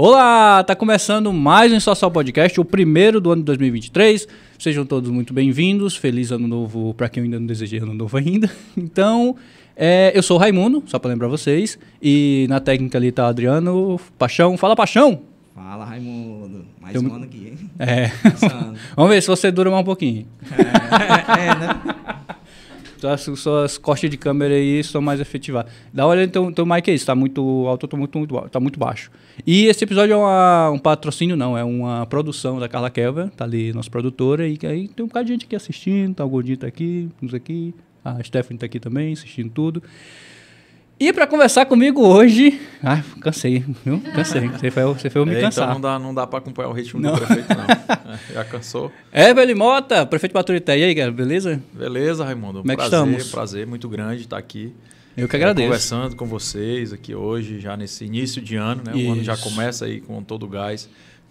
Olá, tá começando mais um Social Podcast, o primeiro do ano de 2023. Sejam todos muito bem-vindos. Feliz ano novo para quem ainda não desejei ano novo ainda. Então, é, eu sou o Raimundo, só para lembrar vocês, e na técnica ali tá Adriano Paixão. Fala, Paixão. Fala, Raimundo. Mais eu... um ano aqui, hein? É. Vamos ver se você dura mais um pouquinho. É, é, é né? as suas costas de câmera aí são mais efetivadas. Da hora, então, então o mic é isso, tá muito alto, está muito, muito, tá muito baixo. E esse episódio é uma, um patrocínio, não, é uma produção da Carla Kelver, tá ali, nossa produtora, e aí tem um bocado de gente aqui assistindo, tá, o Godinho tá aqui, uns aqui, a Stephanie tá aqui também, assistindo tudo. E para conversar comigo hoje. Ai, cansei, viu? Cansei. Você foi, você foi me é, então cansar. Então não dá, não dá para acompanhar o ritmo não. do prefeito, não. É, já cansou? Evelyn Mota, prefeito de Baturité. E aí, cara, beleza? Beleza, Raimundo. Como é que estamos? Prazer muito grande estar aqui. Eu que agradeço. É, conversando com vocês aqui hoje, já nesse início de ano, né? Isso. O ano já começa aí com todo o gás.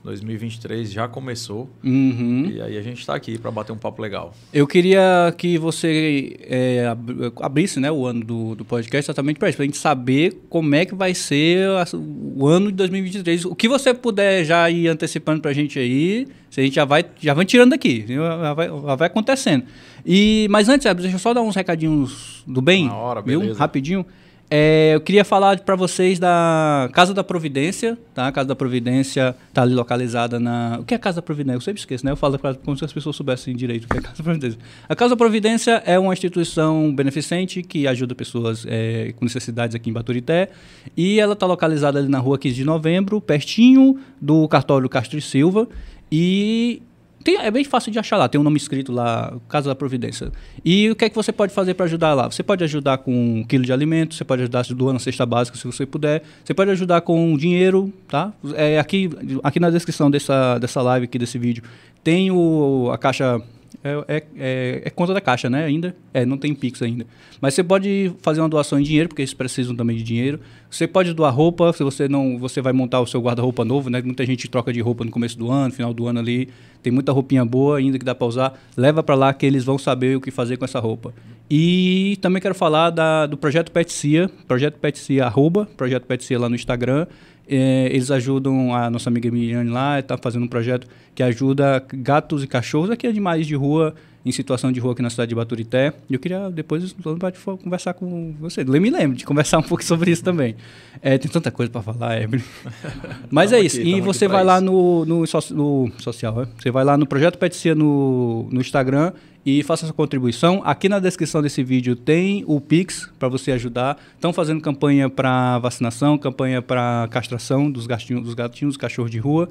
2023 já começou uhum. e aí a gente está aqui para bater um papo legal. Eu queria que você é, abrisse né, o ano do, do podcast exatamente para isso, para a gente saber como é que vai ser a, o ano de 2023. O que você puder já ir antecipando para a gente aí, a gente já vai, já vai tirando daqui, já vai, já vai acontecendo. E, mas antes, deixa eu só dar uns recadinhos do bem, na hora, viu? rapidinho. É, eu queria falar para vocês da Casa da Providência, tá? A Casa da Providência está ali localizada na. O que é Casa da Providência? Eu sempre esqueço, né? Eu falo como se as pessoas soubessem direito o que é Casa da Providência. A Casa da Providência é uma instituição beneficente que ajuda pessoas é, com necessidades aqui em Baturité. E ela está localizada ali na rua 15 de novembro, pertinho do cartório Castro e Silva. E tem, é bem fácil de achar lá, tem um nome escrito lá, Casa da Providência. E o que é que você pode fazer para ajudar lá? Você pode ajudar com um quilo de alimento, você pode ajudar doando a cesta básica se você puder, você pode ajudar com dinheiro, tá? É, aqui, aqui na descrição dessa, dessa live, aqui desse vídeo, tem o, a caixa é, é, é, é, conta da caixa, né? Ainda. É, não tem Pix ainda. Mas você pode fazer uma doação em dinheiro, porque eles precisam também de dinheiro. Você pode doar roupa, se você não. Você vai montar o seu guarda-roupa novo, né? Muita gente troca de roupa no começo do ano, final do ano ali. Tem muita roupinha boa ainda que dá para usar. Leva para lá que eles vão saber o que fazer com essa roupa. E também quero falar da, do projeto Petcia, projeto Petcia arroba, projeto Petcia lá no Instagram. É, eles ajudam a nossa amiga Miriane lá, está fazendo um projeto que ajuda gatos e cachorros, aqui animais é de rua, em situação de rua aqui na cidade de Baturité. E eu queria depois conversar com você. Me lembro de conversar um pouco sobre isso também. É, tem tanta coisa para falar, Evelyn. Mas é isso. Aqui, e você vai isso. lá no, no, no social, é? você vai lá no Projeto Petecia no, no Instagram e faça sua contribuição. Aqui na descrição desse vídeo tem o Pix para você ajudar. Estão fazendo campanha para vacinação, campanha para castração dos gatinhos, dos gatinhos, dos cachorros de rua.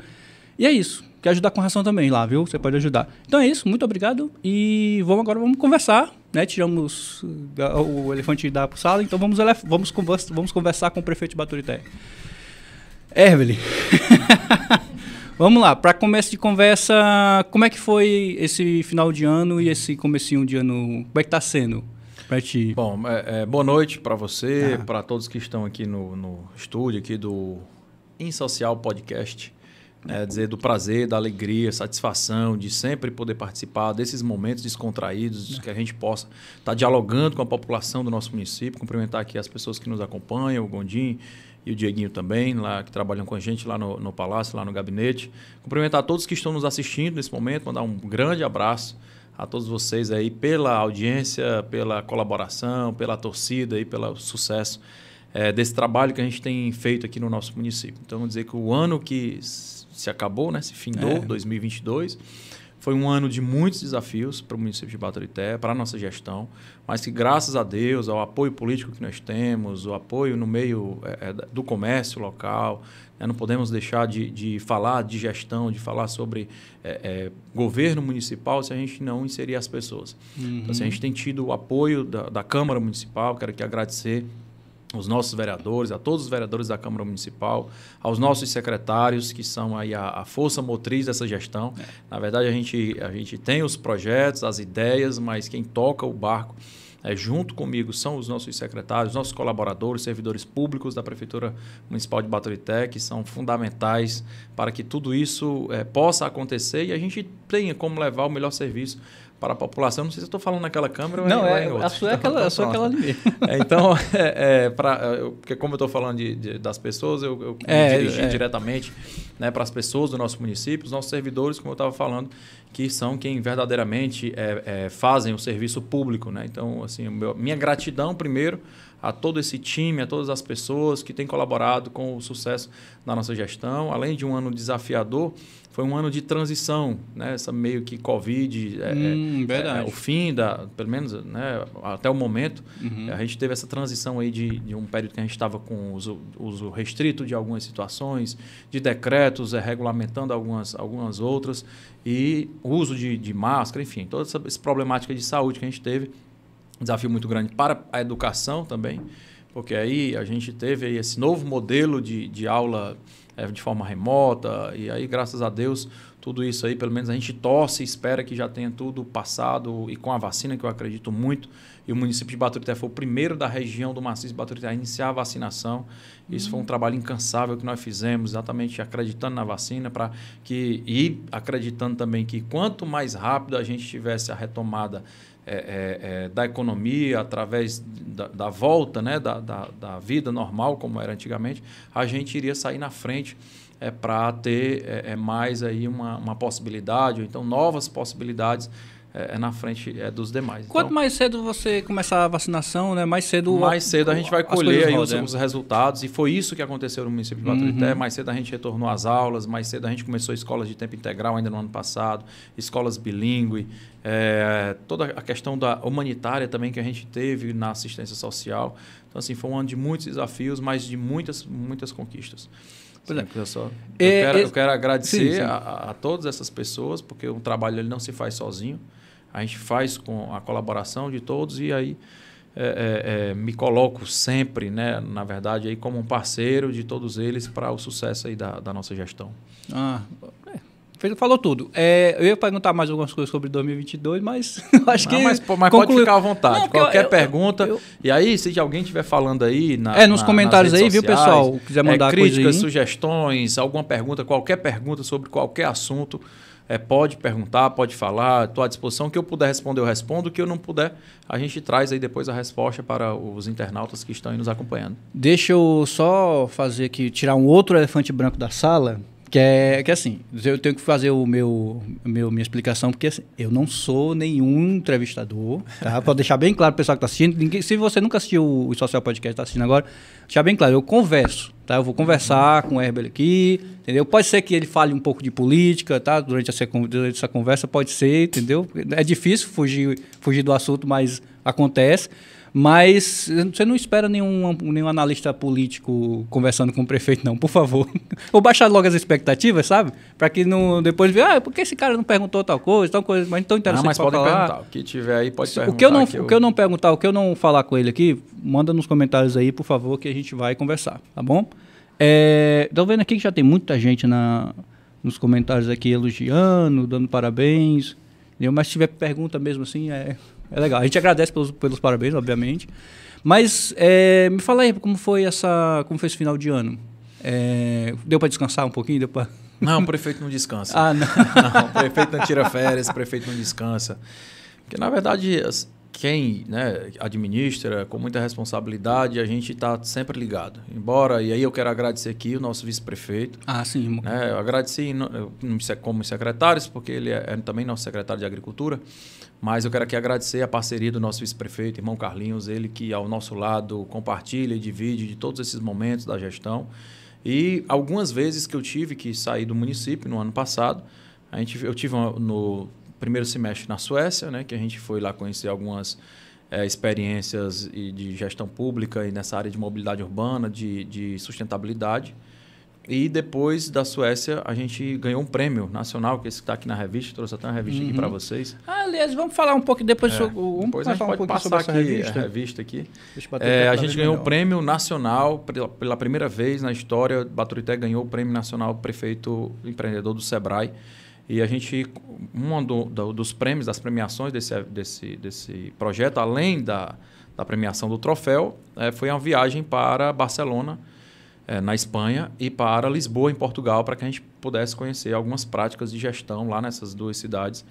E é isso. Quer ajudar com ração também lá, viu? Você pode ajudar. Então é isso, muito obrigado e vamos agora vamos conversar, né? Tiramos ah, o elefante da sala, então vamos vamos vamos conversar com o prefeito de Baturité. Ervely. Vamos lá, para começo de conversa, como é que foi esse final de ano e esse comecinho de ano? Como é que tá sendo para ti? Bom, é, é, boa noite para você, ah. Tá. para todos que estão aqui no, no estúdio aqui do Insocial Podcast. É, dizer do prazer, da alegria, satisfação de sempre poder participar desses momentos descontraídos, tá. que a gente possa estar tá dialogando com a população do nosso município, cumprimentar aqui as pessoas que nos acompanham, o Gondim, e o Dieguinho também, lá que trabalham com a gente lá no, no Palácio, lá no gabinete. Cumprimentar todos que estão nos assistindo nesse momento, mandar um grande abraço a todos vocês aí pela audiência, pela colaboração, pela torcida e pelo sucesso é, desse trabalho que a gente tem feito aqui no nosso município. Então, vamos dizer que o ano que se acabou, né, se findou, é. 2022 foi um ano de muitos desafios para o município de Baturité, para a nossa gestão, mas que graças a Deus, ao apoio político que nós temos, o apoio no meio é, é do comércio local, né? não podemos deixar de, de falar de gestão, de falar sobre é, é, governo municipal se a gente não inserir as pessoas. Uhum. Então, assim, a uhum. gente tem tido o apoio da, da Câmara Municipal, quero aqui agradecer os nossos vereadores, a todos os vereadores da Câmara Municipal, aos nossos secretários, que são aí a, a força motriz dessa gestão. É. Na verdade, a gente, a gente tem os projetos, as ideias, mas quem toca o barco é, junto comigo são os nossos secretários, nossos colaboradores, servidores públicos da Prefeitura Municipal de Baturité, que são fundamentais para que tudo isso é, possa acontecer e a gente tenha como levar o melhor serviço para a população. Não sei se estou falando naquela câmera não, é, é outra. A sua é aquela, tá a sua é então, aquela ali. É, então, é, é, pra, é, eu, porque como eu estou falando de, de, das pessoas, eu, eu me dirigi diretamente né, para as pessoas do nosso município, os nossos servidores, como eu estava falando, que são quem verdadeiramente fazem o serviço público. Né? Então, assim, meu, minha gratidão primeiro a todo esse time, a todas as pessoas que têm colaborado com o sucesso da nossa gestão, além de um ano desafiador, foi um ano de transição, né? Essa meio que Covid, é, é, hum, é, É, o fim da, pelo menos, né? Até o momento, uhum. a gente teve essa transição aí de, de um período que a gente estava com uso, uso, restrito de algumas situações, de decretos, é, regulamentando algumas, algumas outras e uso de, de máscara, enfim, toda essa, essa problemática de saúde que a gente teve, desafio muito grande para a educação também, porque aí a gente teve aí esse novo modelo de, de aula é, de forma remota. E aí, graças a Deus, tudo isso aí, pelo menos a gente torce espera que já tenha tudo passado e com a vacina, que eu acredito muito. E o município de Baturité foi o primeiro da região do Maciço de Baturité a iniciar a vacinação. Isso uhum. foi um hum. trabalho incansável que nós fizemos, exatamente acreditando na vacina para que e acreditando também que quanto mais rápido a gente tivesse a retomada é, é, é, da economia, através da, da volta né, da, da, da, vida normal, como era antigamente, a gente iria sair na frente é, para ter é, é, mais aí uma, uma possibilidade, ou então novas possibilidades é, é, na frente é, dos demais. Quanto então, mais cedo você começar a vacinação, né, mais cedo... Mais cedo a gente vai colher aí os, os, resultados e foi isso que aconteceu no município de Baturité. Uhum. Mais cedo a gente retornou às aulas, mais cedo a gente começou escolas de tempo integral ainda no ano passado, escolas bilíngue, é, toda a questão da humanitária também que a gente teve na assistência social. Então, assim, foi um ano de muitos desafios, mas de muitas, muitas conquistas. É. Simples, só. É, eu, quero, é, eu quero agradecer sim, sim. A, a, todas essas pessoas, porque o trabalho ele não se faz sozinho a gente faz com a colaboração de todos e aí é, é, é, me coloco sempre, né, na verdade, aí como um parceiro de todos eles para o sucesso aí da, da nossa gestão. Ah, é, Falou tudo. É, eu ia perguntar mais algumas coisas sobre 2022, mas acho não, que. Mas, mas pode ficar à vontade. Não, Qualquer eu, eu, pergunta. Eu, e aí, se alguém estiver falando aí. Na, é, nos na, comentários aí, sociais, viu, pessoal? Quiser é, mandar é, críticas, sugestões, alguma pergunta, qualquer pergunta sobre qualquer assunto é, pode perguntar, pode falar, estou à disposição. O que eu puder responder, eu respondo. O que eu não puder, a gente traz aí depois a resposta para os internautas que estão aí nos acompanhando. Deixa eu só fazer aqui, tirar um outro elefante branco da sala, que é que é assim, eu tenho que fazer o meu, meu minha explicação, porque assim, eu não sou nenhum entrevistador, tá? Para deixar bem claro para o pessoal que está assistindo, se você nunca assistiu o Social Podcast, está assistindo agora, deixar bem claro, eu converso. Tá? Eu vou conversar com o Herbert aqui, entendeu? Pode ser que ele fale um pouco de política, tá? Durante essa, durante essa conversa, pode ser, entendeu? É difícil fugir, fugir do assunto, mas acontece. Mas você não espera nenhum, nenhum analista político conversando com o prefeito, não, por favor. Ou baixar logo as expectativas, sabe? Para que não, depois veja, ah, por que esse cara não perguntou tal coisa, tal coisa, mas então interessante. Ah, mas podem falar. perguntar. O que tiver aí pode Se, perguntar. O que, eu não, que eu... o que eu não perguntar, o que eu não falar com ele aqui, manda nos comentários aí, por favor, que a gente vai conversar, tá bom? É, vendo aqui que já tem muita gente na, nos comentários aqui elogiando, dando parabéns. Mas se tiver pergunta mesmo assim, é, é legal. A gente agradece pelos, pelos parabéns, obviamente. Mas é, me fala aí como foi essa. Como foi esse final de ano? É, deu para descansar um pouquinho? Deu pra... Não, o prefeito não descansa. ah, não. não. O prefeito não tira férias, o prefeito não descansa. Porque, na verdade, quem né, administra com muita responsabilidade, a gente está sempre ligado. Embora, e aí eu quero agradecer aqui o nosso vice-prefeito. Ah, sim. Né, eu agradeci como secretários, porque ele é, é também nosso secretário de Agricultura. Mas eu quero aqui agradecer a parceria do nosso vice-prefeito, irmão Carlinhos, ele que ao nosso lado compartilha e divide de todos esses momentos da gestão. E algumas vezes que eu tive que sair do município no ano passado, a gente, eu tive no primeiro semestre na Suécia, né, que a gente foi lá conhecer algumas é, experiências de gestão pública e nessa área de mobilidade urbana, de, de sustentabilidade. E depois da Suécia, a gente ganhou um prêmio nacional, que é esse está aqui na revista, trouxe até uma revista uhum. aqui para vocês. Ah, aliás, vamos falar um pouco depois é, sobre, depois a gente pode um passar aqui revista. a revista aqui. É, a gente ganhou melhor. um prêmio nacional pela, pela, primeira vez na história. Baturité ganhou o prêmio nacional prefeito empreendedor do Sebrae. E a gente, um do, do, dos prêmios, das premiações desse, desse, desse projeto, além da, da premiação do troféu, é, foi uma viagem para Barcelona é, na Espanha e para Lisboa, em Portugal, para que a gente pudesse conhecer algumas práticas de gestão lá nessas duas cidades.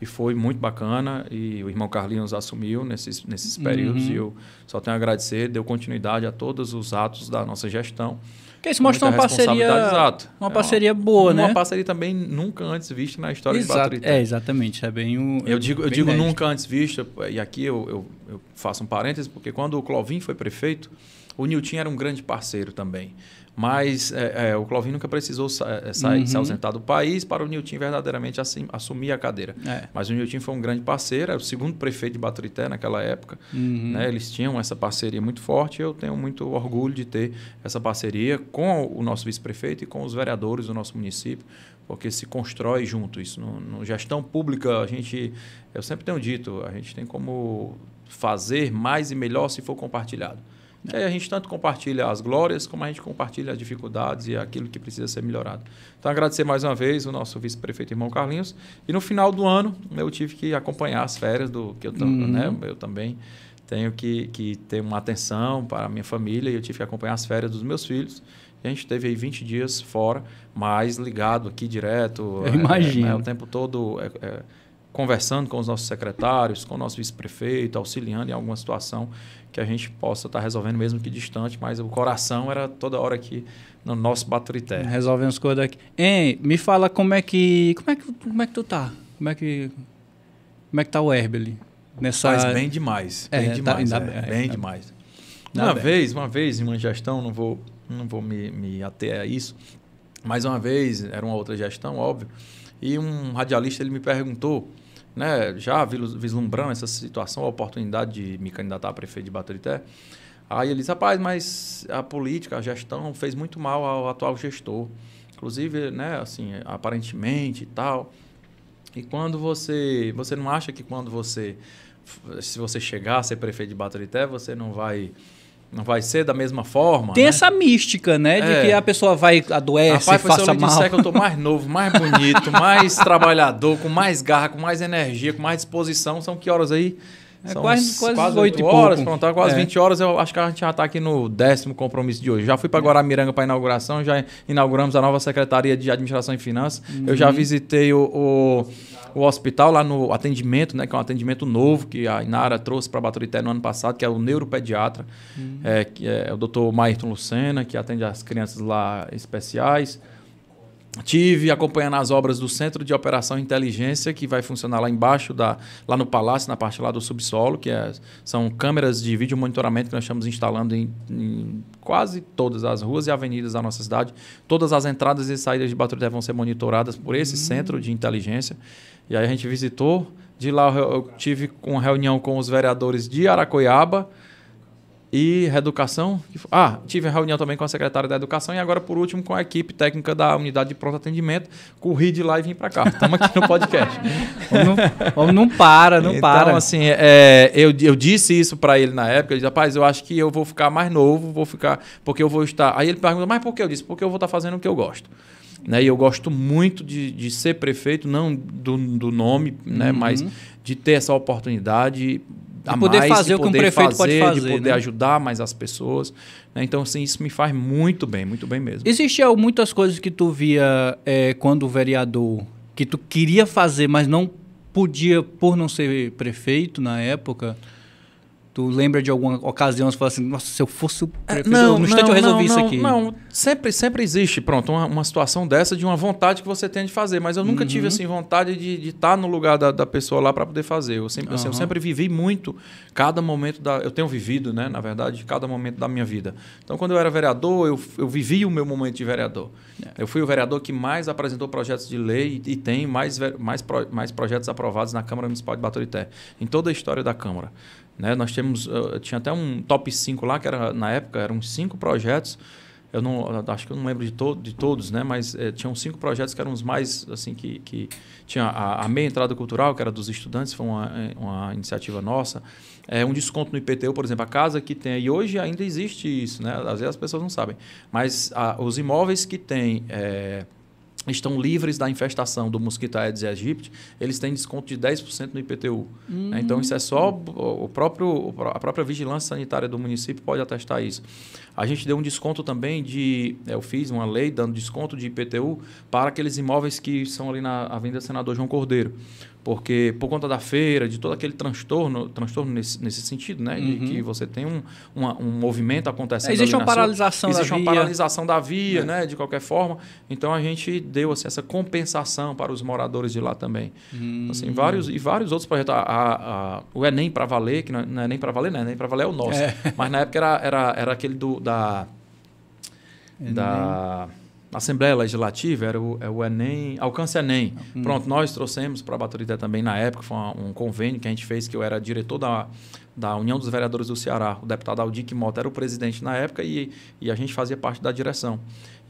E foi muito bacana e o irmão Carlinhos assumiu nesses, nesses períodos uhum. e eu só tenho a agradecer, deu continuidade a todos os atos da nossa gestão. Que isso mostra uma parceria, exato. uma é parceria uma, boa, uma né? Uma parceria também nunca antes vista na história exato. de Patrícia. É, exatamente, é bem Eu digo, eu digo nunca antes vista, e aqui eu, eu, eu faço um parêntese, porque quando o Clovin foi prefeito, o Nilton era um grande parceiro também. Mas é, é, o Clovinho nunca precisou sa é, sair, uhum. se ausentar do país para o Nilton verdadeiramente assim, assumir a cadeira. É. Mas o Nilton foi um grande parceiro, era o segundo prefeito de Baturité naquela época. Uhum. Né? Eles tinham essa parceria muito forte e eu tenho muito orgulho de ter essa parceria com o nosso vice-prefeito e com os vereadores do nosso município, porque se constrói junto isso. No, no gestão pública, a gente, eu sempre tenho dito, a gente tem como fazer mais e melhor se for compartilhado. E a gente tanto compartilha as glórias, como a gente compartilha as dificuldades e aquilo que precisa ser melhorado. Então, agradecer mais uma vez o nosso vice-prefeito irmão Carlinhos. E no final do ano, eu tive que acompanhar as férias do que eu, uhum. né, eu também tenho que, que ter uma atenção para a minha família e eu tive que acompanhar as férias dos meus filhos. E a gente teve aí 20 dias fora, mas ligado aqui direto. Eu é, imagino. É, né, o tempo todo. É, é conversando com os nossos secretários, com o nosso vice-prefeito, auxiliando em alguma situação que a gente possa estar tá resolvendo, mesmo que distante, mas o coração era toda hora aqui no nosso Baturité. Resolvendo as coisas aqui. Hein, me fala como é que. Como é que, como é que tu tá? Como é que. Como é que tá o Herb ali? Nessa... Faz bem demais. É, bem tá, demais. Ainda, é, é, bem demais. uma bem. vez, uma vez, em uma gestão, não vou, não vou me, me ater a isso, mas uma vez, era uma outra gestão, óbvio, e um radialista ele me perguntou né, já vislumbrando essa situação, a oportunidade de me candidatar a prefeito de Baturité. Aí ele disse, rapaz, mas a política, a gestão fez muito mal ao atual gestor. Inclusive, né, assim, aparentemente e tal. E quando você... Você não acha que quando você... Se você chegar a ser prefeito de Baturité, você não vai não vai ser da mesma forma. Tem né? essa mística, né? É. De que a pessoa vai adoece, se faça se eu mal. Disser que eu tô mais novo, mais bonito, mais trabalhador, com mais garra, com mais energia, com mais disposição. São que horas aí? É, São quase, quase, quase 8 horas, pronto, tá quase é. 20 horas. Eu acho que a gente já está aqui no décimo compromisso de hoje. Já fui para Guaramiranga para inauguração, já inauguramos a nova Secretaria de Administração e Finanças. Uhum. Eu já uhum. visitei o, o o hospital lá no atendimento, né, que é um atendimento novo que a Inara trouxe para Baturité no ano passado, que é o neuropediatra, uhum. é, que é o Dr. Maírton Lucena, que atende as crianças lá especiais. Tive acompanhando as obras do Centro de Operação Inteligência, que vai funcionar lá embaixo, da, lá no palácio, na parte lá do subsolo, que é, são câmeras de vídeo monitoramento que nós estamos instalando em, em, quase todas as ruas e avenidas da nossa cidade. Todas as entradas e saídas de Baturité vão ser monitoradas por esse hum. centro de inteligência. E aí a gente visitou. De lá eu tive uma reunião com os vereadores de Aracoiaba e Reeducação. Ah, tive reunião também com a secretária da Educação e agora, por último, com a equipe técnica da unidade de pronto atendimento. Corri de lá e vim para cá. Estamos aqui no podcast. não, não para, não então, para. Então, assim, é, eu, eu disse isso para ele na época. Ele disse, rapaz, eu acho que eu vou ficar mais novo, vou ficar... Porque eu vou estar... Aí ele pergunta, mas por que? Eu disse, porque eu vou estar fazendo o que eu gosto. Né? E eu gosto muito de, de ser prefeito, não do, do nome, né? Uhum. mas de ter essa oportunidade de poder mais, fazer de poder o que um prefeito fazer, pode fazer. De poder né? ajudar mais as pessoas. Né? Então, assim, isso me faz muito bem, muito bem mesmo. Existiam muitas coisas que tu via é, quando vereador, que tu queria fazer, mas não podia por não ser prefeito na época? Tu lembra de alguma ocasião que você falou assim, nossa, se eu fosse o é, prefeito, não, no instante não, eu resolvi não, isso aqui. Não, sempre, sempre existe, pronto, uma, uma, situação dessa de uma vontade que você tem de fazer, mas eu nunca uhum. tive assim vontade de estar tá no lugar da, da pessoa lá para poder fazer. Eu sempre, uhum. assim, eu sempre vivi muito cada momento da. Eu tenho vivido, né, na verdade, cada momento da minha vida. Então, quando eu era vereador, eu, eu vivi o meu momento de vereador. Yeah. É. Eu fui o vereador que mais apresentou projetos de lei e, e tem mais, mais, mais projetos aprovados na Câmara Municipal de Baturité, em toda a história da Câmara. Né? Nós temos, eh, tinha até um top 5 lá, que era, na época eram cinco projetos. Eu não, acho que eu não lembro de, to de todos, né? mas é, tinham cinco projetos que eram os mais, assim, que, que tinha a, a, meia entrada cultural, que era dos estudantes, foi uma, eh, uma iniciativa nossa. É, um desconto no IPTU, por exemplo, a casa que tem, e hoje ainda existe isso, né? às vezes as pessoas não sabem, mas a, ah, os imóveis que têm é, estão livres da infestação do mosquito Aedes aegypti, eles têm desconto de 10% no IPTU. Uhum. Né? Então, isso é só hum. o próprio, a própria vigilância sanitária do município pode atestar isso. A gente deu um desconto também de... É, eu fiz uma lei dando desconto de IPTU para aqueles imóveis que são ali na Avenida Senador João Cordeiro porque por conta da feira, de todo aquele transtorno, transtorno nesse, nesse sentido, né? Uhum. De que você tem um, uma, um movimento acontecendo. Existe uma paralisação sua, da existe via. Existe uma paralisação da via, é. né? De qualquer forma. Então a gente deu assim, essa compensação para os moradores de lá também. Hum. Assim, vários, e vários outros projetos. A, a, a o Enem para Valer, que não é, não é nem para Valer, né? Enem para Valer é o nosso. É. Mas na época era, era, era aquele do, da. Enem. Da Assembleia Legislativa era o, é o Enem, Alcance Enem. Hum. Pronto, nós trouxemos para a Baturité também na época, foi um convênio que a gente fez, que eu era diretor da, da União dos Vereadores do Ceará. O deputado Aldir Mota era o presidente na época e, e a gente fazia parte da direção.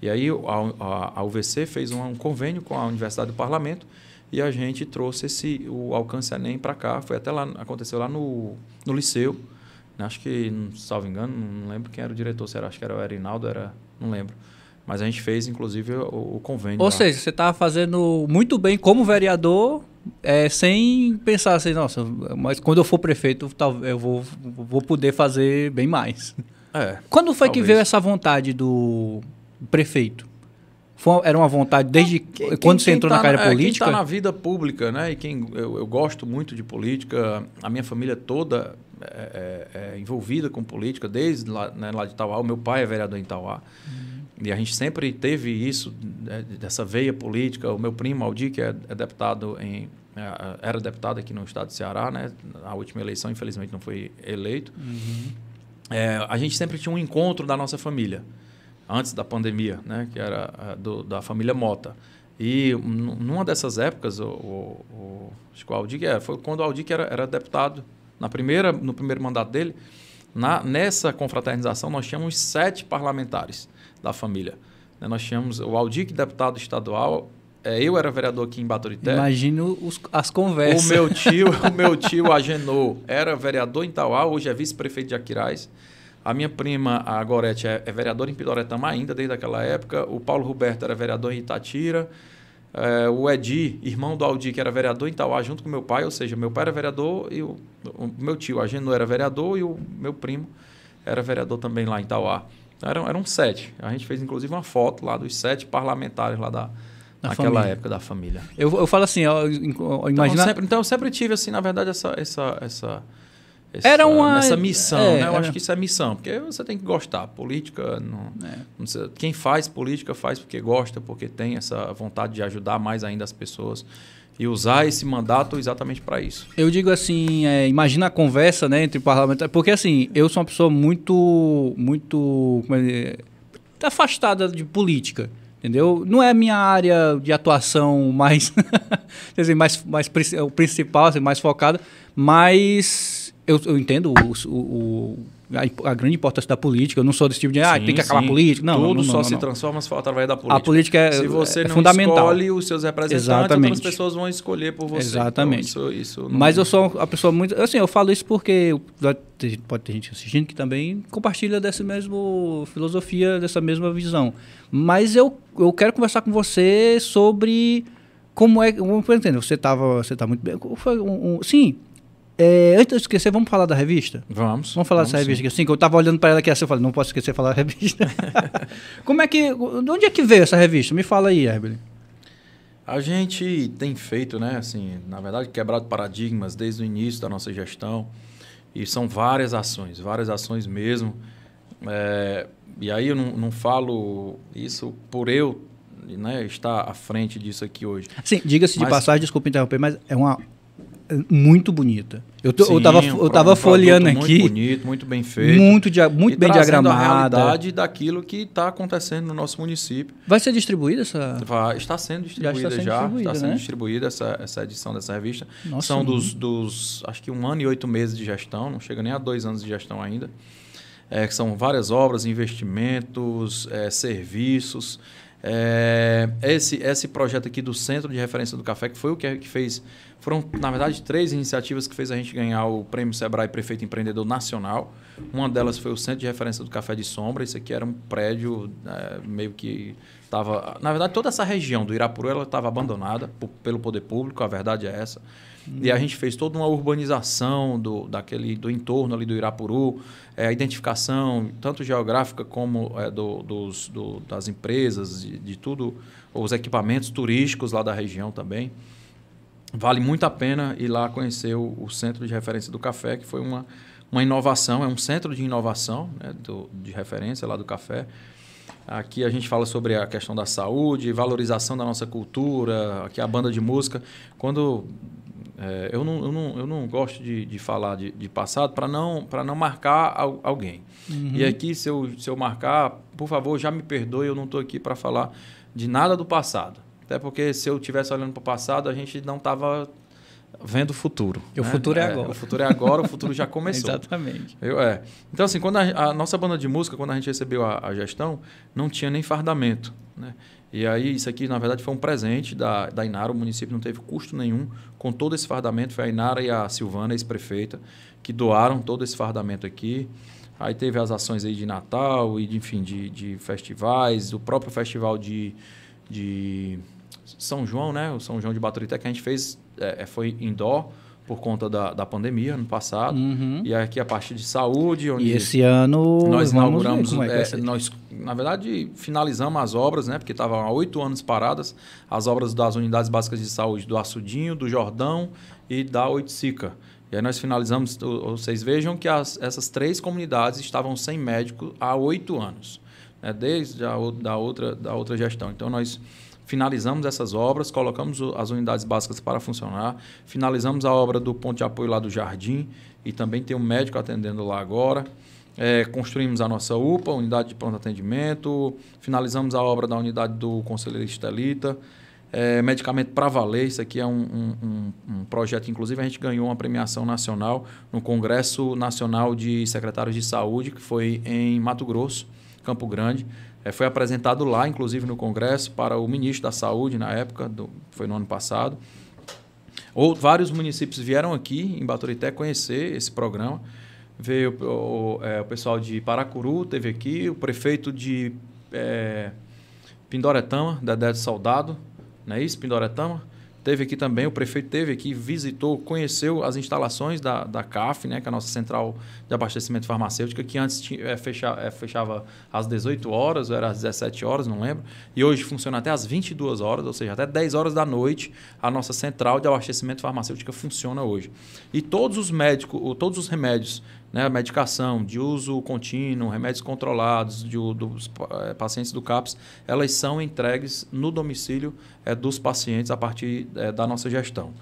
E aí a, a, a UVC fez um, um convênio com a Universidade do Parlamento e a gente trouxe esse, o Alcance Enem para cá. Foi até lá, aconteceu lá no, no Liceu. Né? Acho que, salvo engano, não lembro quem era o diretor, se era, acho que era o Erinaldo, era, não lembro. Mas a gente fez, inclusive, o, o convênio. Ou lá. seja, você estava tá fazendo muito bem como vereador, é, sem pensar assim, nossa, mas quando eu for prefeito, eu vou, vou poder fazer bem mais. É, quando foi talvez. que veio essa vontade do prefeito? Foi, era uma vontade desde quem, é, quem, quando você entrou tá na carreira é, política? Quem está na vida pública, né? E quem eu, eu, gosto muito de política, a minha família toda é, é, é envolvida com política desde lá, né, lá de Tauá. O meu pai é vereador em Tauá. Hum. E a gente sempre teve isso, né, dessa veia política. O meu primo, Aldi, que é deputado em, é, era deputado aqui no estado do Ceará, né? na última eleição, infelizmente, não foi eleito. Uhum. É, a gente sempre tinha um encontro da nossa família, antes da pandemia, né? Que era é, do, da família Mota. E numa dessas épocas, o, o, o, acho que o é, foi quando o Aldi era, era deputado, na primeira, no primeiro mandato dele, na, nessa confraternização nós tínhamos sete parlamentares da família. Né? Nós tínhamos o Aldir, é deputado estadual, é, eu era vereador aqui em Baturité. Imagino os, as conversas. O meu tio, o meu tio Agenor, era vereador em Tauá, hoje é vice-prefeito de Aquirais. A minha prima, a Gorete, é, é vereadora em Pidoretama ainda, desde aquela época. O Paulo Roberto era vereador em Itatira. É, o Edi, irmão do Aldi, que era vereador em Tauá, junto com meu pai, ou seja, meu pai era vereador e o, o meu tio Agenor era vereador e o meu primo era vereador também lá em Tauá. Então eram, eram sete. A gente fez inclusive uma foto lá dos sete parlamentares lá da, naquela família. época da família. Eu, eu falo assim, eu, eu, então, imagina... Então, sempre, então eu sempre tive assim, na verdade, essa essa essa essa, era uma essa missão, é, né? Eu era... acho que isso é missão, porque você tem que gostar. Política, não, é. não sei, quem faz política faz porque gosta, porque tem essa vontade de ajudar mais ainda as pessoas e usar esse mandato exatamente para isso. Eu digo assim, é, imagina a conversa né, entre parlamentares, é porque assim, eu sou uma pessoa muito, muito é, afastada de política, entendeu? Não é a minha área de atuação mais, dizer, mais, mais é o principal, assim, mais focada, mas eu, eu entendo o, o, o a, a, grande importância da política. Eu não sou desse tipo de, ah, sim, ah, tem que acabar sim. a política. Não, Tudo não, não, só se transforma através da política. A política é fundamental. Se você é não fundamental. escolhe os seus representantes, então Exatamente. as pessoas vão escolher por você. Exatamente. Então, isso, isso Mas eu é. sou uma pessoa muito... Assim, eu falo isso porque pode ter gente assistindo que também compartilha dessa mesma filosofia, dessa mesma visão. Mas eu, eu quero conversar com você sobre como é. que. eu entender você estava. Você está muito bem. Foi um, um, sim, é, antes de eu esquecer, vamos falar da revista? Vamos. Vamos falar vamos dessa revista sim. aqui. Assim, que eu estava olhando para ela aqui assim, eu falei, não posso esquecer de falar da revista. Como é que. De onde é que veio essa revista? Me fala aí, Herbert. A gente tem feito, né, assim, na verdade, quebrado paradigmas desde o início da nossa gestão. E são várias ações, várias ações mesmo. É, e aí eu não, não falo isso por eu né, estar à frente disso aqui hoje. Sim, diga-se de passagem, desculpa interromper, mas é uma muito bonita. Eu, tô, Sim, eu tava, eu tava um folheando muito aqui. Muito bonito, muito bem feito. Muito, dia, muito e bem diagramada. a realidade daquilo que está acontecendo no nosso município. Vai ser distribuída essa. Vai, está sendo distribuída já. Está sendo, já, distribuída, está sendo né? distribuída essa, essa edição dessa revista. Nossa, São dos, dos. Acho que um ano e oito meses de gestão, não chega nem a dois anos de gestão ainda. É, são várias obras, investimentos, é, serviços. É, esse, esse projeto aqui do Centro de Referência do Café, que foi o que, que fez. Foram, na verdade, três iniciativas que fez a gente ganhar o Prêmio Sebrae Prefeito Empreendedor Nacional. Uma delas foi o Centro de Referência do Café de Sombra. Isso aqui era um prédio é, meio que tava Na verdade, toda essa região do Irapuru estava abandonada por, pelo poder público, a verdade é essa. E a gente fez toda uma urbanização do, daquele, do entorno ali do Irapuru, é, a identificação, tanto geográfica como é, do, dos, do, das empresas, de, de tudo, os equipamentos turísticos lá da região também. Vale muito a pena ir lá conhecer o, o Centro de Referência do Café, que foi uma, uma inovação, é um centro de inovação né, do, de referência lá do café. Aqui a gente fala sobre a questão da saúde, valorização da nossa cultura, aqui a banda de música. Quando é, eu, não, eu, não, eu não gosto de, de falar de, de passado para não, não marcar al, alguém. Uhum. E aqui, se eu, se eu marcar, por favor, já me perdoe, eu não estou aqui para falar de nada do passado. Até porque se eu estivesse olhando para o passado, a gente não estava vendo o futuro. E o né? futuro é, é, agora. O futuro é agora, o futuro já começou. Exatamente. Eu, é. Então, assim, quando a, a, nossa banda de música, quando a gente recebeu a, a gestão, não tinha nem fardamento. Né? E aí, isso aqui, na verdade, foi um presente da, da Inara. O município não teve custo nenhum com todo esse fardamento. Foi a Inara e a Silvana, ex-prefeita, que doaram todo esse fardamento aqui. Aí teve as ações aí de Natal e, de, enfim, de, de festivais, o próprio festival de, de São João, né? O São João de Baturité, que a gente fez, é, é foi indoor por conta da, da pandemia ano passado. Uhum. E aqui a parte de saúde. e esse ano nós inauguramos. É é, nós, na verdade, finalizamos as obras, né? Porque estavam há oito anos paradas, as obras das unidades básicas de saúde do Açudinho, do Jordão e da Oiticica. E aí nós finalizamos, vocês vejam que as, essas três comunidades estavam sem médico há oito anos, né? desde a da outra, da outra gestão. Então nós finalizamos essas obras, colocamos as unidades básicas para funcionar, finalizamos a obra do ponto de apoio lá do Jardim e também tem um médico atendendo lá agora. É, construímos a nossa UPA, unidade de pronto atendimento, finalizamos a obra da unidade do conselheiro Estelita, é, medicamento para valer, isso aqui é um, um, um, projeto, inclusive a gente ganhou uma premiação nacional no Congresso Nacional de Secretários de Saúde, que foi em Mato Grosso, Campo Grande, é, foi apresentado lá, inclusive no Congresso, para o ministro da Saúde na época, do, foi no ano passado. Ou, vários municípios vieram aqui em Baturité conhecer esse programa. Veio o, é, o pessoal de Paracuru, teve aqui, o prefeito de é, Pindoretama, Dedé de Soldado, não é isso? Pindoretama teve aqui também, o prefeito teve aqui, visitou, conheceu as instalações da, da CAF, né, que é a nossa central de abastecimento farmacêutico, que antes tinha, eh, é, fechava, é, eh, fechava às 18 horas, era às 17 horas, não lembro, e hoje funciona até às 22 horas, ou seja, até 10 horas da noite, a nossa central de abastecimento farmacêutico funciona hoje. E todos os médicos, todos os remédios né, medicação de uso contínuo, remédios controlados de, dos é, eh, pacientes do CAPS, elas são entregues no domicílio é, dos pacientes a partir é, da nossa gestão.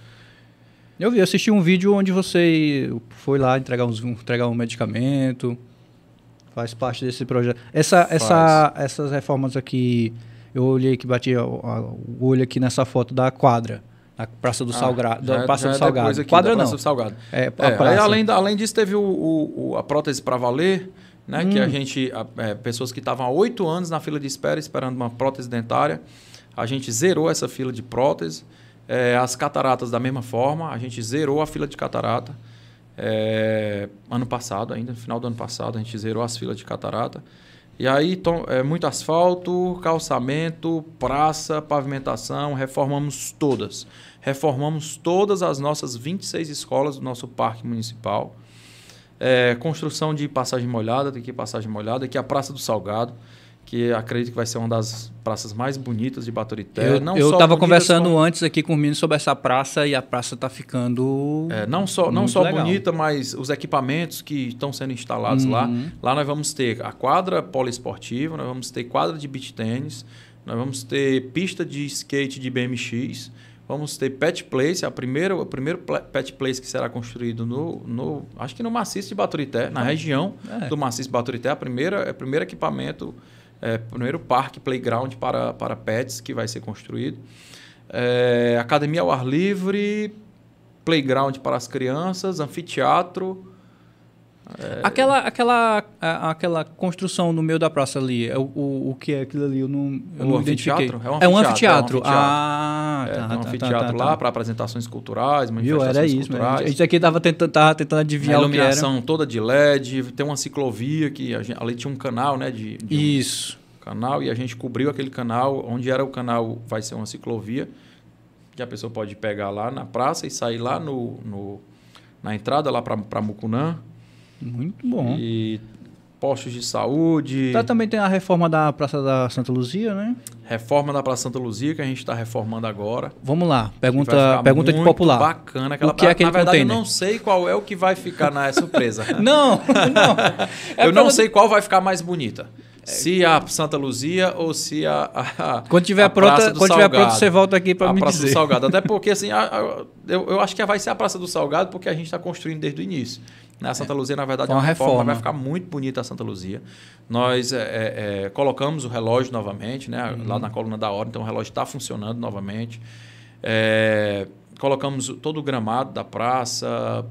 Eu vi, assisti um vídeo onde você foi lá entregar, uns, entregar um medicamento, faz parte desse projeto. Essa, essa, essas reformas aqui, eu olhei que bati o olho aqui nessa foto da quadra. A Praça do, ah, Salgra... já, é- Praça é do Salgado. Aqui, Quadra Praça não. do Salgado. É, a é, aí, além, além disso, teve o, o, a prótese para valer, né? Hum. Que a hum. gente. A, é, pessoas que estavam há oito anos na fila de espera esperando uma prótese dentária. A gente zerou essa fila de prótese. É, as cataratas da mesma forma. A gente zerou a fila de catarata. É, ano passado, ainda, no final do ano passado, a gente zerou as filas de catarata. E aí, tom, é, muito asfalto, calçamento, praça, pavimentação, reformamos todas reformamos todas as nossas 26 escolas do nosso parque municipal. É, construção de passagem molhada, tem que passagem molhada, aqui é a Praça do Salgado, que acredito que vai ser uma das praças mais bonitas de Baturité. Eu estava conversando como... antes aqui com o menino sobre essa praça e a praça está ficando. É, não só, não só legal. bonita, mas os equipamentos que estão sendo instalados uhum. lá. Lá nós vamos ter a quadra poliesportiva, nós vamos ter quadra de beach tênis, nós vamos ter pista de skate de BMX. Vamos ter Pet Place, a é primeira, o primeiro Pet Place que será construído no, no acho que no maciço de Baturité, na ah, região é. do maciço de Baturité, a primeira, é primeiro equipamento, é, primeiro parque playground para, para pets que vai ser construído. É, academia ao ar livre, playground para as crianças, anfiteatro, é... Aquela, aquela, a, aquela construção no meio da praça ali, é o, o, o que é aquilo ali? Eu não, eu não identifiquei. É um, é um anfiteatro. É um anfiteatro. Ah, é, tá, um anfiteatro tá, é, tá, tá, tá, lá tá. para apresentações culturais, manifestações era isso, né? culturais. Mesmo. gente aqui estava tentando, tava tentando adivinhar a iluminação toda de LED, tem uma ciclovia que gente, ali tinha um canal, né? De, de um isso. canal e a gente cobriu aquele canal, onde era o canal vai ser uma ciclovia que a pessoa pode pegar lá na praça e sair lá no, no na entrada lá para Mucunã muito bom. E postos de saúde. Tá, também tem a reforma da Praça da Santa Luzia, né? Reforma da Praça Santa Luzia que a gente está reformando agora. Vamos lá, pergunta, pergunta de popular. Bacana aquela o que é aquele Na verdade, container? eu não sei qual é o que vai ficar na surpresa. não, não. É eu não sei qual vai ficar mais bonita. Se a Santa Luzia ou se a. a quando tiver a pronta, quando Salgado. tiver pronto, você volta aqui para me Praça dizer. do Salgado. Até porque, assim, a, eu, eu, acho que vai ser a Praça do Salgado, porque a gente está construindo desde o início. Né? Santa é. Luzia, na verdade, Com é uma reforma. reforma. Vai ficar muito bonita a Santa Luzia. Nós é, é, é, colocamos o relógio novamente, né? Uhum. lá na coluna da hora, então o relógio está funcionando novamente. É, colocamos todo o gramado da praça,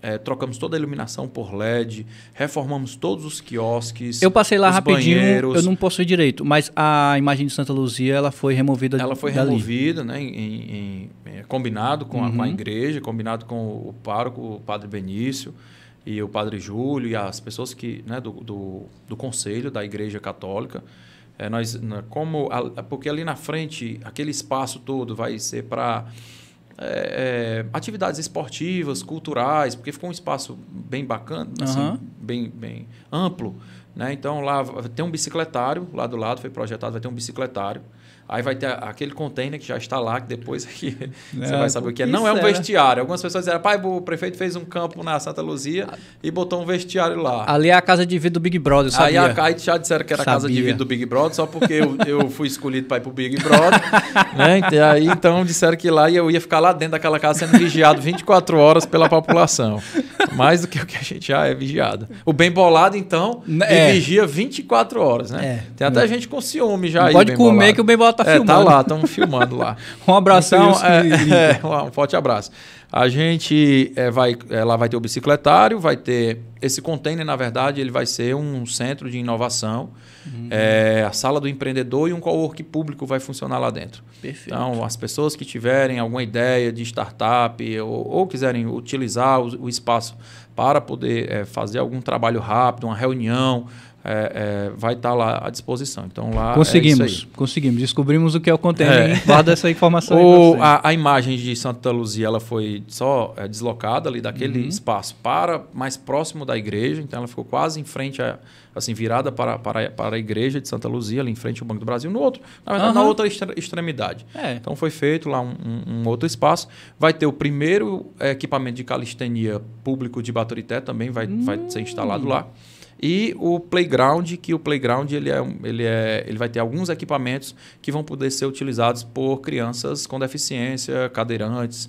é, trocamos toda a iluminação por LED, reformamos todos os quiosques. Eu passei lá rapidinho, banheiros. eu não posso direito, mas a imagem de Santa Luzia ela foi removida. Ela foi dali. removida, né? Em, em, em, é, combinado com, uhum. a, com, a, uhum. igreja, combinado com o pároco, o Padre Benício e o padre Júlio e as pessoas que né, do, do, do conselho da Igreja Católica. É, nós, né, como porque ali na frente aquele espaço todo vai ser para é, eh, eh, atividades esportivas, culturais, porque ficou um espaço bem bacana, assim, uhum. bem, bem amplo. Né? Então lá tem um bicicletário lá do lado foi projetado vai ter um bicicletário Aí vai ter aquele container que já está lá, que depois aqui é, você vai saber o que é. Não é um vestiário. Algumas pessoas disseram, pai, o prefeito fez um campo na Santa Luzia ah. e botou um vestiário lá. Ali é a casa de vida do Big Brother, Aí, a, aí já disseram que era a casa de vida do Big Brother, só porque eu, eu fui escolhido para ir pro Big Brother. né? E aí então disseram que lá eu ia ficar lá dentro daquela casa sendo vigiado 24 horas pela população. Mais do que o que a gente já é vigiado. O bem bolado, então, né, é. vigia 24 horas, né? É. Tem até é. gente com ciúme já não aí. Pode comer bolado. que o bem bolado tá é, Tá lá, estamos filmando lá. um abração então, é, é, Um forte abraço. A gente é, vai, ela eh, vai ter o bicicletário, vai ter esse container, na verdade, ele vai ser um centro de inovação, uhum. é, a sala do empreendedor e um co-work público vai funcionar lá dentro. Perfeito. Então, as pessoas que tiverem alguma ideia de startup ou, ou quiserem utilizar o, o, espaço para poder é, fazer algum trabalho rápido, uma reunião, é, é, vai estar tá lá à disposição. Então lá é conseguimos, é conseguimos, descobrimos o que é o container. É. Guarda essa informação. o, a, a, imagem de Santa Luzia ela foi só é, deslocada ali daquele uhum. espaço para mais próximo da igreja, então ela ficou quase em frente, a, assim, virada para, para, para a igreja de Santa Luzia, ali em frente ao Banco do Brasil, no outro, na, verdade, uhum. na outra extremidade. É. Então foi feito lá um, um, outro espaço. Vai ter o primeiro é, equipamento de calistenia público de Baturité, também vai, uhum. vai ser instalado hum. lá e o playground, que o playground ele, é, ele, é, ele vai ter alguns equipamentos que vão poder ser utilizados por crianças com deficiência, cadeirantes,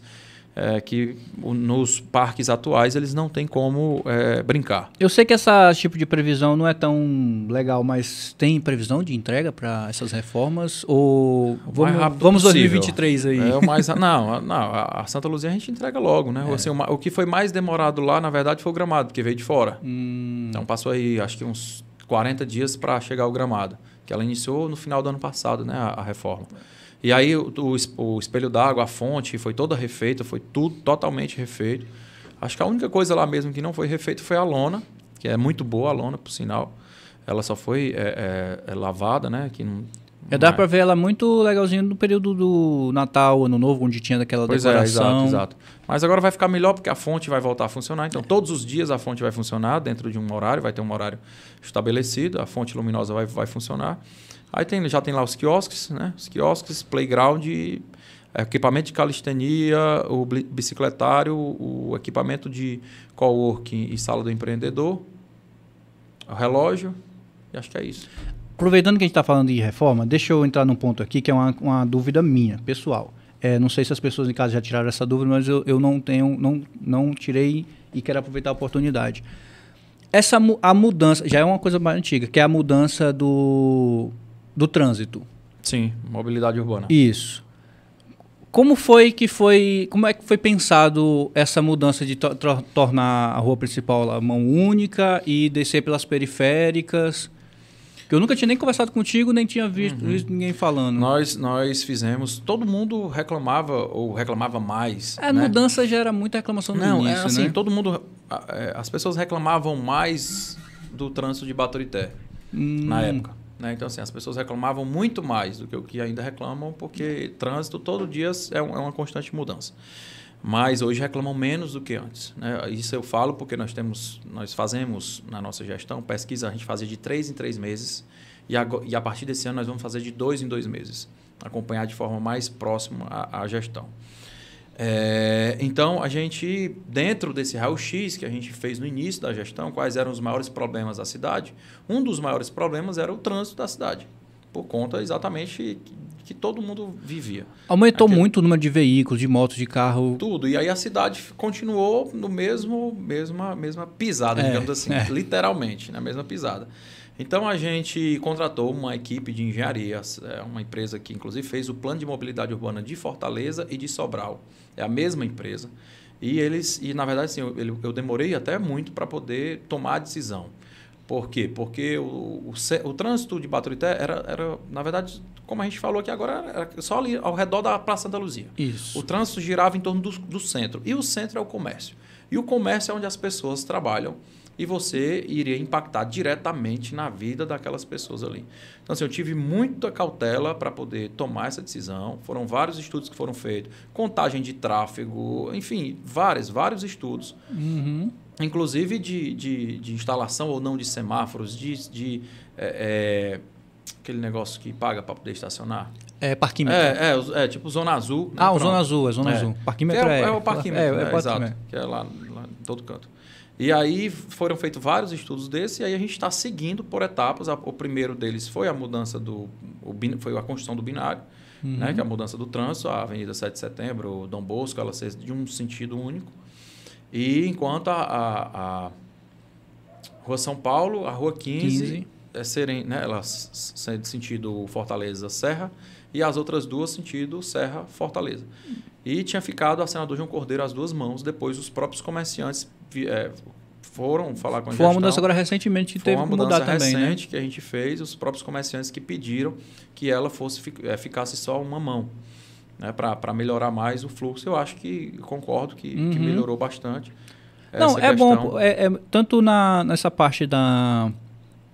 é, que nos parques atuais eles não têm como é, brincar. Eu sei que esse tipo de previsão não é tão legal, mas tem previsão de entrega para essas reformas? Ou vamos, vamos 2023 aí? É, mais, não, não, a Santa Luzia a gente entrega logo, né? É. Assim, o, o, que foi mais demorado lá, na verdade, foi o gramado, que veio de fora. Hum. Então passou aí, acho que uns 40 dias para chegar o gramado, que ela iniciou no final do ano passado, né, a, a reforma. É. E aí o, o espelho d'água, a fonte, foi toda refeita, foi tudo totalmente refeito. Acho que a única coisa lá mesmo que não foi refeita foi a lona, que é muito boa a lona, por sinal. Ela só foi é, é, é lavada, né? Que não, é, dá é. para ver ela muito legalzinha no período do Natal, Ano Novo, onde tinha daquela pois decoração. É, exato, exato. Mas agora vai ficar melhor porque a fonte vai voltar a funcionar. Então, é. todos os dias a fonte vai funcionar dentro de um horário, vai ter um horário estabelecido, a fonte luminosa vai, vai funcionar. Aí tem, já tem lá os quiosques, né? Os quiosques, playground, equipamento de calistenia, o bicicletário, o equipamento de coworking e sala do empreendedor, o relógio, e acho que é isso. Aproveitando que a gente está falando de reforma, deixa eu entrar num ponto aqui que é uma, uma dúvida minha, pessoal. É, não sei se as pessoas em casa já tiraram essa dúvida, mas eu, eu não tenho, não, não tirei e quero aproveitar a oportunidade. Essa a mudança já é uma coisa mais antiga, que é a mudança do do trânsito. Sim, mobilidade urbana. Isso. Como foi que foi, como é que foi pensado essa mudança de to to tornar a rua principal mão única e descer pelas periféricas? Que eu nunca tinha nem conversado contigo, nem tinha visto, uhum. visto, ninguém falando. Nós, nós fizemos, todo mundo reclamava ou reclamava mais. A é, né? mudança gera muita reclamação no Não, é início, é assim, né? todo mundo, é, as pessoas reclamavam mais do trânsito de Baturité hum. na época. Né? Então, assim, as pessoas reclamavam muito mais do que o que ainda reclamam, porque trânsito todo dia é, um, é uma constante mudança. Mas hoje reclamam menos do que antes. Né? Isso eu falo porque nós temos, nós fazemos na nossa gestão pesquisa, a gente fazia de três em três meses, e a, e a partir desse ano nós vamos fazer de dois em dois meses, acompanhar de forma mais próxima a, a gestão. É, então, a gente, dentro desse raio-x que a gente fez no início da gestão, quais eram os maiores problemas da cidade? Um dos maiores problemas era o trânsito da cidade, por conta exatamente que todo mundo vivia. Aumentou Aquele... muito o número de veículos, de motos, de carro. Tudo. E aí a cidade continuou no mesmo, mesma, mesma pisada, é, digamos assim, é. literalmente, na mesma pisada. Então a gente contratou uma equipe de engenharia, é, uma empresa que inclusive fez o plano de mobilidade urbana de Fortaleza e de Sobral. É a mesma empresa. E eles, e na verdade, assim, eu, eu demorei até muito para poder tomar a decisão. Por quê? Porque o, o, o, trânsito de Baturité era, era, na verdade, como a gente falou aqui agora, era só ali ao redor da Praça Santa Luzia. Isso. O trânsito girava em torno do, do centro. E o centro é o comércio. E o comércio é onde as pessoas trabalham e você iria impactar diretamente na vida daquelas pessoas ali. Então, assim, eu tive muita cautela para poder tomar essa decisão. Foram vários estudos que foram feitos, contagem de tráfego, enfim, vários, vários estudos. Uhum. Inclusive de, de, de, instalação ou não de semáforos, de, de é, é, aquele negócio que paga para poder estacionar. É, parquímetro. É, é, é tipo zona azul. Né? Ah, Pronto. zona azul, é zona é. azul. Parquímetro é, é, é, o parquímetro, é, é né? exato. Que é lá, lá em todo canto. E aí foram feitos vários estudos desse e aí a gente está seguindo por etapas. O primeiro deles foi a mudança do. O, foi a construção do binário, né, uhum. né, que é a mudança do trânsito, a Avenida 7 de Setembro, o Dom Bosco, ela ser de um sentido único. E enquanto a, a, a Rua São Paulo, a Rua 15, 15. é serem, né, ela sendo sentido Fortaleza-Serra e as outras duas sentido Serra-Fortaleza. E tinha ficado a senador João Cordeiro às duas mãos. Depois os próprios comerciantes é, foram falar com a gente. Foi uma mudança agora recentemente que Foi teve uma mudança mudar recente também, né? que a gente fez. Os próprios comerciantes que pediram que ela fosse é, ficasse só uma mão. Né, para melhorar mais o fluxo, eu acho que concordo que, uhum. que melhorou bastante. Não, é bom. É, é, tanto na, nessa parte da,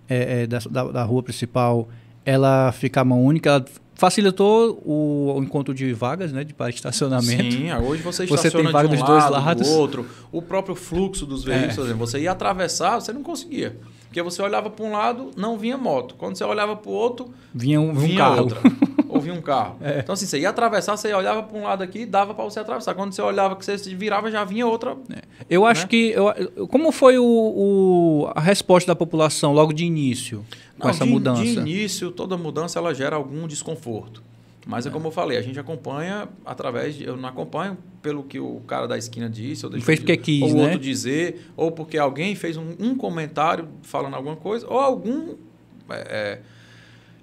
é, é da, da, rua principal, ela fica a mão única, ela facilitou o, o, encontro de vagas, né, de para estacionamento. Sim, ah, hoje você estaciona você tem vaga de um dos dois lado, lados. do outro. O próprio fluxo dos é. veículos, é. você ia atravessar, você não conseguia. Porque você olhava para um lado, não vinha moto. Quando você olhava para o outro, vinha um, vinha um carro. Outra, ou vinha um carro. É. Então, assim, você ia atravessar, você olhava para um lado aqui, dava para você atravessar. Quando você olhava que você se virava, já vinha outra. É. Eu né? acho né? que. Eu, como foi o, o, a resposta da população logo de início? com essa de, mudança? De início, toda mudança ela gera algum desconforto. Mas é. é. como eu falei, a gente acompanha através de, eu não acompanho pelo que o cara da esquina disse, ou deixou fez porque quis, ou né? outro dizer, ou porque alguém fez um, um comentário falando alguma coisa, ou algum é, é,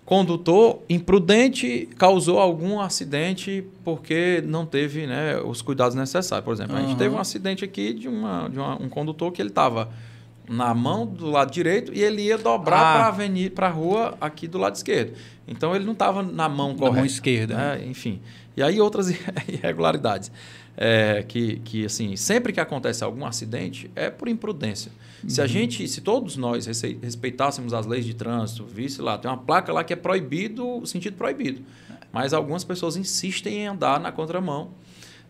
condutor imprudente causou algum acidente porque não teve né, os cuidados necessários. Por exemplo, uhum. a gente teve um acidente aqui de, uma, de uma, um condutor que ele estava na mão do lado direito e ele ia dobrar ah. para a avenida, para a rua aqui do lado esquerdo. Então ele não estava na mão correta. Na mão esquerda. Né? Uhum. Enfim. E aí outras irregularidades. É, que, que assim, sempre que acontece algum acidente, é por imprudência. Uhum. Se a uhum. gente, se todos nós respeitássemos as leis de trânsito, visse lá, tem uma placa lá que é proibido, sentido proibido. É. Mas algumas pessoas insistem em andar na contramão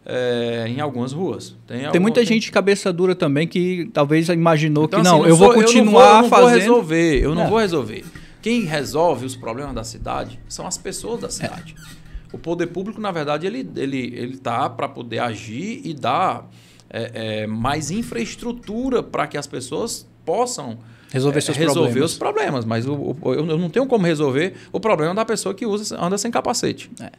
é, em algumas ruas. Tem, tem muita gente de cabeça dura também que talvez imaginou então, que assim, não, eu sou, vou continuar fazendo. Eu não, vou, eu vou resolver, eu não é. vou resolver. Quem resolve os problemas da cidade são as pessoas da cidade. É. O poder público, na verdade, ele está ele, ele tá para poder agir e dar é, é, mais infraestrutura para que as pessoas possam resolver, é, seus resolver problemas. os problemas. Mas o, o, eu não tenho como resolver o problema da pessoa que usa, anda sem capacete. É.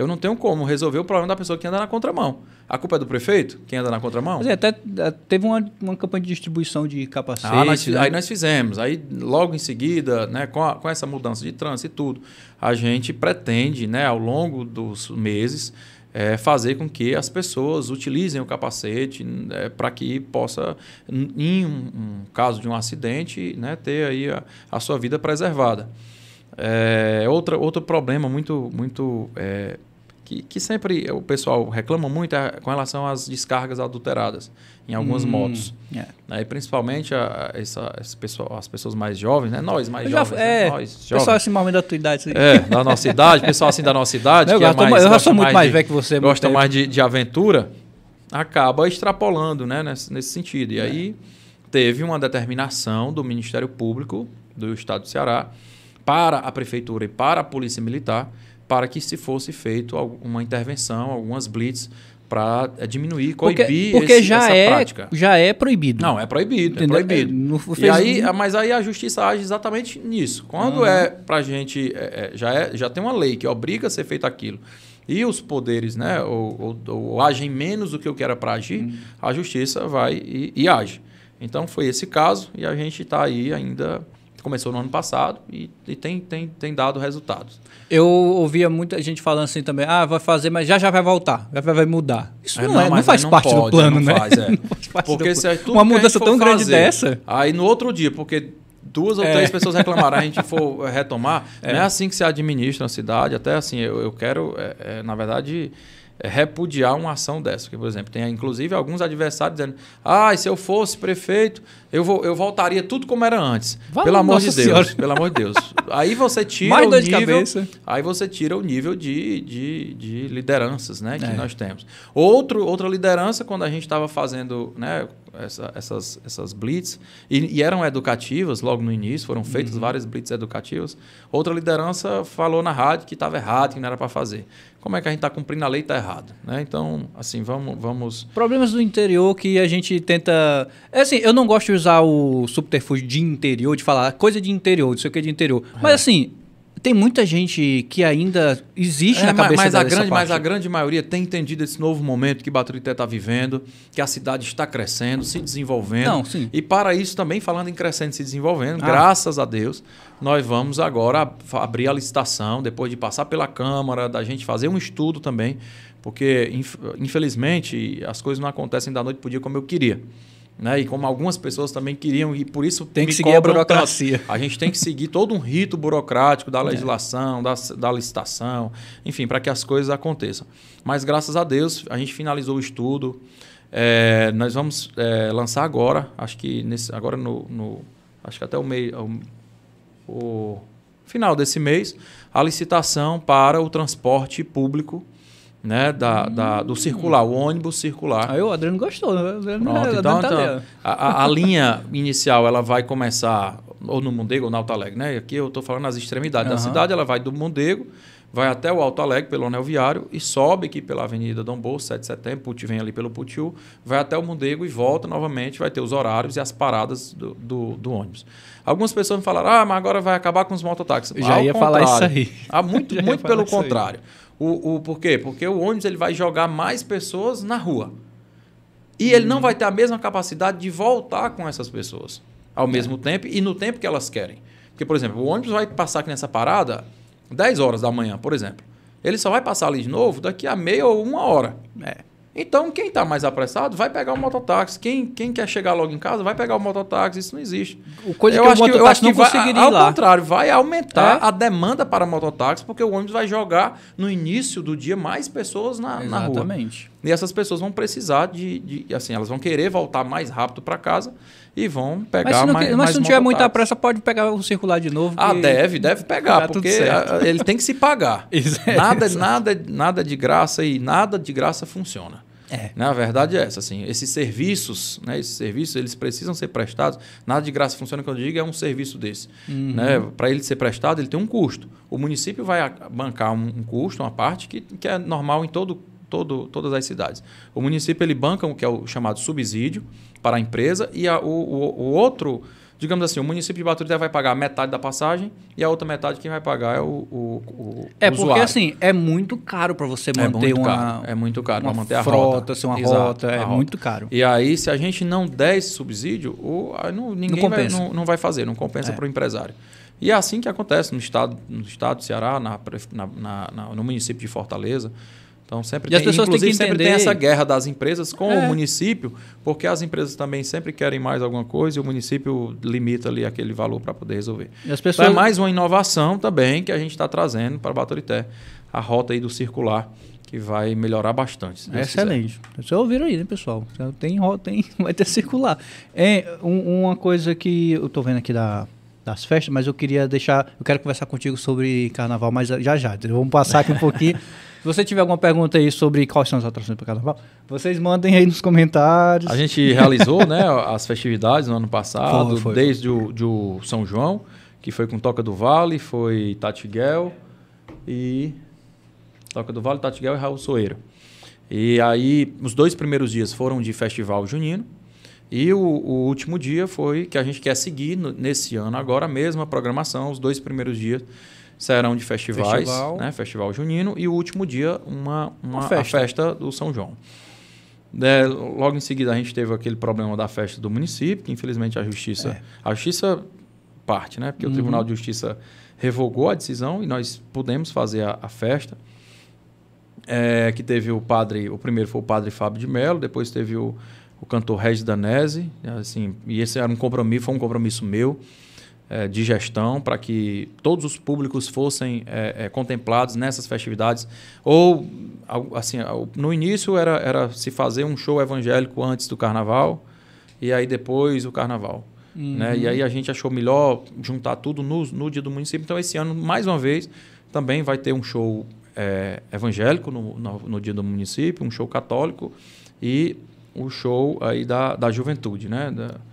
Eu não tenho como resolver o problema da pessoa que anda na contramão. A culpa é do prefeito? Quem anda na contramão? Mas é, até é, teve uma, uma campanha de distribuição de capacete. Ah, nós, né? Aí nós fizemos. Aí logo em seguida, né, com, a, com essa mudança de trânsito e tudo, a gente pretende, né, ao longo dos meses, é fazer com que as pessoas utilizem o capacete é, para que possa, em um, um, caso de um acidente, né, ter aí a, a, sua vida preservada. É, outra, outro problema muito, muito é, que, que sempre o pessoal reclama muito é com relação às descargas adulteradas em algumas hum, motos. É. Né? E principalmente a, a essa, as pessoas mais jovens, né? Nós mais jovens. Já, né? é, Nós, jovens. pessoal assim, mais da tua idade. Assim. É, da nossa idade, pessoal assim da nossa idade. Eu, gosto, é mais, eu já sou muito mais, velho que você. Gosta mais de, de aventura, acaba extrapolando né? nesse, nesse sentido. E é. aí teve uma determinação do Ministério Público do Estado do Ceará para a Prefeitura e para a Polícia Militar para que se fosse feito alguma intervenção, algumas blitz para eh, diminuir, coibir porque, porque esse, já é, prática. Já é proibido. Não, é proibido, é Entendeu? é proibido. É, e aí, um... mas aí a justiça age exatamente nisso. Quando uhum. é para a gente, é, é, já, é, já tem uma lei que obriga a ser feito aquilo, e os poderes né, ou, ou, ou agem menos do que o que era para agir, uhum. a justiça vai e, e age. Então foi esse caso e a gente está aí ainda começou no ano passado e, e, tem, tem, tem dado resultados. Eu ouvia muita gente falando assim também, ah, vai fazer, mas já já vai voltar, já vai mudar. Isso é, não, é, não faz não parte pode, do plano, né? Faz, é. faz porque se é tudo uma mudança tão fazer, grande dessa. Aí no outro dia, porque duas ou é. três pessoas reclamaram, a gente for eh, retomar, é. não é assim que se administra a cidade, até assim, eu, eu quero, eh, eh, na verdade é repudiar uma ação dessa. Porque, por exemplo, tem inclusive alguns adversários dizendo: ah, se eu fosse prefeito, eu, vou, eu voltaria tudo como era antes. Valeu, pelo amor de senhora. Deus. Pelo amor de Deus. Aí você tira Mais o nível. De cabeça. Aí você tira o nível de, de, de lideranças né, que é. nós temos. Outro, outra liderança, quando a gente estava fazendo né, essa, essas, essas blitz, e, e, eram educativas logo no início, foram feitas uhum. várias blitz educativas. Outra liderança falou na rádio que estava errado, que não era para fazer como é que a gente está cumprindo a lei está errado, né? Então, assim, vamos, vamos... Problemas do interior que a gente tenta... É assim, eu não gosto de usar o subterfúgio de interior, de falar coisa de interior, não sei o que de interior. Mas, é. assim, tem muita gente que ainda existe é, na cabeça mas a grande, parte. Mas a grande maioria tem entendido esse novo momento que Baturité está vivendo, que a cidade está crescendo, se desenvolvendo. Não, sim. E para isso também, falando em crescendo e se desenvolvendo, ah. graças a Deus, nós vamos agora abrir a licitação, depois de passar pela Câmara, da gente fazer um estudo também, porque infelizmente as coisas não acontecem da noite para o dia como eu queria. Né? E como algumas pessoas também queriam, e por isso tem que seguir a burocracia. Tanto. A gente tem que seguir todo um rito burocrático da é. legislação, é. da, da licitação, enfim, para que as coisas aconteçam. Mas graças a Deus, a gente finalizou o estudo. É, nós vamos é, lançar agora, acho que nesse, agora no, no Acho que até o meio. o final desse mês, a licitação para o transporte público né, da, da, do circular, o ônibus circular. Aí o Adriano gostou. Adriano, né? Pronto, então, então a, a, linha inicial ela vai começar ou no Mondego ou no Alto Alegre, né? Aqui eu estou falando nas extremidades uhum. da cidade, ela vai do Mondego, vai até o Alto Alegre pelo anel viário e sobe aqui pela Avenida Dom Bolso, 7 de setembro, Puti vem ali pelo Putiu, vai até o Mondego e volta novamente, vai ter os horários e as paradas do, do, do ônibus. Algumas pessoas me falaram, ah, mas agora vai acabar com os mototáxis. Já Ao ia falar isso aí. Ah, muito, muito pelo contrário. Aí. O, o, por quê? Porque o ônibus ele vai jogar mais pessoas na rua. E ele não vai ter a mesma capacidade de voltar com essas pessoas ao mesmo tempo e no tempo que elas querem. Porque, por exemplo, o ônibus vai passar aqui nessa parada 10 horas da manhã, por exemplo. Ele só vai passar ali de novo daqui a meia ou uma hora. É. Então, quem está mais apressado vai pegar o mototáxi. Quem, quem quer chegar logo em casa vai pegar o mototáxi. Isso não existe. O coisa eu que acho o que, eu acho não que vai, conseguiria Ao lá. contrário, vai aumentar é. a demanda para mototáxi, porque o ônibus vai jogar no início do dia mais pessoas na, na rua. Exatamente. E essas pessoas vão precisar de, de, Assim, elas vão querer voltar mais rápido para casa e vão pegar mas se não, mais. Mas se não tiver muita pressa, pode pegar o circular de novo. Ah, deve, deve pegar, porque ah, ele tem que se pagar. É nada, nada, nada de graça e nada de graça funciona. É. Né? A verdade é essa, assim, esses serviços, né? Esses serviços, eles precisam ser prestados. Nada de graça funciona, que eu digo, é um serviço desse. Uhum. Né? Para ele ser prestado, ele tem um custo. O município vai bancar um, um custo, uma parte, que, que é normal em todo Todo, todas as cidades. O município ele banca o que é o chamado subsídio para a empresa e a, o, o, o, outro digamos assim, o município de Baturité vai pagar metade da passagem e a outra metade quem vai pagar é o, o, o É porque assim, é muito caro para você é manter é uma caro, É muito caro para manter a rota, ser uma Exato, rota, é rota. muito caro. E aí se a gente não der esse subsídio, o, não, ninguém não, vai, não, não vai fazer, não compensa é. para o empresário. E é assim que acontece no estado, no estado do Ceará, na, na, na, no município de Fortaleza. Então sempre e tem, as pessoas inclusive, têm que entender... sempre tem essa guerra das empresas com é. o município, porque as empresas também sempre querem mais alguma coisa e o município limita ali aquele valor para poder resolver. E as pessoas... Então é mais uma inovação também que a gente está trazendo para Baturité, a rota aí do circular que vai melhorar bastante. É excelente. Vocês ouviram aí, né, pessoal? Tem, tem, vai ter circular. É um, uma coisa que eu estou vendo aqui da, das festas, mas eu queria deixar, eu quero conversar contigo sobre carnaval, mas já já. Vamos passar aqui um pouquinho. Se você tiver alguma pergunta aí sobre quais são as atrações para carnaval, vocês mandem aí nos comentários. A gente realizou né, as festividades no ano passado, foi, foi, desde foi. O, de o São João, que foi com Toca do Vale, foi Tatiguel e. Toca do Vale, Tatiguel e Raul Soeira. E aí, os dois primeiros dias foram de festival junino. E o, o, último dia foi que a gente quer seguir no, nesse ano agora a mesma programação, os dois primeiros dias serão de festivais, Festival, né? Festival junino e o último dia uma, uma, uma festa. festa. do São João. É, logo em seguida a gente teve aquele problema da festa do município, que infelizmente a justiça, é. a justiça parte, né? Porque uhum. o Tribunal de Justiça revogou a decisão e nós pudemos fazer a, a festa. É, que teve o padre, o primeiro foi o padre Fábio de Mello, depois teve o, o cantor Regis Danese, assim, e esse era um compromisso, foi um compromisso meu. É, de gestão para que todos os públicos fossem é, é contemplados nessas festividades. Ou, assim, no início era, era se fazer um show evangélico antes do carnaval e aí depois o carnaval. Uhum. Né? E aí a uhum. gente achou melhor juntar tudo no, no dia do município. Então, esse ano, mais uma vez, também vai ter um show é, evangélico no, no, no, dia do município, um show católico e o show aí da, da juventude, né? Da,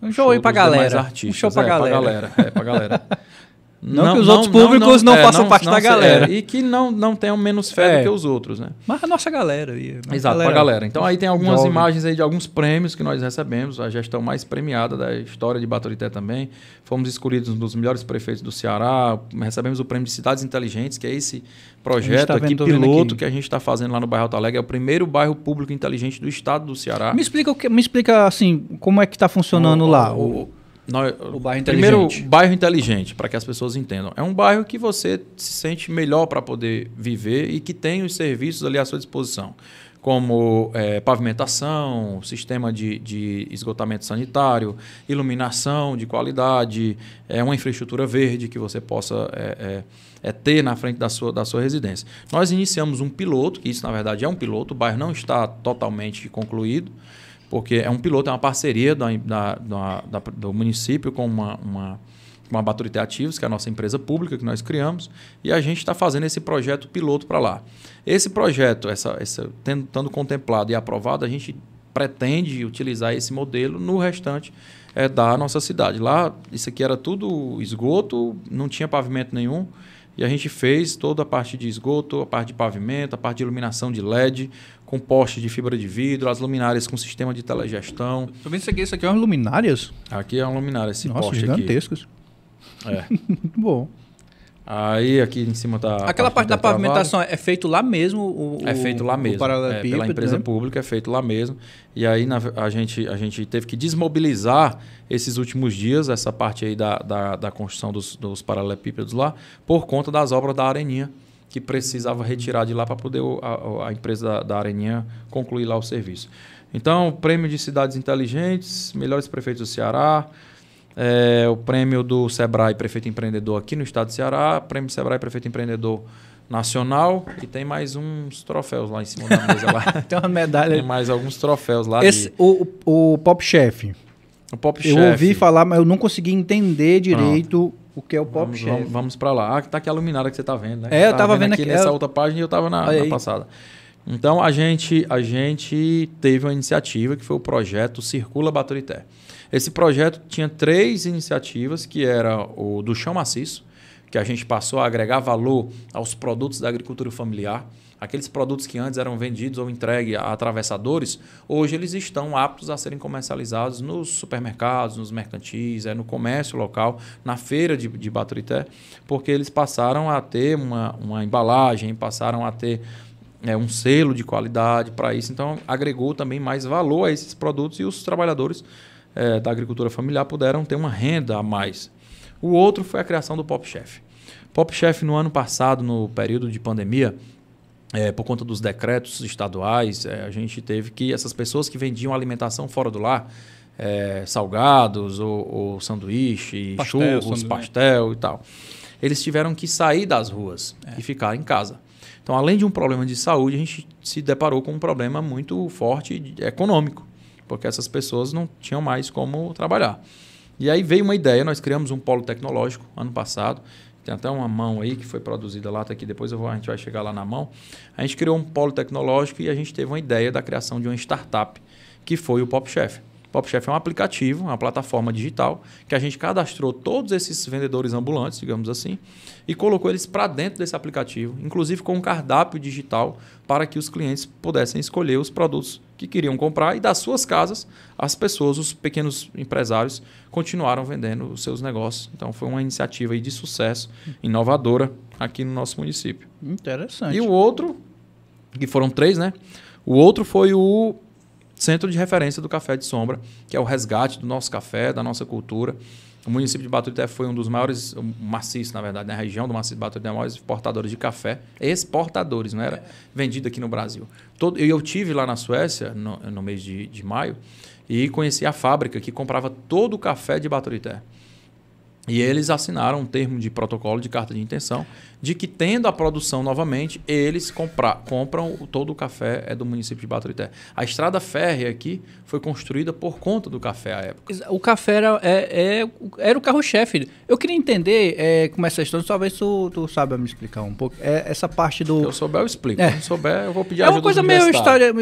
um show, show aí pra galera. Um show pra é, galera. Pra galera. É, pra galera. Não, não, que os não, outros públicos não, não é, façam parte da galera. É, e que não, não tenham menos fé é. do que os outros, né? Mas a nossa galera aí. Exato, galera, pra galera. Então aí tem algumas jovem. imagens aí de alguns prêmios que nós recebemos, a gestão mais premiada da história de Baturité também. Fomos escolhidos um dos melhores prefeitos do Ceará, recebemos o prêmio de Cidades Inteligentes, que é esse projeto tá aqui, piloto, aqui. que a gente está fazendo lá no bairro Alto Alegre. É o primeiro bairro público inteligente do estado do Ceará. Me explica, me explica assim, como é que está funcionando o, lá. O, o nós, o bairro inteligente. Primeiro, bairro inteligente, para que as pessoas entendam. É um bairro que você se sente melhor para poder viver e que tem os serviços ali à sua disposição, como é, pavimentação, sistema de, de esgotamento sanitário, iluminação de qualidade, é, uma infraestrutura verde que você possa é, é, é ter na frente da sua, da sua residência. Nós iniciamos um piloto, que isso na verdade é um piloto, o bairro não está totalmente concluído porque é um piloto, é uma parceria da, da, da, do município com uma, uma, uma Baturité Ativos, que é a nossa empresa pública que nós criamos, e a gente está fazendo esse projeto piloto para lá. Esse projeto, essa, essa, tentando contemplado e aprovado, a gente pretende utilizar esse modelo no restante é, da nossa cidade. Lá, isso aqui era tudo esgoto, não tinha pavimento nenhum, e a gente fez toda a parte de esgoto, a parte de pavimento, a parte de iluminação de LED, com poste de fibra de vidro, as luminárias com sistema de telegestão. Tô vendo que isso aqui é umas luminárias? Aqui é uma luminária, esse Nossa, poste gigantescos. aqui. gigantescos. É. Muito bom. Aí aqui em cima tá. Aquela parte, da pavimentação é feito lá mesmo? O, é feito lá mesmo. É, pela né? empresa né? pública é feito lá mesmo. E aí na, a, gente, a gente teve que desmobilizar esses últimos dias, essa parte aí da, da, da construção dos, dos paralelepípedos lá, por conta das obras da Areninha, que precisava retirar de lá para poder a, a empresa da, da Areninha concluir lá o serviço. Então, prêmio de cidades inteligentes, melhores prefeitos do Ceará, é, o prêmio do Sebrae Prefeito Empreendedor aqui no estado do Ceará, prêmio Sebrae Prefeito Empreendedor nacional e tem mais uns troféus lá em cima da mesa lá. tem uma medalha. Tem mais alguns troféus lá. Esse, de... o, o Pop Chef. O Pop Chef. Eu ouvi falar, mas eu não consegui entender direito Pronto. o que é o Pop vamos, Chef. Vamos, vamos para lá. Ah, tá aqui a luminária que você tá vendo, né? É, eu tava, tava vendo, vendo, aqui. aqui nessa eu... É. outra página e eu tava na, na passada. Então a gente a gente teve uma iniciativa que foi o projeto Circula Baturité. Esse projeto tinha três iniciativas, que era o do chão maciço, que a gente passou a agregar valor aos produtos da agricultura familiar. Aqueles produtos que antes eram vendidos ou entregues a atravessadores, hoje eles estão aptos a serem comercializados nos supermercados, nos mercantis, é, no comércio local, na feira de, de Baturité, porque eles passaram a ter uma, uma embalagem, passaram a ter é, um selo de qualidade para isso. Então, agregou também mais valor a esses produtos e os trabalhadores é, da agricultura familiar puderam ter uma renda a mais. O outro foi a criação do Pop Chef. Pop Chef, no ano passado, no período de pandemia, é, por conta dos decretos estaduais, é, a gente teve que essas pessoas que vendiam alimentação fora do lar, é, salgados ou, ou sanduíche, pastel, churros, sanduíche. pastel e tal, eles tiveram que sair das ruas é. e ficar em casa. Então, além de um problema de saúde, a gente se deparou com um problema muito forte econômico porque essas pessoas não tinham mais como trabalhar. E aí veio uma ideia, nós criamos um polo tecnológico ano passado, tem até uma mão aí que foi produzida lá, tá aqui, depois vou, a gente vai chegar lá na mão. A gente criou um polo tecnológico e a gente teve uma ideia da criação de uma startup, que foi o Pop Chef. Pop Chef é um aplicativo, uma plataforma digital, que a gente cadastrou todos esses vendedores ambulantes, digamos assim, e colocou eles para dentro desse aplicativo, inclusive com um cardápio digital para que os clientes pudessem escolher os produtos que queriam comprar e das suas casas as pessoas, os pequenos empresários, continuaram vendendo os seus negócios. Então foi uma iniciativa de sucesso, inovadora aqui no nosso município. Interessante. E o outro, que foram três, né? O outro foi o centro de referência do café de sombra, que é o resgate do nosso café, da nossa cultura. O município de Baturité foi um dos maiores, maciços maciço, na verdade, na né? região do maciço de Baturité, maiores exportadores de café, exportadores, não era é. vendido aqui no Brasil. Todo, eu tive lá na Suécia, no, no mês de, de maio, e conheci a fábrica que comprava todo o café de Baturité. E eles assinaram um termo de protocolo de carta de intenção de que, tendo a produção novamente, eles compra, compram todo o café é do município de Baturité. A estrada férrea aqui foi construída por conta do café à época. O café era, é, é, era o carro-chefe. Eu queria entender é, como é essa história, talvez tu, tu saiba me explicar um pouco. É, essa parte do. Se eu souber, eu explico. É. Se eu souber, eu vou pedir é ajuda. É uma coisa meio história.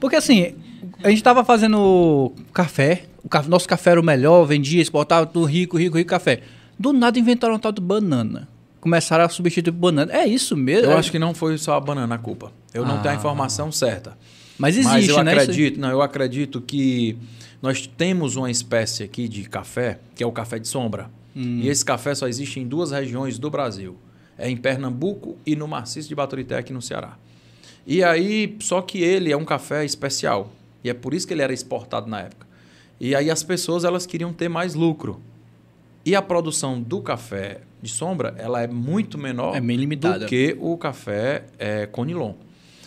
Porque assim a gente tava fazendo café, o nosso café era o melhor, vendia, exportava, tudo rico, rico, rico café. Do nada inventaram um tal de banana. Começaram a substituir por banana. É isso mesmo? Eu acho que não foi só a banana a culpa. Eu ah. não tenho a ah. informação certa. Mas existe, Mas eu né? acredito, não, eu acredito que nós temos uma espécie aqui de café, que é o café de sombra. Hum. E esse café só existe em duas regiões do Brasil. É em Pernambuco e no Maciço de Baturité, aqui no Ceará. E aí, só que ele é um café especial. E é por isso que ele era exportado na época. E aí as pessoas elas queriam ter mais lucro. E a produção do café de sombra ela é muito menor é do que o café é, conilon.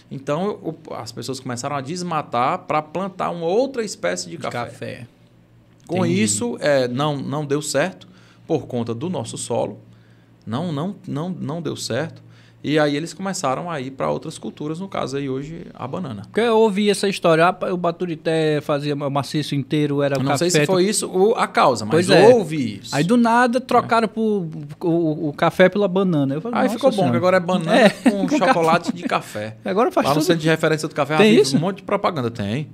Então o, as pessoas começaram a desmatar para plantar uma outra espécie de, de café. café. Com Entendi. isso é, não não deu certo por conta do nosso solo. Não não não não deu certo. E aí eles começaram a ir para outras culturas, no caso aí hoje a banana. Porque eu ouvi essa história, ah, o Baturité fazia maciço inteiro, era Não café. Não sei se foi isso ou a causa, mas eu é. ouvi isso. Aí do nada trocaram é. pro, o, o, café pela banana. Falei, aí ficou senhora. bom, agora é banana é, com, chocolate de café. Agora faz Lá no centro de referência do café, tem isso? um monte de propaganda tem.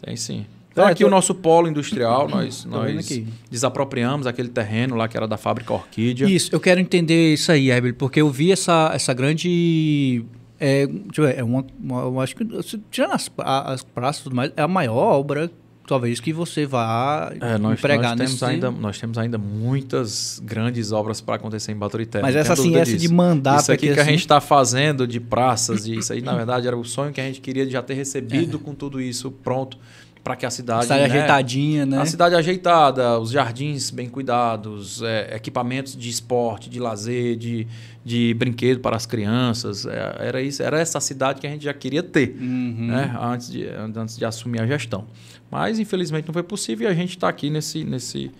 Tem sim. Então, é, aqui tô... o nosso polo industrial, nós, nós desapropriamos aquele terreno lá que era da fábrica Orquídea. Isso, eu quero entender isso aí, Herbert, porque eu vi essa, essa grande. É, ver, é uma, uma, eu acho que, tirando as, as praças e tudo mais, é a maior obra talvez que você vá é, nós, empregar nós né? nesse... ainda nós temos ainda muitas grandes obras para acontecer em Baturité mas essa assim essa disso. de mandar isso aqui que assim... a gente está fazendo de praças de isso aí na verdade era o sonho que a gente queria de já ter recebido é. com tudo isso pronto para que a cidade. A cidade né, ajeitadinha, né? A cidade ajeitada, os jardins bem cuidados, é, equipamentos de esporte, de lazer, de, de brinquedo para as crianças. É, era, isso, era essa cidade que a gente já queria ter uhum. né, antes, de, antes de assumir a gestão. Mas, infelizmente, não foi possível e a gente está aqui nesse. nesse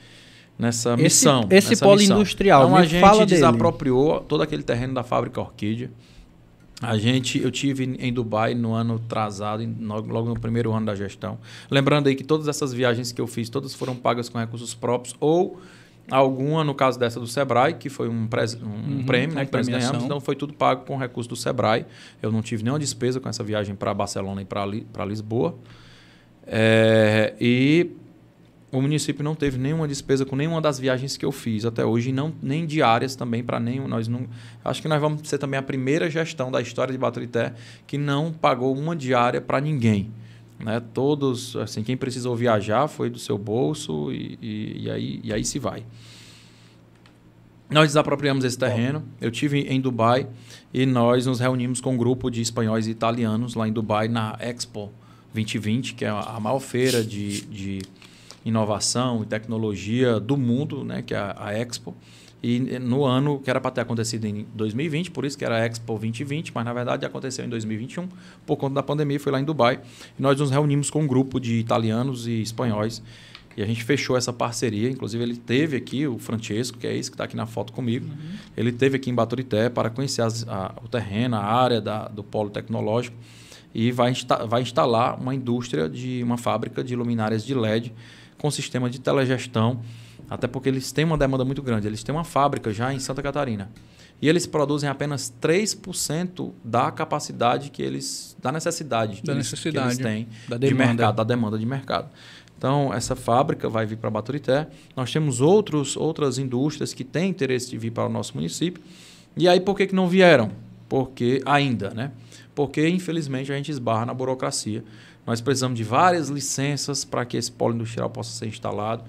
Nessa missão. Esse, esse nessa polo missão. industrial. Então, a gente fala desapropriou dele. todo aquele terreno da fábrica Orquídea. A gente, eu tive em Dubai no ano atrasado, logo no primeiro ano da gestão. Lembrando aí que todas essas viagens que eu fiz, todas foram pagas com recursos próprios ou alguma, no caso dessa do Sebrae, que foi um, pres, um uhum, é prêmio né, que ganhamos, então foi tudo pago com recurso do Sebrae. Eu não tive nenhuma despesa com essa viagem para Barcelona e para Lisboa. É, e o município não teve nenhuma despesa com nenhuma das viagens que eu fiz até hoje, não, nem diárias também para nenhum. Nós não, acho que nós vamos ser também a primeira gestão da história de Baturité que não pagou uma diária para ninguém. Né? Todos, assim, quem precisou viajar foi do seu bolso e, e, e aí, e aí se vai. Nós desapropriamos esse terreno. Eu tive em Dubai e nós nos reunimos com um grupo de espanhóis e italianos lá em Dubai na Expo 2020, que é a maior feira de, de inovação e tecnologia do mundo, né, que é a, Expo. E eh, no ano que era para ter acontecido em 2020, por isso que era a Expo 2020, mas na verdade aconteceu em 2021 por conta da pandemia, foi lá em Dubai. E nós nos reunimos com um grupo de italianos e espanhóis e a gente fechou essa parceria. Inclusive, ele teve aqui, o Francesco, que é esse que está aqui na foto comigo, uhum. ele teve aqui em Baturité para conhecer as, a, o terreno, a área da, do polo tecnológico e vai, insta vai instalar uma indústria de uma fábrica de luminárias de LED com sistema de telegestão, até porque eles têm uma demanda muito grande. Eles têm uma fábrica já em Santa Catarina. E eles produzem apenas 3% da capacidade que eles. da necessidade, da necessidade que eles têm da demanda. de mercado, da demanda de mercado. Então, essa fábrica vai vir para Baturité. Nós temos outros, outras indústrias que têm interesse de vir para o nosso município. E aí, por que, que não vieram? Porque ainda, né? Porque, infelizmente, a gente esbarra na burocracia nós precisamos de várias licenças para que esse polo industrial possa ser instalado.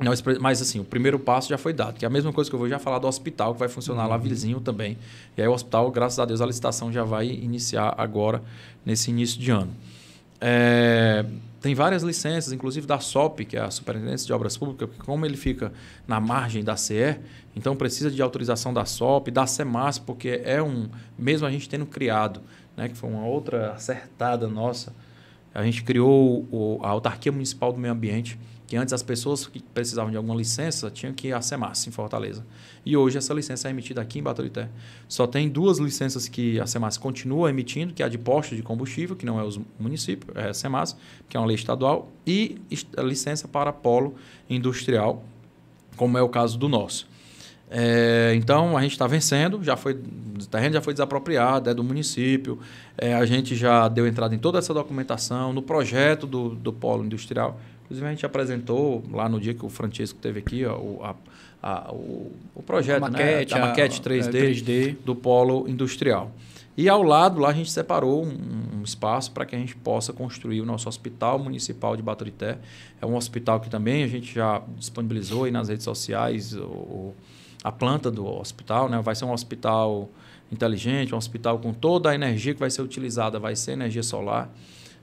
Nós, mas assim, o primeiro passo já foi dado, que é a mesma coisa que eu vou já falar do hospital, que vai funcionar uhum. lá vizinho também. E aí o hospital, graças a Deus, a licitação já vai iniciar agora, nesse início de ano. É, tem várias licenças, inclusive da SOP, que é a Superintendência de Obras Públicas, porque como ele fica na margem da CE, então precisa de autorização da SOP, da SEMAS, porque é um, mesmo a gente tendo criado, né, que foi uma outra acertada nossa, a gente criou o, a autarquia municipal do meio ambiente, que antes as pessoas que precisavam de alguma licença tinham que ir à SEMAS em Fortaleza. E hoje essa licença é emitida aqui em Baturité. Só tem duas licenças que a SEMAS continua emitindo, que é a de postos de combustível, que não é o município, é a SEMAS, que é uma lei estadual, e a licença para polo industrial, como é o caso do nosso. É, então a gente está vencendo, já foi, o terreno já foi desapropriado, é do município, é, a gente já deu entrada em toda essa documentação, no projeto do, do polo industrial. Inclusive a gente apresentou lá no dia que o Francisco teve aqui ó, o, a, a, o, o, projeto, a né? maquete, né? a, a maquete 3D, é, 3D, do polo industrial. E ao lado lá a gente separou um, um espaço para que a gente possa construir o nosso hospital municipal de Baturité. É um hospital que também a gente já disponibilizou aí nas redes sociais. o, a planta do hospital, né? Vai ser um hospital inteligente, um hospital com toda a energia que vai ser utilizada, vai ser energia solar.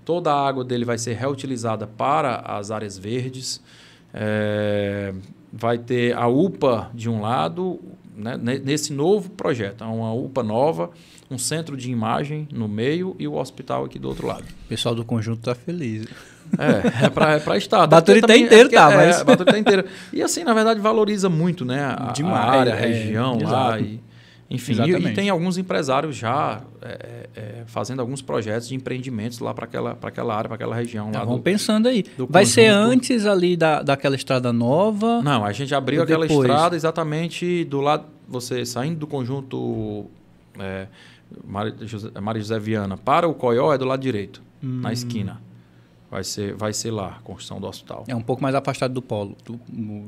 Toda a água dele vai ser reutilizada para as áreas verdes. É, vai ter a UPA de um lado, né, nesse novo projeto, é uma UPA nova, um centro de imagem no meio e o hospital aqui do outro lado. O pessoal do conjunto está feliz. É, é para é pra Estado. Baturité inteira inteiro é, tá, é, mas... É, Baturité inteiro. E assim, na verdade, valoriza muito né, a, Demais, a área, a é, região é, lá. E, enfim, e, e, tem alguns empresários já é, fazendo alguns projetos de empreendimentos lá para aquela, aquela área, para aquela região. Tá, lá do, pensando aí. Vai ser antes ali da, daquela estrada nova? Não, a gente abriu aquela depois. estrada exatamente do lado... Você saindo do conjunto... Maria José Viana para o Coió é do lado direito, hum. na esquina. Vai ser, vai ser lá a construção do hospital. É um pouco mais afastado do polo. Do,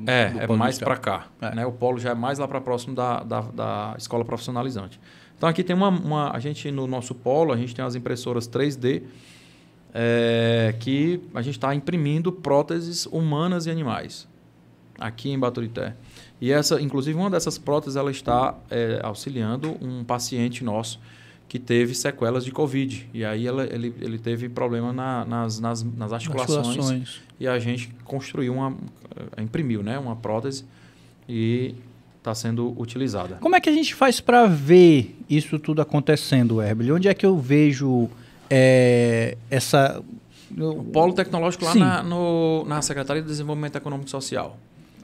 é, do é polo é mais para cá. É. Né? O polo já é mais lá para próximo da, da, da, escola profissionalizante. Então aqui tem uma, uma, A gente, no nosso polo, a gente tem as impressoras 3D é, que a gente está imprimindo próteses humanas e animais aqui em Baturité. E essa, inclusive, uma dessas próteses ela está é, auxiliando um paciente nosso que teve sequelas de Covid. E aí ela, ele, ele teve problema na, nas, nas, nas articulações, articulações, E a gente construiu uma. Eh, imprimiu né, uma prótese e está sendo utilizada. Como é que a gente faz para ver isso tudo acontecendo, Herbert? Onde é que eu vejo é, essa. O polo tecnológico lá na, no, na Secretaria de Desenvolvimento Econômico e Social.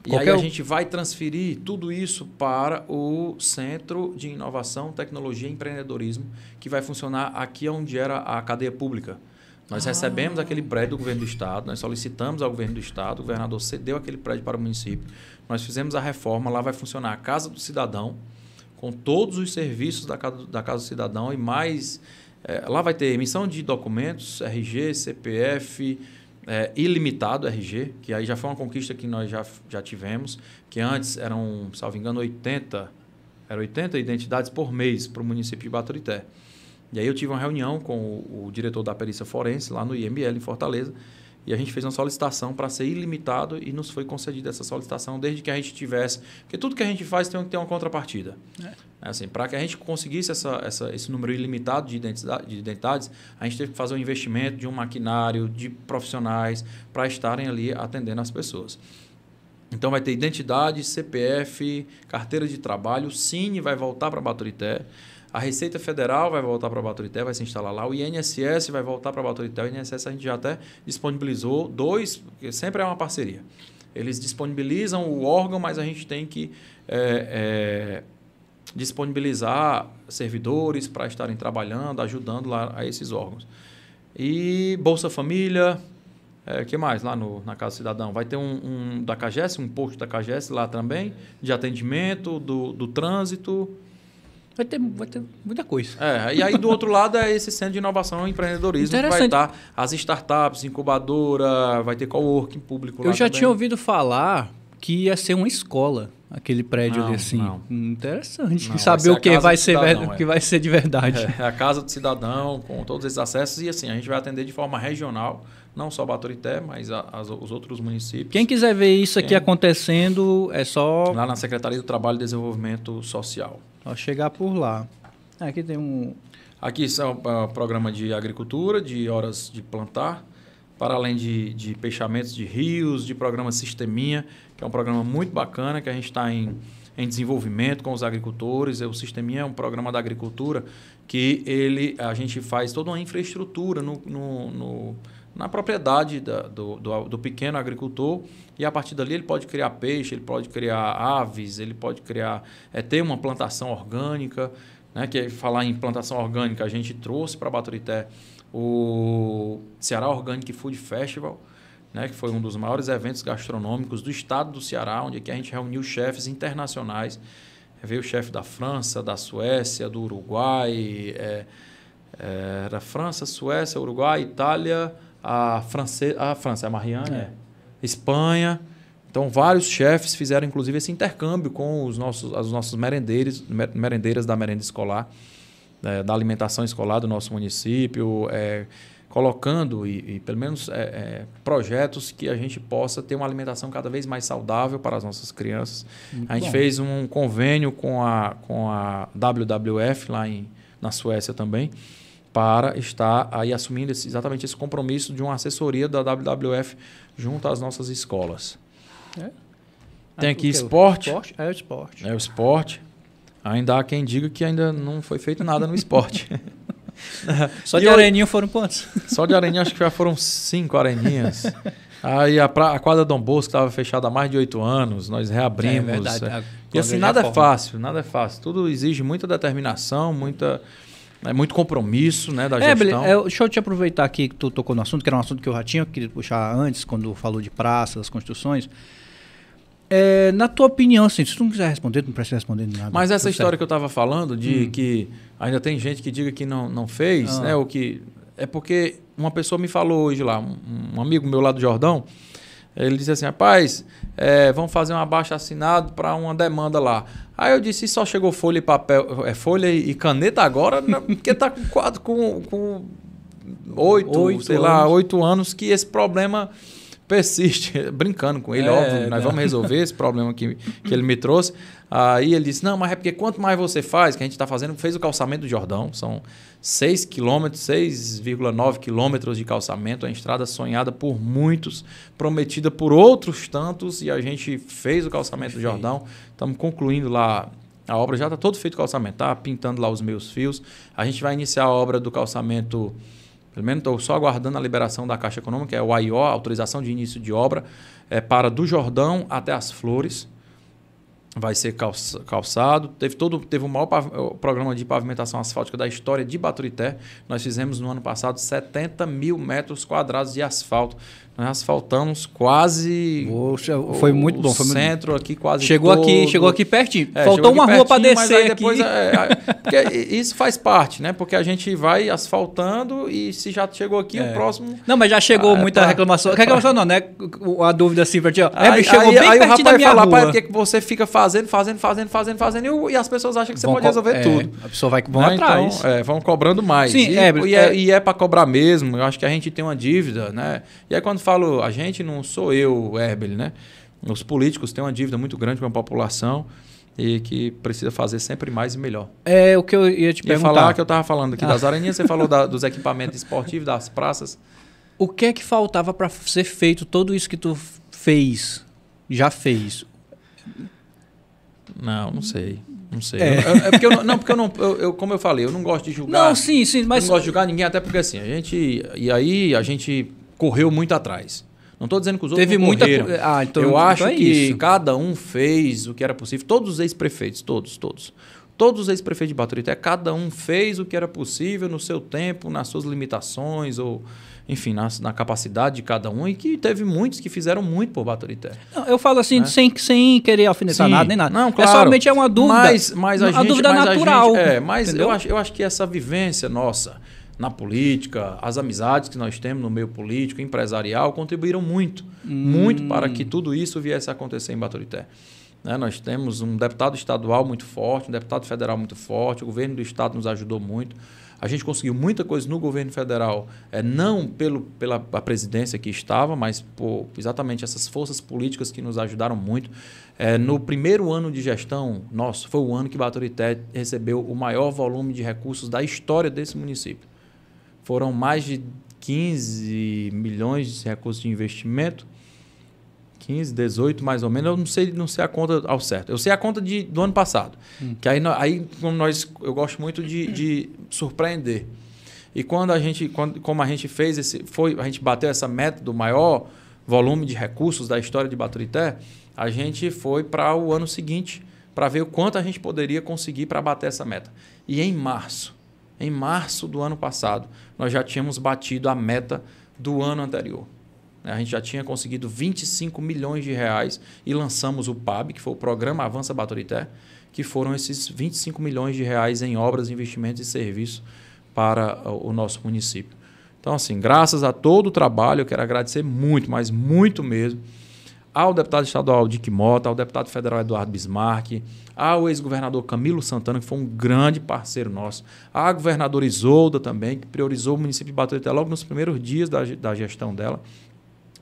Qualquer... E aí a gente vai transferir tudo isso para o Centro de Inovação, Tecnologia e Empreendedorismo, que vai funcionar aqui onde era a cadeia pública. Nós ah. recebemos aquele prédio do governo do estado, nós solicitamos ao governo do estado, o governador cedeu aquele prédio para o município. Nós fizemos a reforma, lá vai funcionar a Casa do Cidadão, com todos os serviços da Casa, da casa do Cidadão e mais. É, lá vai ter emissão de documentos, RG, CPF, é, ilimitado RG, que aí já foi uma conquista que nós já, já tivemos, que antes eram, salvo engano, 80, eram 80 identidades por mês para o município de Baturité. E aí eu tive uma reunião com o, o diretor da perícia forense lá no IML, em Fortaleza, e a gente fez uma solicitação para ser ilimitado e nos foi concedida essa solicitação desde que a gente tivesse. Porque tudo que a gente faz tem que ter uma contrapartida. É. Né, assim, para que a gente conseguisse essa, essa, esse número ilimitado de, de identidades, a gente teve que fazer um investimento de um maquinário, de profissionais, para estarem ali atendendo as pessoas. Então vai ter identidade, CPF, carteira de trabalho, o Cine vai voltar para Baturité, a Receita Federal vai voltar para Baturité, vai se instalar lá, o INSS vai voltar para Baturité, o INSS a gente já até disponibilizou dois, porque sempre é uma parceria. Eles disponibilizam o órgão, mas a gente tem que é, é, disponibilizar servidores para estarem trabalhando, ajudando lá a esses órgãos. E Bolsa Família, é, que mais lá no, na Casa Cidadão? Vai ter um, um da CAGES, um posto da CAGES lá também, de atendimento, do, do trânsito. Vai ter, vai ter muita coisa. É, e aí do outro lado é esse centro de inovação e empreendedorismo que vai estar tá as startups, incubadora, vai ter coworking público Eu lá Eu já também. tinha ouvido falar que ia ser uma escola aquele prédio não, ali assim. Não. Interessante. Não, saber o é que vai ser cidadão, ver... é. que vai ser de verdade. É, é, a casa do cidadão com todos esses acessos e assim a gente vai atender de forma regional, não só Baturité, mas a, as, os outros municípios. Quem quiser ver isso Quem... aqui acontecendo é só lá na Secretaria do Trabalho e Desenvolvimento Social. Só chegar por lá. Aqui tem um Aqui são uh, é é programa de agricultura, de horas de plantar, para além de, de peixamentos de rios, de programa Sisteminha, que é um programa muito bacana, que a gente está em, em desenvolvimento com os agricultores. É, o Sisteminha é um programa da agricultura que ele, a gente faz toda uma infraestrutura no, no, no na propriedade da, do, do, do, pequeno agricultor e a partir dali ele pode criar peixe, ele pode criar aves, ele pode criar é, ter uma plantação orgânica, né? Que é falar em plantação orgânica a gente trouxe para Baturité o Ceará Organic Food Festival, né, que foi um dos maiores eventos gastronômicos do estado do Ceará, onde aqui a gente reuniu chefes internacionais. É, veio o chefe da França, da Suécia, do Uruguai, é, é, da França, Suécia, Uruguai, Itália, a, France, a França, é a Marianne, é. é. Espanha. Então, vários chefes fizeram, inclusive, esse intercâmbio com os nossos, as nossos merendeiros, merendeiras da merenda escolar, né, da alimentação escolar do nosso município, colocando, e, e pelo menos é, é, projetos que a gente possa ter uma alimentação cada vez mais saudável para as nossas crianças. Muito a gente bom. fez um convênio com a, com a WWF lá em, na Suécia também, para estar aí assumindo esse, exatamente esse compromisso de uma assessoria da WWF junto às nossas escolas. É. Tem aqui esporte. esporte. É o esporte. É o esporte. Ainda há quem diga que ainda não foi feito nada no esporte. Só de e areninha eu... foram quantos? Só de areninha acho que já foram cinco areninhas. Aí a, pra, a quadra Dom Bosco estava fechada há mais de oito anos, nós reabrimos. É, é verdade, é. Né? E assim, nada é fácil, nada é fácil. Tudo exige muita determinação, muita... É muito compromisso, né, da é, gestão. É, deixa eu te aproveitar aqui que tu tocou no assunto, que era um assunto que eu já tinha, querido puxar antes, quando falou de praças, das construções. É, na tua opinião, assim, se tu não quiser responder, tu não precisa responder nada. Mas essa história certo. que eu estava falando de hum. que ainda tem gente que diga que não, não fez, ah. né? O que. É porque uma pessoa me falou hoje lá, um, amigo meu lá do Jordão, ele disse assim: rapaz, é, vamos fazer um abaixo assinado para uma demanda lá. Aí eu disse: só chegou folha e papel, é, folha e caneta agora? Né, porque tá com quatro, com, com oito, oito sei anos. lá, oito anos que esse problema persiste, brincando com ele, é, óbvio, nós vamos resolver esse problema que, que ele me trouxe. Aí ele disse: Não, mas é porque quanto mais você faz, que a gente está fazendo, fez o calçamento do Jordão, são 6 quilômetros, 6,9 quilômetros de calçamento, a estrada sonhada por muitos, prometida por outros tantos, e a gente fez o calçamento do Jordão, estamos concluindo lá. A obra já está todo feito calçamento, tá pintando lá os meus fios. A gente vai iniciar a obra do calçamento pelo menos estou só aguardando a liberação da Caixa Econômica, que é o AIO, autorização de início de obra, é, para do Jordão até as Flores. Vai ser calçado. Teve todo teve o maior programa de pavimentação asfáltica da história de Baturité. Nós fizemos no ano passado 70 mil metros quadrados de asfalto. Nós asfaltamos quase. Poxa, foi o, muito bom. O centro aqui quase. Chegou todo. aqui, chegou aqui pertinho. É, Faltou aqui uma pertinho, rua para descer aqui. Depois, é, é, isso faz parte, né? Porque a gente vai asfaltando e se já chegou aqui, o é. próximo. Não, mas já chegou ah, é muita pra, reclamação. É pra... Reclamação não, né? A dúvida assim, É, aí, chegou aí, bem aí, pertinho o rapaz da minha fala, rua. que você fica fazendo, fazendo, fazendo, fazendo, fazendo, e, as pessoas acham que você vão pode resolver tudo. A pessoa vai vão né? atrás. Então, vão cobrando mais. Sim, e, é, e é, para cobrar mesmo. Eu acho que a gente tem uma dívida, né? E aí quando falo a gente, não sou eu, Herbel, né? Os políticos têm uma dívida muito grande com a população e que precisa fazer sempre mais e melhor. É o que eu ia te ia falar que eu estava falando aqui ah. das aranhas, você falou da, dos equipamentos esportivos, das praças. O que é que faltava para ser feito tudo isso que tu fez, já fez? Não, não sei. Não sei. É, eu, é porque eu não, não, porque eu não, eu, eu, como eu falei, eu não gosto de julgar. Não, sim, sim, mas eu não gosto de julgar ninguém, até porque assim, a gente e aí a gente correu muito atrás. Não estou dizendo que os outros Teve muita. Ah, então, eu então acho é que isso. cada um fez o que era possível. Todos os ex-prefeitos, todos, todos. Todos os ex-prefeitos de Baturité, cada um fez o que era possível no seu tempo, nas suas limitações, ou, enfim, na, na capacidade de cada um, e que teve muitos que fizeram muito por Baturité. Não, eu falo assim, né? sem, sem querer alfinetar Sim. nada nem nada. Não, é claro. É somente é uma dúvida. Mas, mas a, gente, dúvida mas natural. A gente, é, mas eu acho, eu acho que essa vivência nossa na política, as amizades que nós temos no meio político, empresarial, contribuíram muito, hum. muito para que tudo isso viesse a acontecer em Baturité. Né? Nós temos um deputado estadual muito forte, um deputado federal muito forte, o governo do estado nos ajudou muito. A gente conseguiu muita coisa no governo federal, é, não pelo, pela presidência que estava, mas por exatamente essas forças políticas que nos ajudaram muito. É, no primeiro ano de gestão nosso, foi o ano que Baturité recebeu o maior volume de recursos da história desse município. Foram mais de 15 milhões de recursos de investimento. 15, 18 mais ou menos, eu não sei, não sei a conta ao certo. Eu sei a conta de, do ano passado. Hum. Que aí, aí como nós, eu gosto muito de, de surpreender. E quando a gente, quando, como a gente fez esse, foi, a gente bateu essa meta do maior volume de recursos da história de Baturité, a gente foi para o ano seguinte para ver o quanto a gente poderia conseguir para bater essa meta. E em março, em março do ano passado, nós já tínhamos batido a meta do ano anterior. A gente já tinha conseguido 25 milhões de reais e lançamos o PAB, que foi o Programa Avança Baturité, que foram esses 25 milhões de reais em obras, investimentos e serviços para ah, o nosso município. Então, assim, graças a todo o trabalho, eu quero agradecer muito, mas muito mesmo ao deputado estadual Dick Mota, ao deputado federal Eduardo Bismarck, ao ex-governador Camilo Santana, que foi um grande parceiro nosso, à governadora Isolda também, que priorizou o município de Baturité logo nos primeiros dias da, da gestão dela.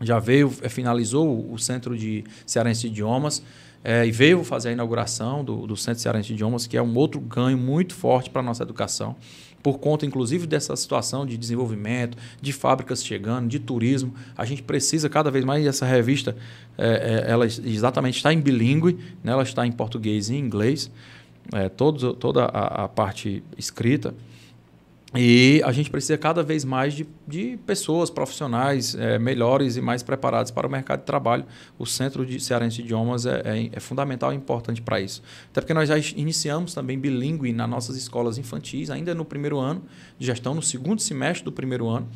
Já veio, é, finalizou o Centro de Cearense de Idiomas é, e veio fazer a inauguração do, do Centro Cearense de Idiomas, que é um outro ganho muito forte para a nossa educação por conta inclusive dessa situação de desenvolvimento, de fábricas chegando, de turismo. A gente precisa cada vez mais, e essa revista é, é ela exatamente está em bilíngue, né? ela está em português e em inglês, é, todo, toda a, a parte escrita. E a gente precisa cada vez mais de, de pessoas profissionais é, melhores e mais preparadas para o mercado de trabalho. O Centro de Cearense de Idiomas é, é, é fundamental e importante para isso. Até porque nós já iniciamos também bilíngue nas nossas escolas infantis, ainda no primeiro ano de gestão, no segundo semestre do primeiro ano.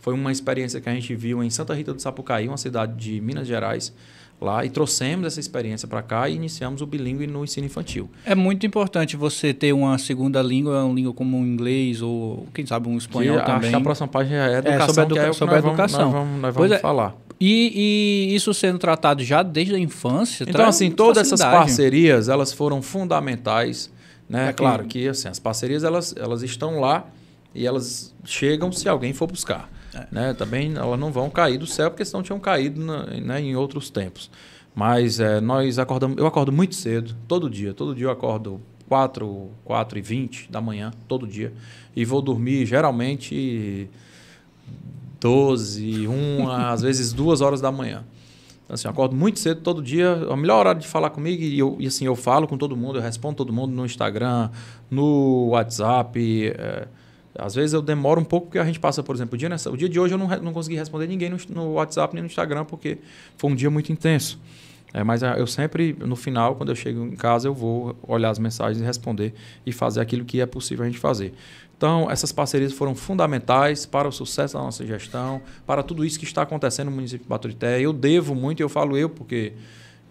Foi uma experiência que a gente viu em Santa Rita do Sapucaí, uma cidade de Minas Gerais lá e trouxemos essa experiência para cá e iniciamos o bilíngue no ensino infantil. É muito importante você ter uma segunda língua, uma língua como o inglês ou quem sabe um espanhol que, também. Acho que a próxima página é educação, é, sobre, educa que é sobre educação. Vamos, nós vamos, nós vamos é. falar. E, e, isso sendo tratado já desde a infância. Então assim, todas facilidade. essas parcerias elas foram fundamentais, né? É claro que assim, as parcerias elas, elas estão lá e elas chegam se alguém for buscar. É. Né? Também elas não vão cair do céu, porque senão tinham caído na, né, em outros tempos. Mas é, nós acordamos, eu acordo muito cedo, todo dia. Todo dia eu acordo 4, 4 e 20 da manhã, todo dia. E vou dormir geralmente 12, 1, às vezes 2 horas da manhã. Então, assim, eu acordo muito cedo todo dia. É melhor hora de falar comigo. E, eu, e assim, eu falo com todo mundo, eu respondo todo mundo no Instagram, no WhatsApp. É, às vezes eu demoro um pouco porque a gente passa, por exemplo, o dia, nessa, o dia de hoje eu não, não consegui responder ninguém no, no WhatsApp nem no Instagram porque foi um dia muito intenso. É, mas ah, eu sempre, no final, quando eu chego em casa, eu vou olhar as mensagens e responder e fazer aquilo que é possível a gente fazer. Então, essas parcerias foram fundamentais para o sucesso da nossa gestão, para tudo isso que está acontecendo no município de Baturité. Eu devo muito, eu falo eu, porque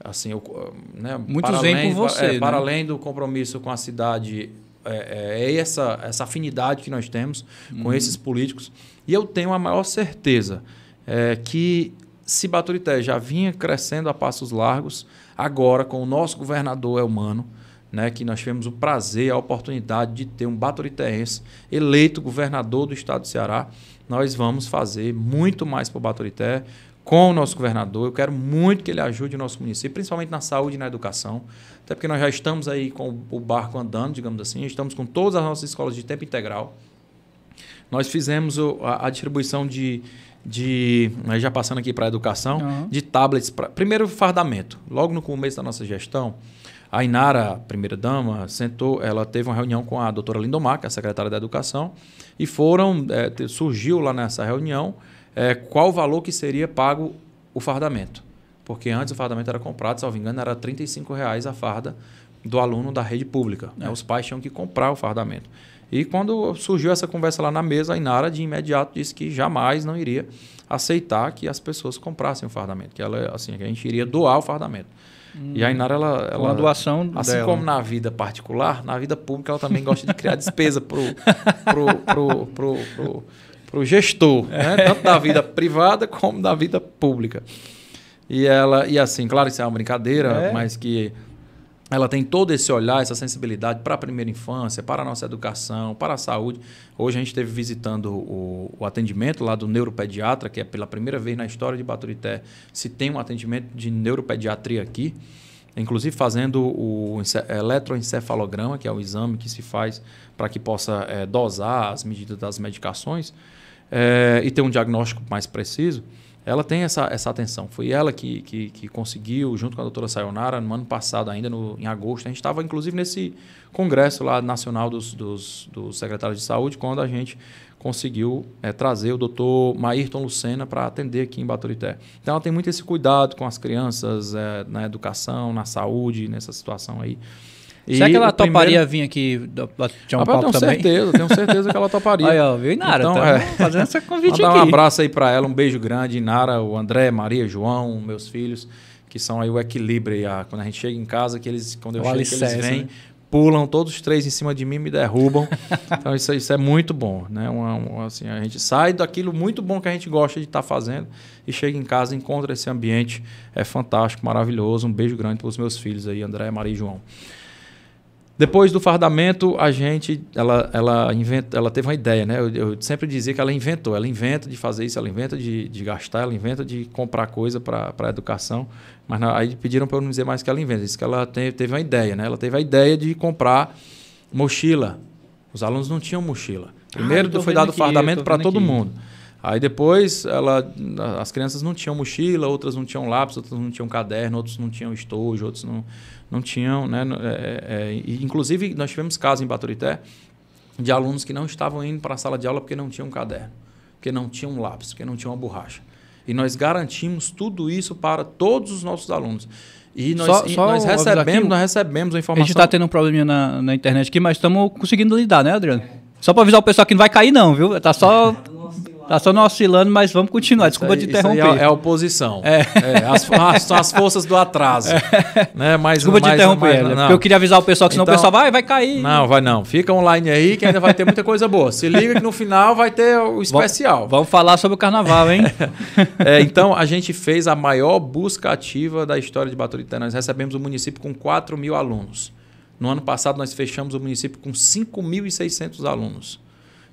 assim, eu, ah, né, muitos vêm você. É, né? Para além do compromisso com a cidade é, é, é essa, essa afinidade que nós temos uhum. com esses políticos. E eu tenho a maior certeza é, que se Baturité já vinha crescendo a passos largos, agora com o nosso governador Elmano, né, que nós tivemos o prazer, a oportunidade de ter um baturitense eleito governador do estado do Ceará, nós vamos fazer muito mais para o Baturité com o nosso governador. Eu quero muito que ele ajude o nosso município, principalmente na saúde e na educação, até porque nós já estamos aí com o barco andando, digamos assim, estamos com todas as nossas escolas de tempo integral. Nós fizemos a, distribuição de, de né, já passando aqui para a educação, uhum. de tablets. Pra, primeiro, fardamento. Logo no começo da nossa gestão, a Inara, primeira-dama, sentou, ela teve uma reunião com a doutora Lindomar, que é a secretária da Educação, e foram, é, surgiu lá nessa reunião é, qual o valor que seria pago o fardamento. Porque antes o fardamento era comprado, se não me engano, era R$ reais a farda do aluno da rede pública. Né? É. Né? Os pais tinham que comprar o fardamento. E quando surgiu essa conversa lá na mesa, a Inara de imediato disse que jamais não iria aceitar que as pessoas comprassem o fardamento, que ela assim, que a gente iria doar o fardamento. Hum, e a Inara ela, ela uma doação assim dela. como na vida particular, na vida pública ela também gosta de criar despesa pro pro pro, pro, pro, pro para o gestor, né? É. tanto da vida privada como da vida pública. E ela, e assim, claro que isso é uma brincadeira, é. mas que ela tem todo esse olhar, essa sensibilidade para a primeira infância, para a nossa educação, para a saúde. Hoje a gente esteve visitando o, o, atendimento lá do neuropediatra, que é pela primeira vez na história de Baturité se tem um atendimento de neuropediatria aqui, inclusive fazendo o eletroencefalograma, que é o exame que se faz para que possa é, dosar as medidas das medicações é, e ter um diagnóstico mais preciso, ela tem essa, essa atenção. Foi ela que, que, que conseguiu, junto com a doutora Sayonara, no ano passado, ainda no, em agosto. A gente estava, inclusive, nesse congresso lá nacional dos, dos, dos, secretários de saúde, quando a gente conseguiu é, trazer o doutor Maírton Lucena para atender aqui em Baturité. Então, ela tem muito esse cuidado com as crianças, é, na educação, na saúde, nessa situação aí. Será que ela toparia primeiro... vir aqui tirar um ah, papo tenho certeza, tenho certeza que ela toparia. Aí, ó, viu, Inara? Então, tá é... fazendo essa convite Mandar um abraço aí para ela, um beijo grande, Inara, o André, Maria, João, meus filhos, que são aí o equilíbrio. Aí, quando a gente chega em casa, que eles, quando eu o chego, alicerce, eles vêm, né? pulam todos os três em cima de mim, me derrubam. então, isso, isso é muito bom, né? Uma, uma, assim, a gente sai daquilo muito bom que a gente gosta de estar tá fazendo e chega em casa, encontra esse ambiente, é fantástico, maravilhoso. Um beijo grande para os meus filhos aí, André, Maria e João. Depois do fardamento, a gente, ela, ela, inventa, ela teve uma ideia, né? Eu, eu, sempre dizia que ela inventou. Ela inventa de fazer isso, ela inventa de, de gastar, ela inventa de comprar coisa para a educação. Mas aí pediram para eu não dizer mais que ela inventa. Disse que ela tem teve uma ideia, né? Ela teve a ideia de comprar mochila. Os alunos não tinham mochila. Ah, Primeiro ah, foi dado aqui, fardamento para todo aqui. mundo. Aí depois ela, as crianças não tinham mochila, outras não tinham lápis, outras não tinham caderno, outros não tinham estojo, outros não, não tinham, né? É, é, é inclusive nós tivemos casos em Baturité de alunos que não estavam indo para a sala de aula porque não tinham caderno, porque não tinham lápis, porque não tinham uma borracha. E nós garantimos tudo isso para todos os nossos alunos. E nós, só, e só nós recebemos, nós recebemos a informação. A gente está tendo um probleminha na, na internet aqui, mas estamos conseguindo lidar, né, Adriano? Só para avisar o pessoal que não vai cair, não, viu? está só Tá só não oscilando, mas vamos continuar. Isso Desculpa aí, te é interromper. é, a oposição. É. é as, as, as, forças do atraso. É. Né? Mas, Desculpa mas, te interromper, mas, é não. eu queria avisar o pessoal, que senão então, o pessoal vai, vai cair. Não, vai não. Fica online aí que ainda vai ter muita coisa boa. Se liga que no final vai ter o especial. Vamos, falar sobre o carnaval, hein? é, então, a gente fez a maior busca ativa da história de Baturité. Nós recebemos o município com 4 mil alunos. No ano passado, nós fechamos o município com 5.600 alunos.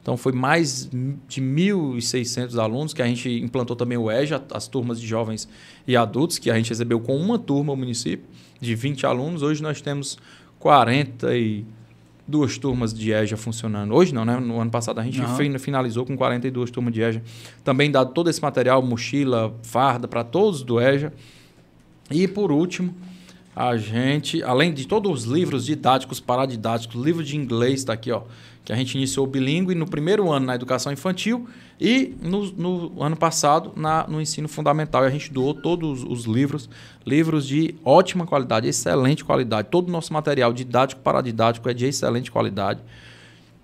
Então foi mais de 1.600 alunos que a gente implantou também o EJA, as turmas de jovens e adultos, que a gente recebeu com uma turma o município, de 20 alunos. Hoje nós temos 42 turmas de EJA funcionando. Hoje não, né? No ano passado a gente finalizou com 42 turmas de EJA. Também dado todo esse material, mochila, farda, para todos do EJA. E por último, a gente, além de todos os livros didáticos, paradidáticos, livro de inglês está aqui, ó que a gente iniciou bilíngue no primeiro ano na educação infantil e no, no ano passado na, no ensino fundamental. E a gente doou todos os livros, livros de ótima qualidade, excelente qualidade. Todo o nosso material didático, paradidático é de excelente qualidade.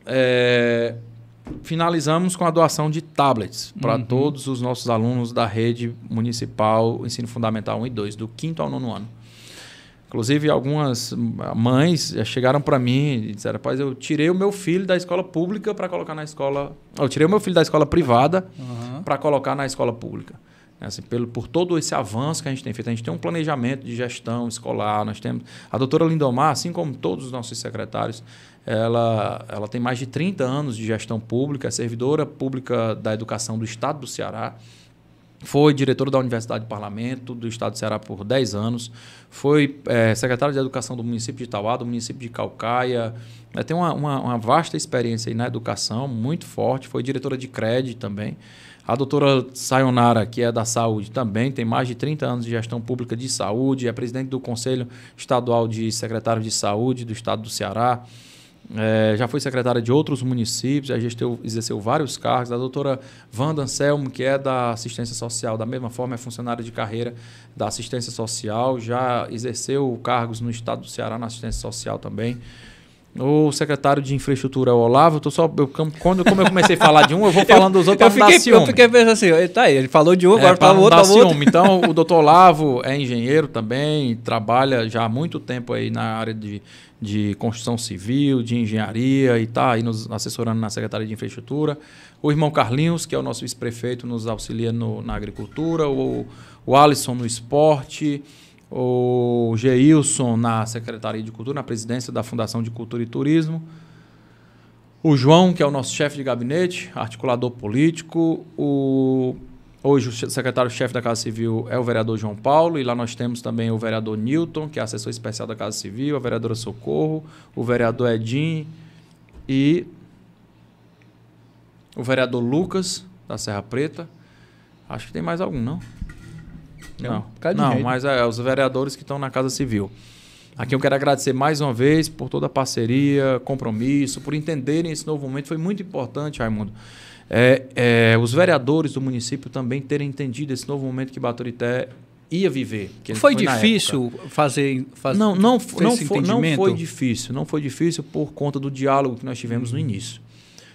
É, finalizamos com a doação de tablets para uhum. todos os nossos alunos da rede municipal Ensino Fundamental 1 e 2, do quinto ao nono ano. Inclusive, algumas mães chegaram para mim e disseram: Rapaz, eu tirei o meu filho da escola pública para colocar na escola. Eu tirei o meu filho da escola privada uhum. para colocar na escola pública. É assim, pelo, por todo esse avanço que a gente tem feito, a gente tem um planejamento de gestão escolar, nós temos. A doutora Lindomar, assim como todos os nossos secretários, ela, ela tem mais de 30 anos de gestão pública, é servidora pública da educação do estado do Ceará. Foi diretor da Universidade do Parlamento do Estado do Ceará por 10 anos. Foi é, secretário de Educação do município de Itauá, do município de Calcaia. É, tem uma, uma, uma, vasta experiência na educação, muito forte. Foi diretora de CRED também. A doutora Sayonara, que é da saúde também, tem mais de 30 anos de gestão pública de saúde. É presidente do Conselho Estadual de Secretários de Saúde do Estado do Ceará é, já foi secretária de outros municípios, já gestiu, exerceu vários cargos. A doutora Wanda Anselmo, que é da assistência social, da mesma forma é funcionária de carreira da assistência social, já exerceu cargos no estado do Ceará na assistência social também. O secretário de infraestrutura é o Olavo. Eu só, eu, quando como eu comecei a falar de um, eu vou falando dos outros Eu fiquei, Eu fiquei pensando assim, ele tá aí, ele falou de um, é, agora fala tá o outro, tá Então, o doutor Olavo é engenheiro também, trabalha já há muito tempo aí na área de, de construção civil, de engenharia e está aí nos assessorando na Secretaria de Infraestrutura. O irmão Carlinhos, que é o nosso vice-prefeito, nos auxilia no, na agricultura. O, o Alisson no esporte o Geilson na Secretaria de Cultura, na presidência da Fundação de Cultura e Turismo, o João, que é o nosso chefe de gabinete, articulador político, o hoje o secretário-chefe da Casa Civil é o vereador João Paulo e lá nós temos também o vereador Newton, que é assessor especial da Casa Civil, a vereadora Socorro, o vereador Edim e o vereador Lucas da Serra Preta. Acho que tem mais algum, não? Não, um não mas é, os vereadores que estão na Casa Civil. Aqui eu quero agradecer mais uma vez por toda a parceria, compromisso, por entenderem esse novo momento. Foi muito importante, Raimundo. É, é, os vereadores do município também terem entendido esse novo momento que Baturité ia viver. Foi, foi, difícil fazer, fazer não não, não, foi, não foi difícil, não foi difícil por conta do diálogo que nós tivemos hum. no início.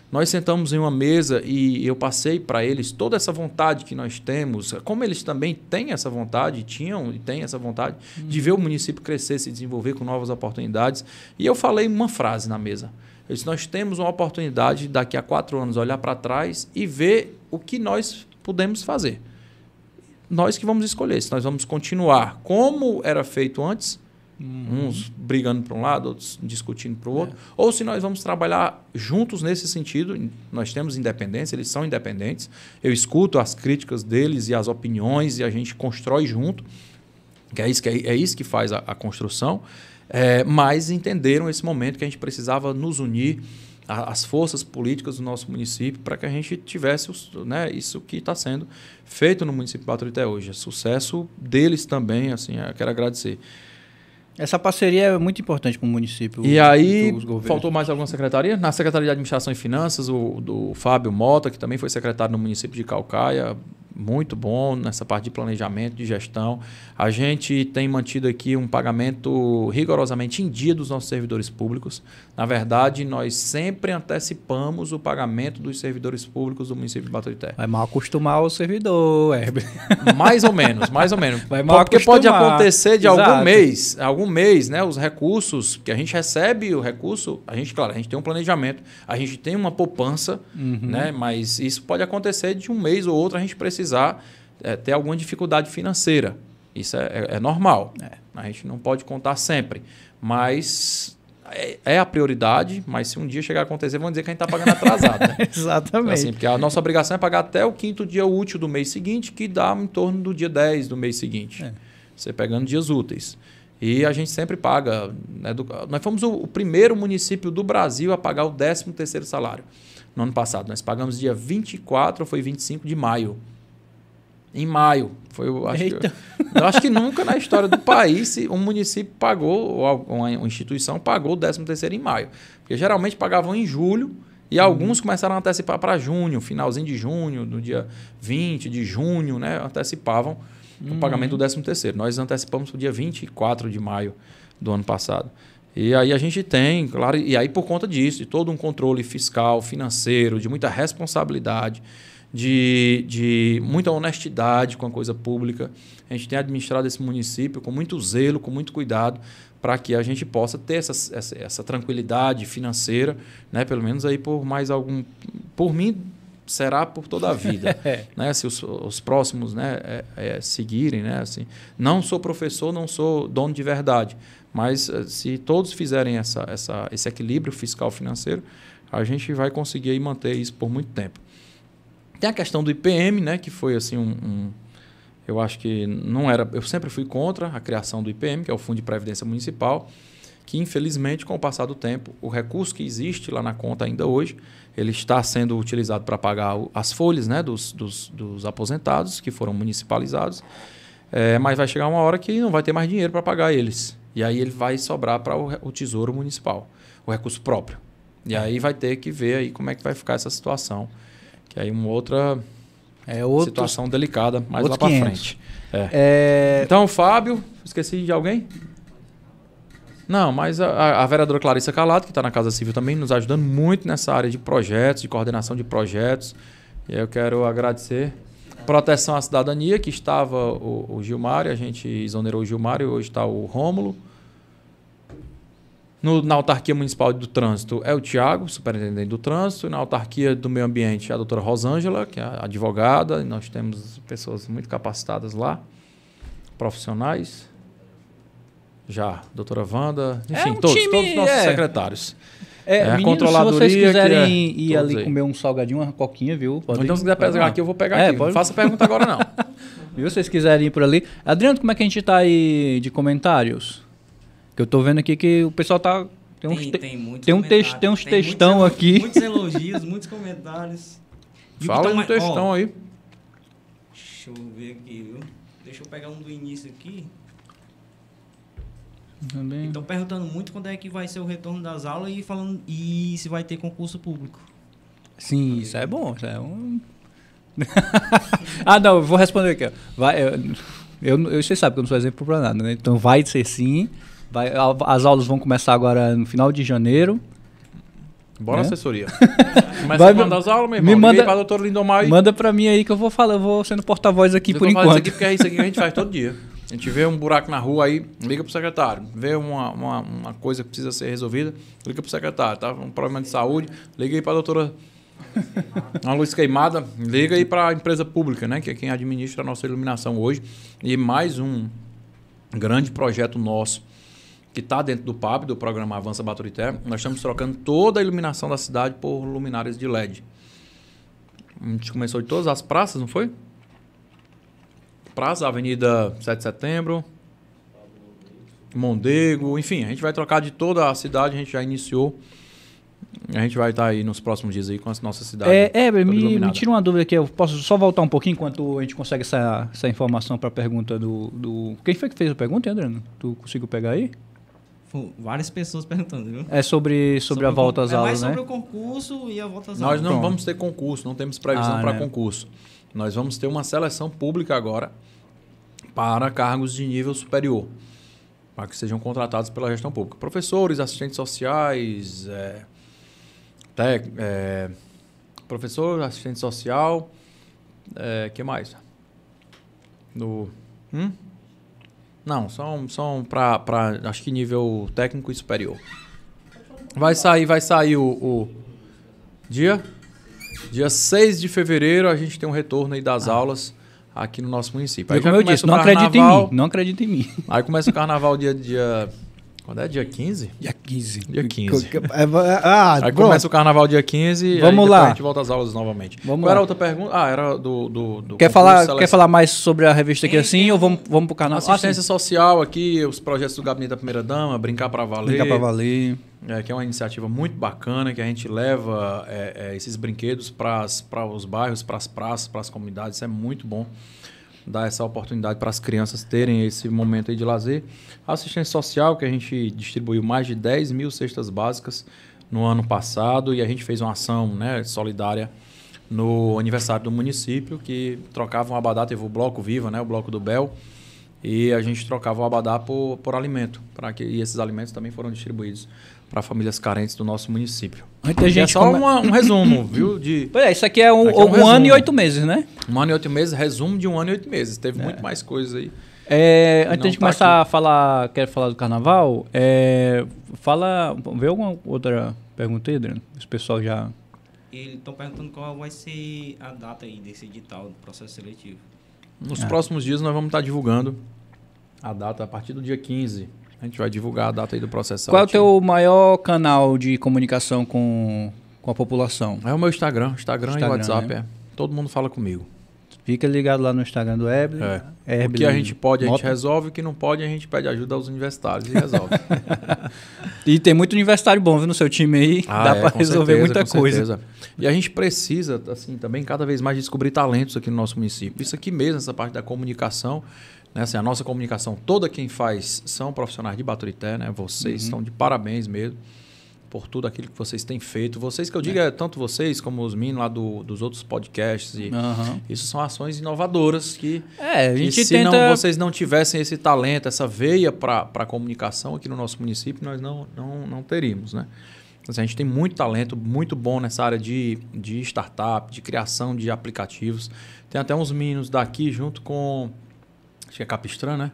Nós sentamos em uma mesa e eu passei para eles toda essa vontade que nós temos, como eles também têm essa vontade, tinham e têm essa vontade uhum. de ver o município crescer, se desenvolver com novas oportunidades. E eu falei uma frase na mesa. Eu disse, nós temos uma oportunidade daqui a quatro anos olhar para trás e ver o que nós podemos fazer. Nós que vamos escolher se nós vamos continuar como era feito antes Uhum. Uns brigando para um lado, outros discutindo para o outro. É. Ou se nós vamos trabalhar juntos nesse sentido, nós temos independência, eles são independentes. Eu escuto as críticas deles e as opiniões e a gente constrói junto, que é isso que, é, é isso que faz a, a construção. É, mas entenderam esse momento que a gente precisava nos unir as forças políticas do nosso município para que a gente tivesse os, né, isso que está sendo feito no município de Baturité hoje. É sucesso deles também, assim, quero agradecer. Essa parceria é muito importante para o município. E aí, faltou mais alguma secretaria? Na Secretaria de Administração e Finanças, o do Fábio Mota, que também foi secretário no município de Calcaia, muito bom nessa parte de planejamento, de gestão. A gente tem mantido aqui um pagamento rigorosamente em dia dos nossos servidores públicos. Na verdade, nós sempre antecipamos o pagamento dos servidores públicos do município de Baturité. Vai mal acostumar o servidor, Herb. Mais ou menos, mais ou menos. Vai mal Porque acostumar. pode acontecer de Exato. algum mês, algum mês, né, os recursos que a gente recebe, o recurso, a gente, claro, a gente tem um planejamento, a gente tem uma poupança, uhum. né, mas isso pode acontecer de um mês ou outro a gente precisa precisar é, ter alguma dificuldade financeira. Isso é, é, é normal. É. A gente não pode contar sempre. Mas é, é a prioridade, mas se um dia chegar a acontecer, vão dizer que a gente está pagando atrasado. Né? Exatamente. Assim, porque a nossa obrigação é pagar até o quinto dia útil do mês seguinte, que dá em torno do dia 10 do mês seguinte. É. Você pegando dias úteis. E a gente sempre paga. Né, do, nós fomos o, o, primeiro município do Brasil a pagar o 13 terceiro salário no ano passado. Nós pagamos dia 24 foi 25 de maio em maio. Foi, eu acho, Eita. Que, eu, acho que nunca na história do país um município pagou, ou uma instituição pagou o 13 terceiro em maio. Porque geralmente pagavam em julho e uhum. alguns começaram a antecipar para junho, finalzinho de junho, no dia 20 de junho, né? Antecipavam o uhum. pagamento do 13 terceiro. Nós antecipamos para o dia 24 de maio do ano passado. E aí a gente tem, claro, e aí por conta disso, de todo um controle fiscal, financeiro, de muita responsabilidade, de, de muita honestidade com a coisa pública. A gente tem administrado esse município com muito zelo, com muito cuidado, para que a gente possa ter essa, essa, essa, tranquilidade financeira, né? pelo menos aí por mais algum. Por mim, será por toda a vida. É. né? Se os, os próximos né, é, é, seguirem. Né? Assim, não sou professor, não sou dono de verdade, mas eh, se todos fizerem essa, essa, esse equilíbrio fiscal financeiro, a gente vai conseguir manter isso por muito tempo. Tem a questão do IPM, né, que foi assim um, um, eu acho que não era, eu sempre fui contra a criação do IPM, que é o Fundo de Previdência Municipal, que infelizmente com o passar do tempo, o recurso que existe lá na conta ainda hoje, ele está sendo utilizado para pagar as folhas, né, dos, dos, dos aposentados que foram municipalizados, é, mas vai chegar uma hora que não vai ter mais dinheiro para pagar eles, e aí ele vai sobrar para o, o Tesouro Municipal, o recurso próprio. E aí vai ter que ver aí como é que vai ficar essa situação que aí uma outra é situação delicada mais lá para frente. É. É... Então, Fábio, esqueci de alguém? Não, mas a, a vereadora Clarissa Calado, que está na Casa Civil também, nos ajudando muito nessa área de projetos, de coordenação de projetos. E eu quero agradecer. Proteção à Cidadania, que estava o, o Gilmário, a gente exonerou o Gilmário, hoje está o Rômulo. No, na autarquia municipal do trânsito é o Tiago, superintendente do trânsito. na autarquia do meio ambiente é a doutora Rosângela, que é advogada. E nós temos pessoas muito capacitadas lá, profissionais. Já, doutora Wanda, enfim, é um todos, time, todos os nossos é. secretários. É, é meninos, controladoria. Se vocês quiserem é, ir ali aí. comer um salgadinho, uma coquinha, viu? Pode então, se quiser pegar aqui, eu vou pegar é, aqui. Pode... Não faça pergunta agora, não. viu? Se vocês quiserem ir por ali. Adriano, como é que a gente está aí de comentários? Que eu estou vendo aqui que o pessoal tá tem, tem, te, tem, tem um texto, tem uns tem textão muitos, aqui. Muitos elogios, muitos comentários. E Fala então, um textão ó, aí. Deixa eu ver aqui, viu? Deixa eu pegar um do início aqui. Também. Estão perguntando muito quando é que vai ser o retorno das aulas e falando e se vai ter concurso público. Sim, Também. isso é bom, isso é um Ah, não, vou responder aqui, Vai, eu, eu, eu, você sabe que eu não sou exemplo para nada, né? Então vai ser sim. Vai, as aulas vão começar agora no final de janeiro. Bora né? assessoria. Começa Vai, a mandar as aulas, meu irmão. Me manda para doutor Lindomar. E... Manda para mim aí que eu vou falar, eu vou sendo porta-voz aqui eu por enquanto. Isso aqui porque é isso aqui que a gente faz todo dia. A gente vê um buraco na rua aí, liga pro secretário. Vê uma, uma, uma coisa que precisa ser resolvida, liga pro secretário, tá? Um problema de saúde, liga aí pra doutora. Uma luz queimada, liga aí para a empresa pública, né? Que é quem administra a nossa iluminação hoje. E mais um grande projeto nosso que está dentro do PAB, do programa Avança Baturité, nós estamos trocando toda a iluminação da cidade por luminárias de LED. A gente começou de todas as praças, não foi? Praça, Avenida 7 de Setembro, Mondego, enfim, a gente vai trocar de toda a cidade, a gente já iniciou. A gente vai estar tá aí nos próximos dias aí com a nossa cidade. É, é me, me tira uma dúvida aqui, eu posso só voltar um pouquinho enquanto a gente consegue essa, essa informação para a pergunta do, do. Quem foi que fez a pergunta, Adriano? Tu conseguiu pegar aí? tipo, várias pessoas perguntando, viu? É sobre, sobre, sobre a volta às é aulas, né? É mais sobre né? o concurso e a volta às Nós aulas. Nós não Pronto. vamos ter concurso, não temos previsão ah, para né? concurso. Nós vamos ter uma seleção pública agora para cargos de nível superior, para que sejam contratados pela gestão pública. Professores, assistentes sociais, é, é, professor, assistente social, é, que mais? No... Hum? Não, são, são pra, acho que nível técnico e superior. Vai sair, vai sair o, o dia dia 6 de fevereiro, a gente tem um retorno aí das ah. aulas aqui no nosso município. Aí e como eu disse, não acredita em mim, não acredita em mim. Aí começa o carnaval dia dia quando é dia 15? Dia 15. Dia 15. É, é, ah, aí começa o carnaval dia 15 Vamos lá. a gente volta às aulas novamente. Vamos Qual lá. era a outra pergunta? Ah, era do. do, do quer, falar, quer falar mais sobre a revista aqui assim ou vamos, vamos pro canal? Ah, Assistência ah, social aqui, os projetos do Gabinete da Primeira Dama, Brincar para Valer. Brincar para Valer. É, que é uma iniciativa muito bacana, que a gente leva é, é, esses brinquedos para os bairros, para as praças, para as comunidades. Isso é muito bom dar essa oportunidade para as crianças terem esse momento de lazer. A assistência social, que a gente distribuiu mais de 10 mil cestas básicas no ano passado e a gente fez uma ação né, solidária no aniversário do município, que trocava um abadá, teve o Bloco Viva, né, o Bloco do Bel, e a gente trocava o abadá por, por alimento, para que e esses alimentos também foram distribuídos para famílias carentes do nosso município. Antes a é gente é só come... uma, um resumo, viu? De... Pois é, isso aqui é um, aqui é um, um ano e oito meses, né? Um ano e oito meses, resumo de um ano e oito meses. Teve é. muito mais coisas aí. É, antes de tá começar a falar, quero falar do carnaval, é, fala, vê alguma outra pergunta aí, Adriano? Esse pessoal já... Eles estão perguntando qual vai ser a data aí desse edital, do processo seletivo. Nos é. próximos dias nós vamos estar divulgando a data a partir do dia 15 a gente vai divulgar a data aí do processo. Qual é o teu maior canal de comunicação com, com a população? É o meu Instagram, Instagram, Instagram e WhatsApp. Né? É. Todo mundo fala comigo. Fica ligado lá no Instagram do Ebre. É. o que a gente pode, a gente resolve. O que não pode, a gente pede ajuda aos universitários e resolve. e tem muito universitário bom viu, no seu time aí. Ah, Dá é, para resolver certeza, muita coisa. Certeza. E a gente precisa, assim, também cada vez mais descobrir talentos aqui no nosso município. Isso aqui mesmo, essa parte da comunicação. Né? Assim, a nossa comunicação toda quem faz são profissionais de Baturité, né? Vocês uhum. estão de parabéns mesmo por tudo aquilo que vocês têm feito. Vocês, que eu é. digo, é. é tanto vocês como os meninos lá do, dos outros podcasts. E uhum. Isso são ações inovadoras que, é, a gente que se tenta... não, vocês não tivessem esse talento, essa veia para a comunicação aqui no nosso município, nós não, não, não teríamos. Né? a gente tem muito talento, muito bom nessa área de, de startup, de criação de aplicativos. Tem até uns meninos daqui junto com acho que é Capistran, né?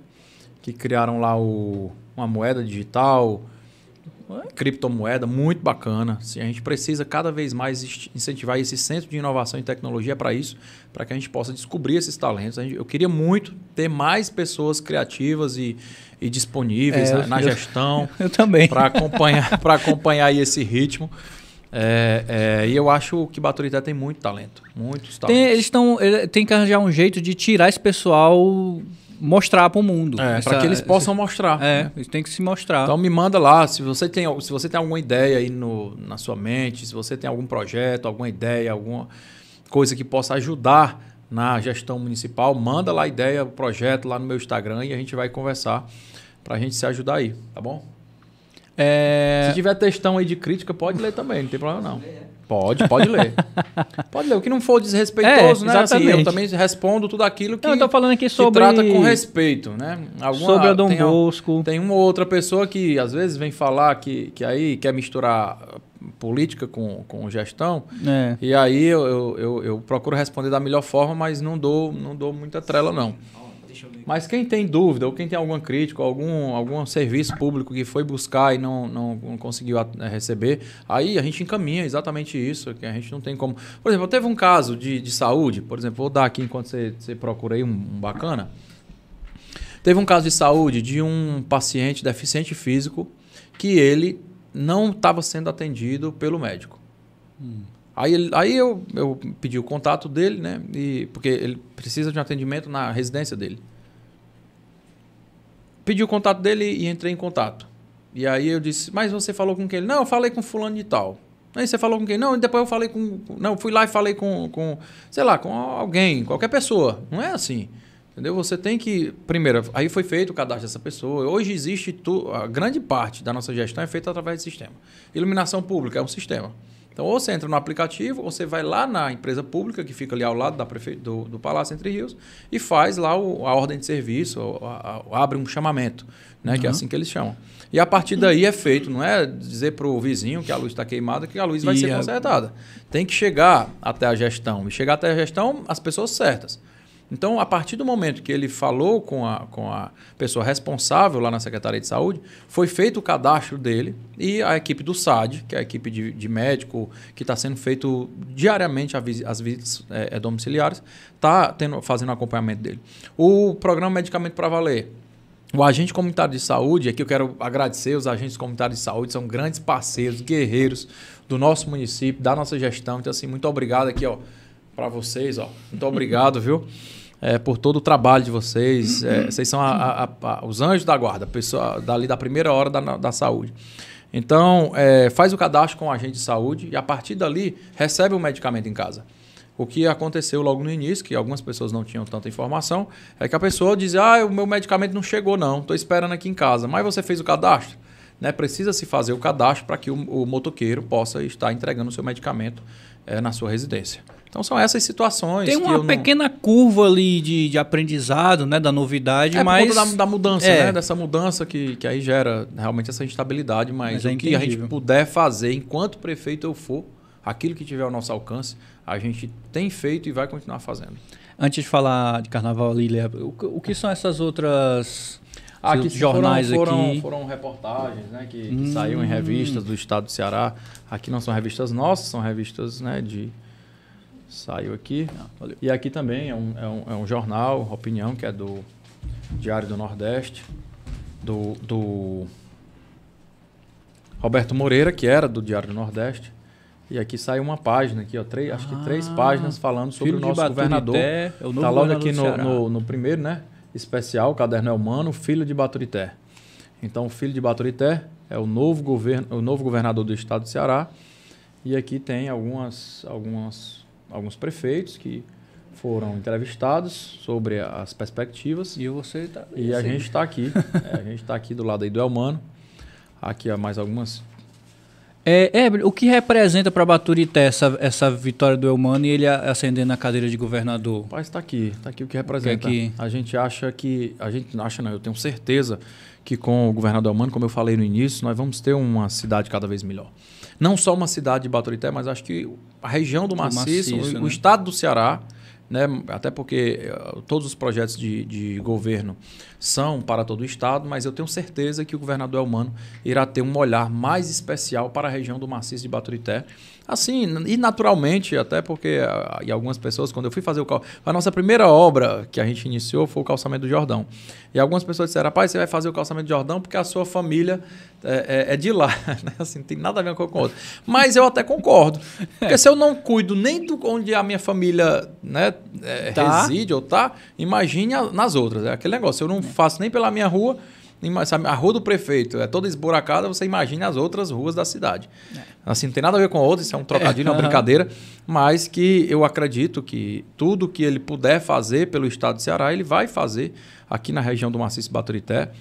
Que criaram lá o, uma moeda digital, criptomoeda, muito bacana. Assim, a gente precisa cada vez mais incentivar esse centro de inovação e tecnologia para isso, para que a gente possa descobrir esses talentos. Gente, eu queria muito ter mais pessoas criativas e, e disponíveis é, né, na, eu, gestão. Eu, eu também. Para acompanhar, acompanhar esse ritmo. É, é, e eu acho que Baturité tem muito talento, muitos talentos. Tem, eles estão, tem que arranjar um jeito de tirar esse pessoal mostrar para o mundo. É, para que eles possam mostrar. É, eles têm que se mostrar. Então me manda lá, se você tem, se você tem alguma ideia aí no, na sua mente, se você tem algum projeto, alguma ideia, alguma coisa que possa ajudar na gestão municipal, manda lá a ideia, o projeto lá no meu Instagram e a gente vai conversar para a gente se ajudar aí, tá bom? É... Se tiver textão aí de crítica, pode ler também, não tem problema não. É. Pode, pode ler. pode ler. O que não for desrespeitoso, é, né? Assim, eu também respondo tudo aquilo que. eu tô falando aqui sobre. trata com respeito, né? Alguma, sobre o Dom tem Bosco. tem uma outra pessoa que às vezes vem falar que, que aí quer misturar política com, com gestão. É. E aí eu eu, eu, eu, procuro responder da melhor forma, mas não dou, não dou muita trela, não. Mas quem tem dúvida ou quem tem alguma crítica, algum, algum serviço público que foi buscar e não, não, não conseguiu eh, receber, aí a gente encaminha exatamente isso, que a gente não tem como. Por exemplo, teve um caso de, de saúde, por exemplo, vou dar aqui enquanto você, você procura aí um, um bacana. Teve um caso de saúde de um paciente deficiente físico que ele não estava sendo atendido pelo médico. Hum. Aí, aí eu, eu pedi o contato dele, né? E, porque ele precisa de um atendimento na residência dele. Pedi o contato dele e entrei em contato. E aí eu disse, mas você falou com quem? Não, eu falei com fulano de tal. Aí você falou com quem? Não, e depois eu falei com... Não, fui lá e falei com, com, sei lá, com alguém, qualquer pessoa. Não é assim. Entendeu? Você tem que. Primeiro, aí foi feito o cadastro dessa pessoa. Hoje existe. Tu, a grande parte da nossa gestão é feita através de sistema. Iluminação pública é um sistema. Então, ou você entra no aplicativo, ou você vai lá na empresa pública, que fica ali ao lado da prefe... do, do Palácio Entre Rios, e faz lá o, a ordem de serviço, ou, a, abre um chamamento, né? Uhum. que é assim que eles chamam. E a partir daí é feito, não é dizer para o vizinho que a luz está queimada, que a luz vai e ser é consertada. Tem que chegar até a gestão. E chegar até a gestão, as pessoas certas. Então, a partir do momento que ele falou com a, com a pessoa responsável lá na Secretaria de Saúde, foi feito o cadastro dele e a equipe do SAD, que é a equipe de, de médico que está sendo feito diariamente as visitas é, é domiciliares, está fazendo acompanhamento dele. O programa Medicamento para Valer. O agente comunitário de saúde, aqui eu quero agradecer os agentes comunitários de saúde, são grandes parceiros, guerreiros do nosso município, da nossa gestão. Então, assim, muito obrigado aqui, ó, para vocês, ó. Muito obrigado, viu? é, por todo o trabalho de vocês. É, vocês são a, a, a, os anjos da guarda, pessoa, dali da primeira hora da, da saúde. Então, é, faz o cadastro com o agente de saúde e a partir dali recebe o medicamento em casa. O que aconteceu logo no início, que algumas pessoas não tinham tanta informação, é que a pessoa dizia: Ah, o meu medicamento não chegou, não, estou esperando aqui em casa. Mas você fez o cadastro? Né? Precisa se fazer o cadastro para que o, o, motoqueiro possa estar entregando o seu medicamento é, na sua residência. Então são essas situações. Tem uma pequena não... curva ali de, de aprendizado, né? Da novidade, é, mas. Por conta da, da mudança, é. né? Dessa mudança que, que aí gera realmente essa instabilidade, mas, mas é o que entendível. a gente puder fazer enquanto prefeito eu for, aquilo que tiver ao nosso alcance, a gente tem feito e vai continuar fazendo. Antes de falar de carnaval, Lília, o, o que são essas outras ah, que jornais foram, foram, aqui. Foram reportagens né, que, hum. que saíram em revistas do estado do Ceará. Aqui não são revistas nossas, são revistas né, de, Saiu aqui. Ah, e aqui também é um, é um, é um jornal, Opinião, que é do Diário do Nordeste, do, do Roberto Moreira, que era do Diário do Nordeste. E aqui sai uma página aqui, ó, três, ah, acho que três ah, páginas falando sobre o nosso Baturité, governador. É o novo tá logo aqui no, no, no, primeiro, né? Especial, Caderno é Humano, Filho de Baturité. Então, o filho de Baturité é o novo, governo, o novo governador do estado do Ceará. E aqui tem algumas, algumas alguns prefeitos que foram entrevistados sobre as perspectivas. E você tá, E a assim. gente está aqui. é, a gente está aqui do lado aí do Elmano. Aqui há mais algumas. É, é, o que representa para Baturité essa, essa vitória do Elmano e ele acendendo na cadeira de governador? está aqui. Está aqui o que representa. Que é que... A gente acha que. A gente acha, não, eu tenho certeza que com o governador Elmano, como eu falei no início, nós vamos ter uma cidade cada vez melhor. Não só uma cidade de Baturité, mas acho que a região do maciço, o, maciço, o, né? o estado do Ceará, né? até porque eh, todos os projetos de, de, governo são para todo o estado, mas eu tenho certeza que o governador Elmano irá ter um olhar mais especial para a região do maciço de Baturité Assim, e naturalmente, até porque ah, e algumas pessoas, quando eu fui fazer o calçamento. a nossa primeira obra que a gente iniciou foi o calçamento do Jordão. E algumas pessoas disseram, rapaz, você vai fazer o calçamento do Jordão porque a sua família é, é, é de lá. Né, assim, não tem nada a ver com o outro. Mas eu até concordo. Porque se eu não cuido nem do onde a minha família né, é, tá. reside ou tá, imagine nas outras. É aquele negócio, eu não é. faço nem pela minha rua, a rua do prefeito é toda esburacada, você imagina as outras ruas da cidade. É. Assim, não tem nada a ver com a outra, isso é um trocadilho, é, uma brincadeira, mas que eu acredito que tudo que ele puder fazer pelo estado do Ceará, ele vai fazer aqui na região do Maciço Baturité.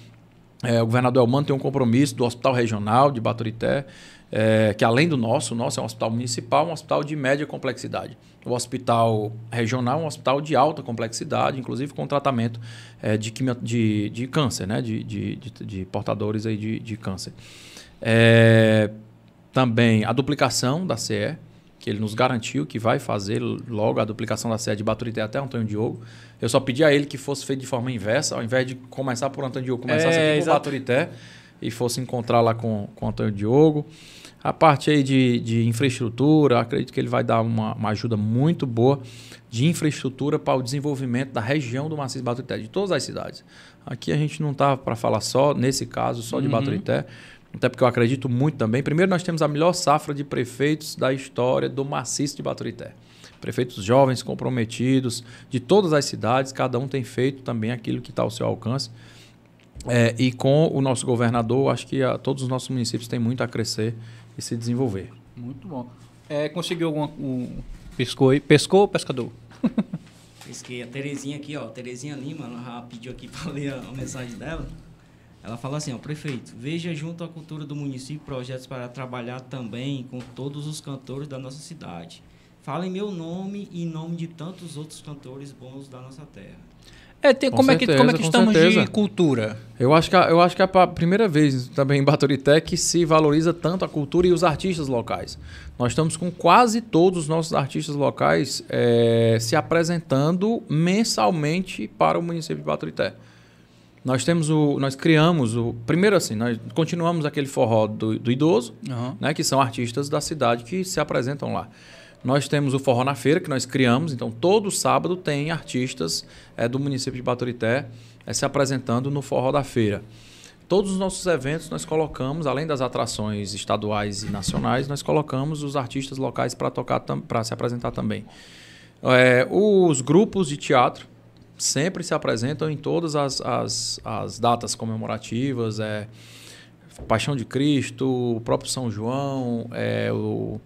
É, o governador Elmano tem um compromisso do Hospital Regional de Baturité, é, que além do nosso, o nosso é um hospital municipal, um hospital de média complexidade. O hospital regional é um hospital de alta complexidade, inclusive com tratamento é, de, quimio, de, de, câncer, né? de, de, de, de portadores aí de, de câncer. É, também a duplicação da CE, que ele nos garantiu que vai fazer logo a duplicação da CE de Baturité até Antônio Diogo. Eu só pedi a ele que fosse feito de forma inversa, ao invés de começar por Antônio Diogo, começasse é, aqui por Baturité e fosse encontrar lá com, com Antônio Diogo. A parte aí de, de infraestrutura, acredito que ele vai dar uma, uma ajuda muito boa de infraestrutura para o desenvolvimento da região do Maciço Baturité, de todas as cidades. Aqui a gente não estava tá para falar só, nesse caso, só de uhum. Baturité. Até porque eu acredito muito também. Primeiro, nós temos a melhor safra de prefeitos da história do maciço de Baturité. Prefeitos jovens, comprometidos, de todas as cidades, cada um tem feito também aquilo que está ao seu alcance. É, e com o nosso governador, acho que a, todos os nossos municípios têm muito a crescer e se desenvolver. Muito bom. É, conseguiu algum. Um, pescou, pescou ou pescador? Pesquei. A Terezinha aqui, ó. Terezinha Lima, ela pediu aqui para ler a, a mensagem dela. Ela fala assim, ó, prefeito, veja junto à cultura do município projetos para trabalhar também com todos os cantores da nossa cidade. Fala em meu nome e em nome de tantos outros cantores bons da nossa terra. É, tem, com como, certeza, é que, como é que estamos certeza. de cultura? Eu acho que, eu acho que é a primeira vez também em Baturité que se valoriza tanto a cultura e os artistas locais. Nós estamos com quase todos os nossos artistas locais é, se apresentando mensalmente para o município de Baturité. Nós temos o. Nós criamos o. Primeiro assim, nós continuamos aquele forró do, do idoso, uhum. né? Que são artistas da cidade que se apresentam lá. Nós temos o Forró na Feira, que nós criamos, então todo sábado tem artistas é, do município de Baturité é, se apresentando no Forró da Feira. Todos os nossos eventos nós colocamos, além das atrações estaduais e nacionais, nós colocamos os artistas locais para tocar para se apresentar também. É, os grupos de teatro, sempre se apresentam em todas as, as, as datas comemorativas, é Paixão de Cristo, o próprio São João, é, o,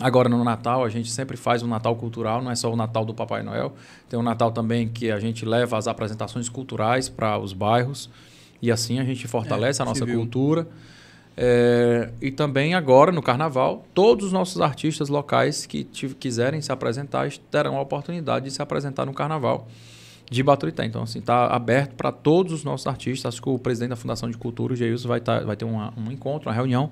agora no Natal a gente sempre faz um Natal cultural, não é só o Natal do Papai Noel, tem o um Natal também que a gente leva as apresentações culturais para os bairros e assim a gente fortalece é, a nossa cultura. É, e também agora no Carnaval, todos os nossos artistas locais que quiserem se apresentar terão a oportunidade de se apresentar no Carnaval de Baturité. Então, assim, está aberto para todos os nossos artistas. Acho que o presidente da Fundação de Cultura, o Geilson, vai, tá, vai ter uma, um encontro, uma reunião.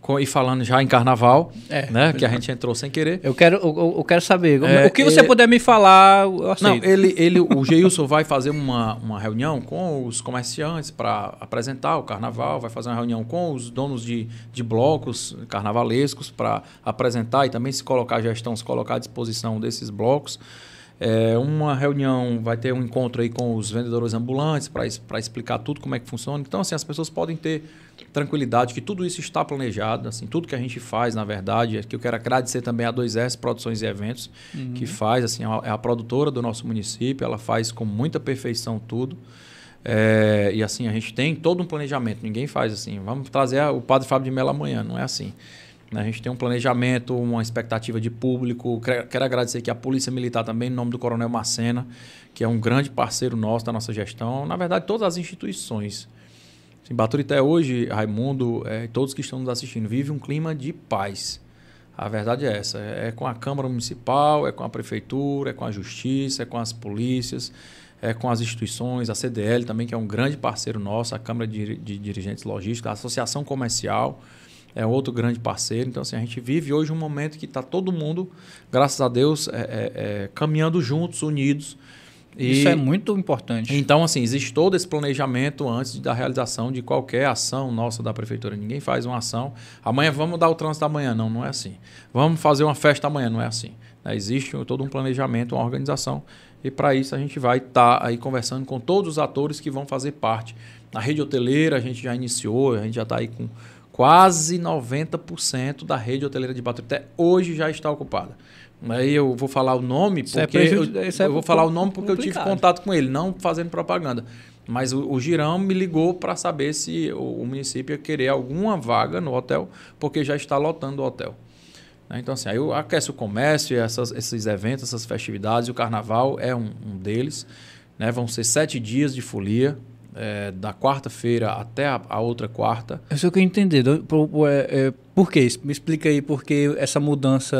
Com, e falando já em carnaval, é, né? Que a gente entrou sem querer. Eu quero, eu, eu quero saber. É, o que você ele, puder me falar, eu aceito. Não, ele, ele, o Geilson vai fazer uma, uma reunião com os comerciantes para apresentar o carnaval, vai fazer uma reunião com os donos de, de blocos carnavalescos para apresentar e também se colocar, já se colocar à disposição desses blocos. É, uma reunião, vai ter um encontro aí com os vendedores ambulantes para explicar tudo como é que funciona. Então, assim, as pessoas podem ter tranquilidade que tudo isso está planejado, assim, tudo que a gente faz, na verdade, é que eu quero agradecer também a 2S Produções e Eventos, uhum. que faz, assim, é, é a produtora do nosso município, ela faz com muita perfeição tudo. É, e assim, a gente tem todo um planejamento, ninguém faz assim, vamos trazer o Padre Fábio de Mello amanhã, não é assim. Né? A gente tem um planejamento, uma expectativa de público. Quero agradecer aqui a Polícia Militar também, em nome do Coronel Macena, que é um grande parceiro nosso da nossa gestão. Na verdade, todas as instituições. Em Baturité hoje, Raimundo, é, todos que estão nos assistindo, vive um clima de paz. A verdade é essa. É, é com a Câmara Municipal, é com a Prefeitura, é com a Justiça, é com as polícias, é com as instituições, a CDL também, que é um grande parceiro nosso, a Câmara de, de Dirigentes Logísticos, a Associação Comercial é outro grande parceiro. Então, assim, a gente vive hoje um momento que está todo mundo, graças a Deus, é, é, é, caminhando juntos, unidos. E, Isso é muito importante. Então, assim, existe todo esse planejamento antes da realização de qualquer ação nossa da prefeitura. Ninguém faz uma ação. Amanhã vamos dar o trânsito amanhã. Não, não é assim. Vamos fazer uma festa amanhã. Não é assim. Né? Existe todo um planejamento, uma organização. E para isso a gente vai estar tá aí conversando com todos os atores que vão fazer parte. Na rede hoteleira a gente já iniciou, a gente já está aí com quase 90% da rede hoteleira de Baturité hoje já está ocupada. Aí eu vou falar o nome é porque é prejud... eu, eu vou falar o nome porque complicado. eu tive contato com ele, não fazendo propaganda. Mas o, o Girão me ligou para saber se o, o, município ia querer alguma vaga no hotel, porque já está lotando o hotel. Né? Então, assim, aí aquece o comércio, essas, esses eventos, essas festividades, o carnaval é um, um deles. Né? Vão ser sete dias de folia, é, da quarta-feira até a, a, outra quarta. É eu só queria entender, é, é por quê? Me explica aí por que essa mudança.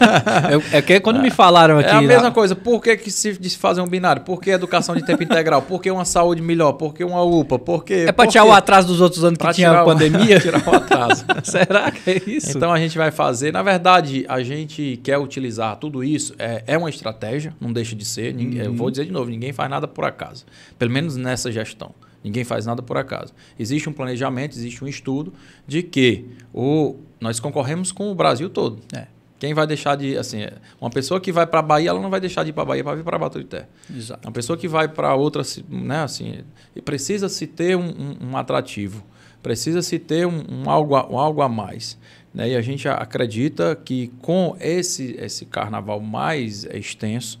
é, é que quando me falaram aqui. É a mesma coisa. Por que, que se fazer um binário? Por que educação de tempo integral? Por que uma saúde melhor? Por que uma UPA? Por que. É para tirar o atraso dos outros anos pra que tinha a pandemia? tirar o atraso. Será que é isso? Então a gente vai fazer. Na verdade, a gente quer utilizar tudo isso. É, é uma estratégia, não deixa de ser. Uhum. Eu vou dizer de novo: ninguém faz nada por acaso. Pelo menos nessa gestão. Ninguém faz nada por acaso. Existe um planejamento, existe um estudo de que o, nós concorremos com o Brasil todo. É. Quem vai deixar de. Assim, é, uma pessoa que vai para a Bahia, ela não vai deixar de ir para a Bahia para vir para Baturité. Exato. Uma pessoa que vai para outra. Né, assim, precisa se ter um, um, um atrativo, precisa se ter um, um, algo, a, um algo a mais. Né? E a gente acredita que com esse, esse carnaval mais extenso,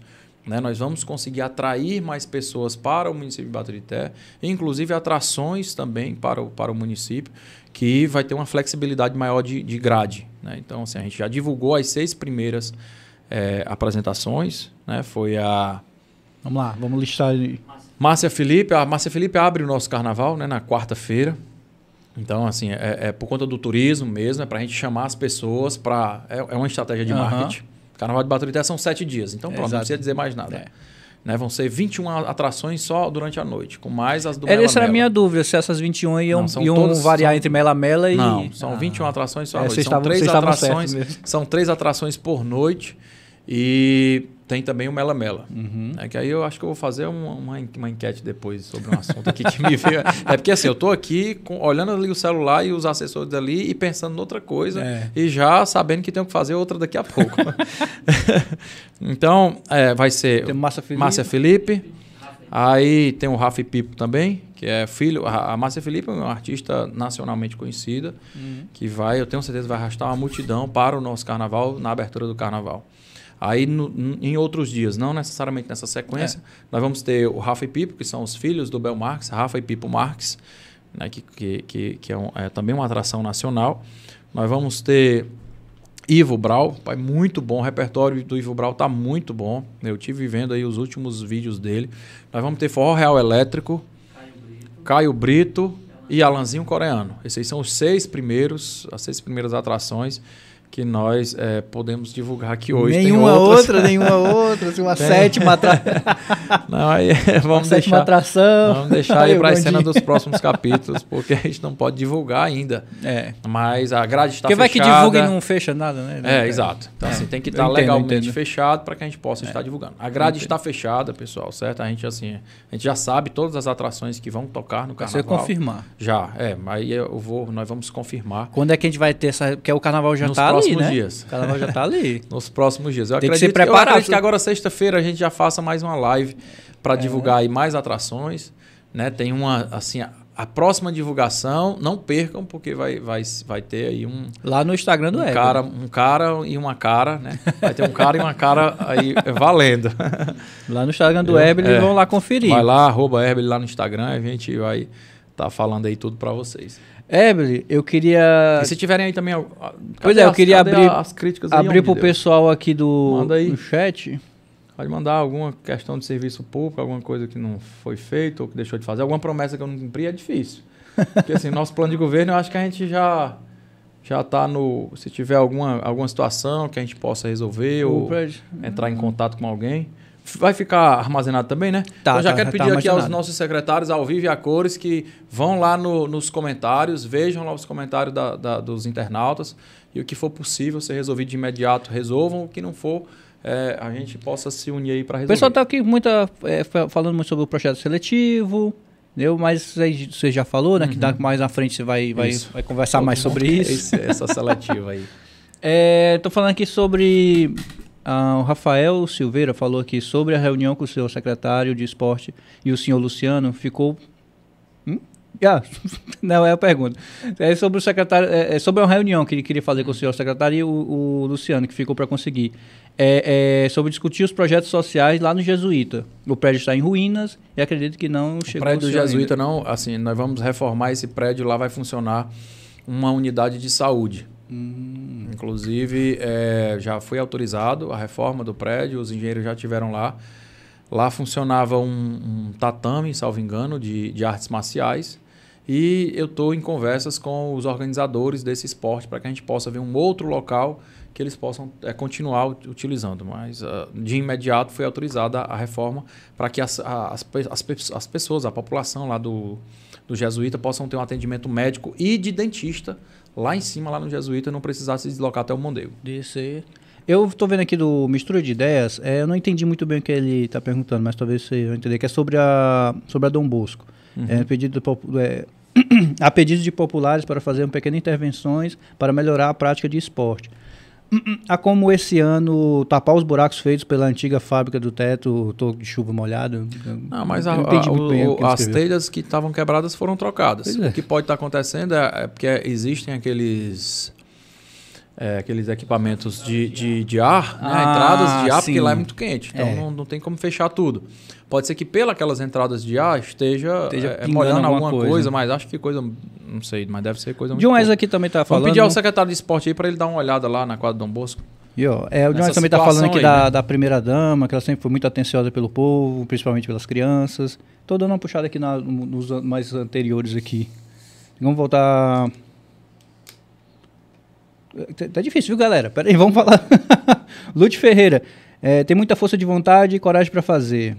né? Nós vamos conseguir atrair mais pessoas para o município de Baturité, inclusive atrações também para o, para o município, que vai ter uma flexibilidade maior de, de grade. Né? Então, assim, a gente já divulgou as seis primeiras é, apresentações. Né? Foi a. Vamos lá, vamos listar. Márcia Felipe. A Márcia Felipe abre o nosso carnaval né? na quarta-feira. Então, assim, é, é, por conta do turismo mesmo, é para a gente chamar as pessoas para. É, é, uma estratégia de uhum. marketing. Carnaval de Baturité são sete dias, então pronto, Exato. não precisa dizer mais nada. É. Né? Vão ser 21 atrações só durante a noite, com mais as do Mela Essa era a minha dúvida, se essas 21 iam, não, iam todas, variar são... entre Mela Mela e... Não, são ah. 21 atrações só à é, noite. São, estavam, três atrações, são três atrações por noite e tem também o Mela Mela. Uhum. Né? Que aí eu acho que eu vou fazer uma, uma, uma enquete depois sobre um assunto aqui que me veio. É porque assim, eu estou aqui com, olhando ali o celular e os assessores ali e pensando noutra coisa é. e já sabendo que tenho que fazer outra daqui a pouco. então, é, vai ser tem Márcia Felipe. Márcia Felipe. Aí tem o Rafa Pipo também, que é filho. A Márcia Felipe é uma artista nacionalmente conhecida, uhum. que vai, eu tenho certeza, vai arrastar uma multidão para o nosso carnaval, na abertura do carnaval. Aí no, em outros dias, não necessariamente nessa sequência, é. nós vamos ter o Rafa e Pipo, que são os filhos do Bel Marx, Rafa e Pipo Marx, né, que, que, que, é, um, é, também uma atração nacional. Nós vamos ter Ivo Brau, pai muito bom, o repertório do Ivo Brau está muito bom. Eu tive vendo aí os últimos vídeos dele. Nós vamos ter Forró Real Elétrico, Caio Brito, Caio Brito e Alanzinho Coreano. Esses são os seis primeiros, as seis primeiras atrações que nós é, podemos divulgar aqui hoje. Nenhuma outra, nenhuma outra, assim, uma Tem. sétima atração. Não, aí é, vamos uma deixar. atração. Vamos deixar aí para a cena dos próximos capítulos, porque a gente não pode divulgar ainda. É. Mas a grade está fechada. Porque vai que divulga e não fecha nada, né? É, exato. Então, é. assim, tem que estar tá legalmente entendo. fechado para que a gente possa é. estar divulgando. A grade está fechada, pessoal, certo? A gente, assim, a gente já sabe todas as atrações que vão tocar no carnaval. Você confirmar. Já, é. Aí eu vou, nós vamos confirmar. Quando é que a gente vai ter essa. Porque é o carnaval já está próximos né? dias. O carnaval já está ali. Nos próximos dias. Eu Tem acredito, que se preparar. Eu acredito que agora sexta-feira a gente já faça mais uma live para é. divulgar aí mais atrações, né? Tem uma assim a, a, próxima divulgação, não percam porque vai vai vai ter aí um lá no Instagram do um Ego. cara, um cara e uma cara, né? Vai ter um cara e uma cara aí valendo. Lá no Instagram do Herbert, é, vão lá conferir. Vai lá arroba lá no Instagram, a gente vai estar tá falando aí tudo para vocês. É, Emily, eu queria. E se tiverem aí também. pois é, eu queria abrir as críticas abrir para o pessoal aqui do, do chat. Pode mandar alguma questão de serviço público, alguma coisa que não foi feita ou que deixou de fazer, alguma promessa que eu não cumpri é difícil. Porque assim, nosso plano de governo, eu acho que a gente já já está no. Se tiver alguma, alguma situação que a gente possa resolver o ou prédio. entrar em contato com alguém. Vai ficar armazenado também, né? Tá, eu já tá, quero pedir tá aqui aos nossos secretários ao vivo e a cores que vão lá no, nos comentários, vejam lá os comentários da, da, dos internautas e o que for possível ser resolvido de imediato, resolvam. O que não for, é, a gente possa se unir aí para resolver. O pessoal está aqui muita, é, falando muito sobre o projeto seletivo, Eu Mas você já falou, né? Uhum. Que dá, mais na frente você vai, vai, vai conversar Todo mais sobre isso. Esse, essa seletiva aí. Estou é, falando aqui sobre ah, o Rafael Silveira falou aqui sobre a reunião com o seu secretário de esporte e o senhor Luciano ficou. Hum? Ah, não é a pergunta. É sobre o secretário, é, é sobre a reunião que ele queria fazer com o senhor secretário e o, o Luciano, que ficou para conseguir. É, é, sobre discutir os projetos sociais lá no Jesuíta. O prédio está em ruínas e acredito que não chegou. O prédio do Jesuíta ainda. não, assim, nós vamos reformar esse prédio, lá vai funcionar uma unidade de saúde. Hum. Inclusive, é, já foi autorizado a reforma do prédio, os engenheiros já tiveram lá. Lá funcionava um, um tatame, salvo engano, de, de artes marciais. E eu estou em conversas com os organizadores desse esporte para que a gente possa ver um outro local que eles possam é, continuar utilizando. Mas uh, de imediato foi autorizada a reforma para que as, as, as, as pessoas, a população lá do, do Jesuíta, possam ter um atendimento médico e de dentista lá em cima, lá no Jesuíta, não precisasse deslocar até o Mondego. Isso Eu estou vendo aqui do Mistura de Ideias, é, eu não entendi muito bem o que ele está perguntando, mas talvez você vai entender, que é sobre a, sobre a Dom Bosco. Uhum. É, pedido é, a pedidos de populares para fazer pequenas intervenções para melhorar a prática de esporte. Hum, hum. há como esse ano tapar os buracos feitos pela antiga fábrica do teto, toco de chuva molhado. Não, ah, mas a, a, o, as telhas que estavam quebradas foram trocadas. É. O que pode estar tá acontecendo é, é, porque existem aqueles é, aqueles equipamentos de, de, de ar, né? ah, entradas de ar, sim. porque lá é muito quente, então é. não, não, tem como fechar tudo. Pode ser que pelas entradas de ar esteja, esteja é, é molhando alguma, alguma coisa. coisa. mas acho que coisa, não sei, mas deve ser coisa muito. John aqui também está falando. Vou pedir ao secretário de esporte aí para ele dar uma olhada lá na quadra do Dom Bosco. E, é, o John também está falando aqui aí, da, né? da primeira dama, que ela sempre foi muito atenciosa pelo povo, principalmente pelas crianças. Estou dando uma puxada aqui na, nos mais anteriores aqui. Vamos voltar Tá, tá difícil, viu, galera? peraí vamos falar. Lute Ferreira. É, tem muita força de vontade e coragem para fazer.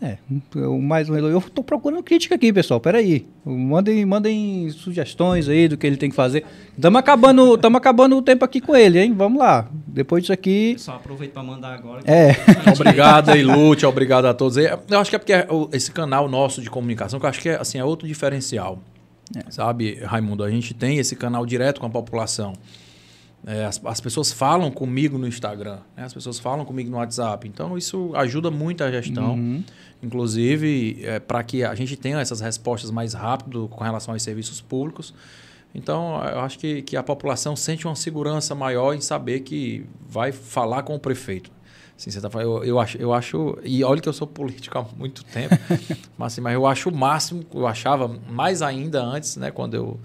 É, eu, mais um elogio. Eu tô procurando crítica aqui, pessoal. Peraí. Mandem, mandem sugestões aí do que ele tem que fazer. Estamos acabando, acabando o tempo aqui com ele, hein? Vamos lá. Depois disso aqui. É só aproveito para mandar agora. É. obrigado aí, Lute. Obrigado a todos aí. Eu acho que é porque é esse canal nosso de comunicação, que eu acho que é, assim, é outro diferencial. É. Sabe, Raimundo? A gente tem esse canal direto com a população. É, as, as, pessoas falam comigo no Instagram, né? as pessoas falam comigo no WhatsApp. Então, isso ajuda muito a gestão, uhum. inclusive é, para que a gente tenha essas respostas mais rápido com relação aos serviços públicos. Então, eu acho que, que a população sente uma segurança maior em saber que vai falar com o prefeito. Assim, você tá falando, eu, eu, acho, eu acho, e olha que eu sou político há muito tempo, mas, assim, mas eu acho o máximo, eu achava mais ainda antes, né, quando eu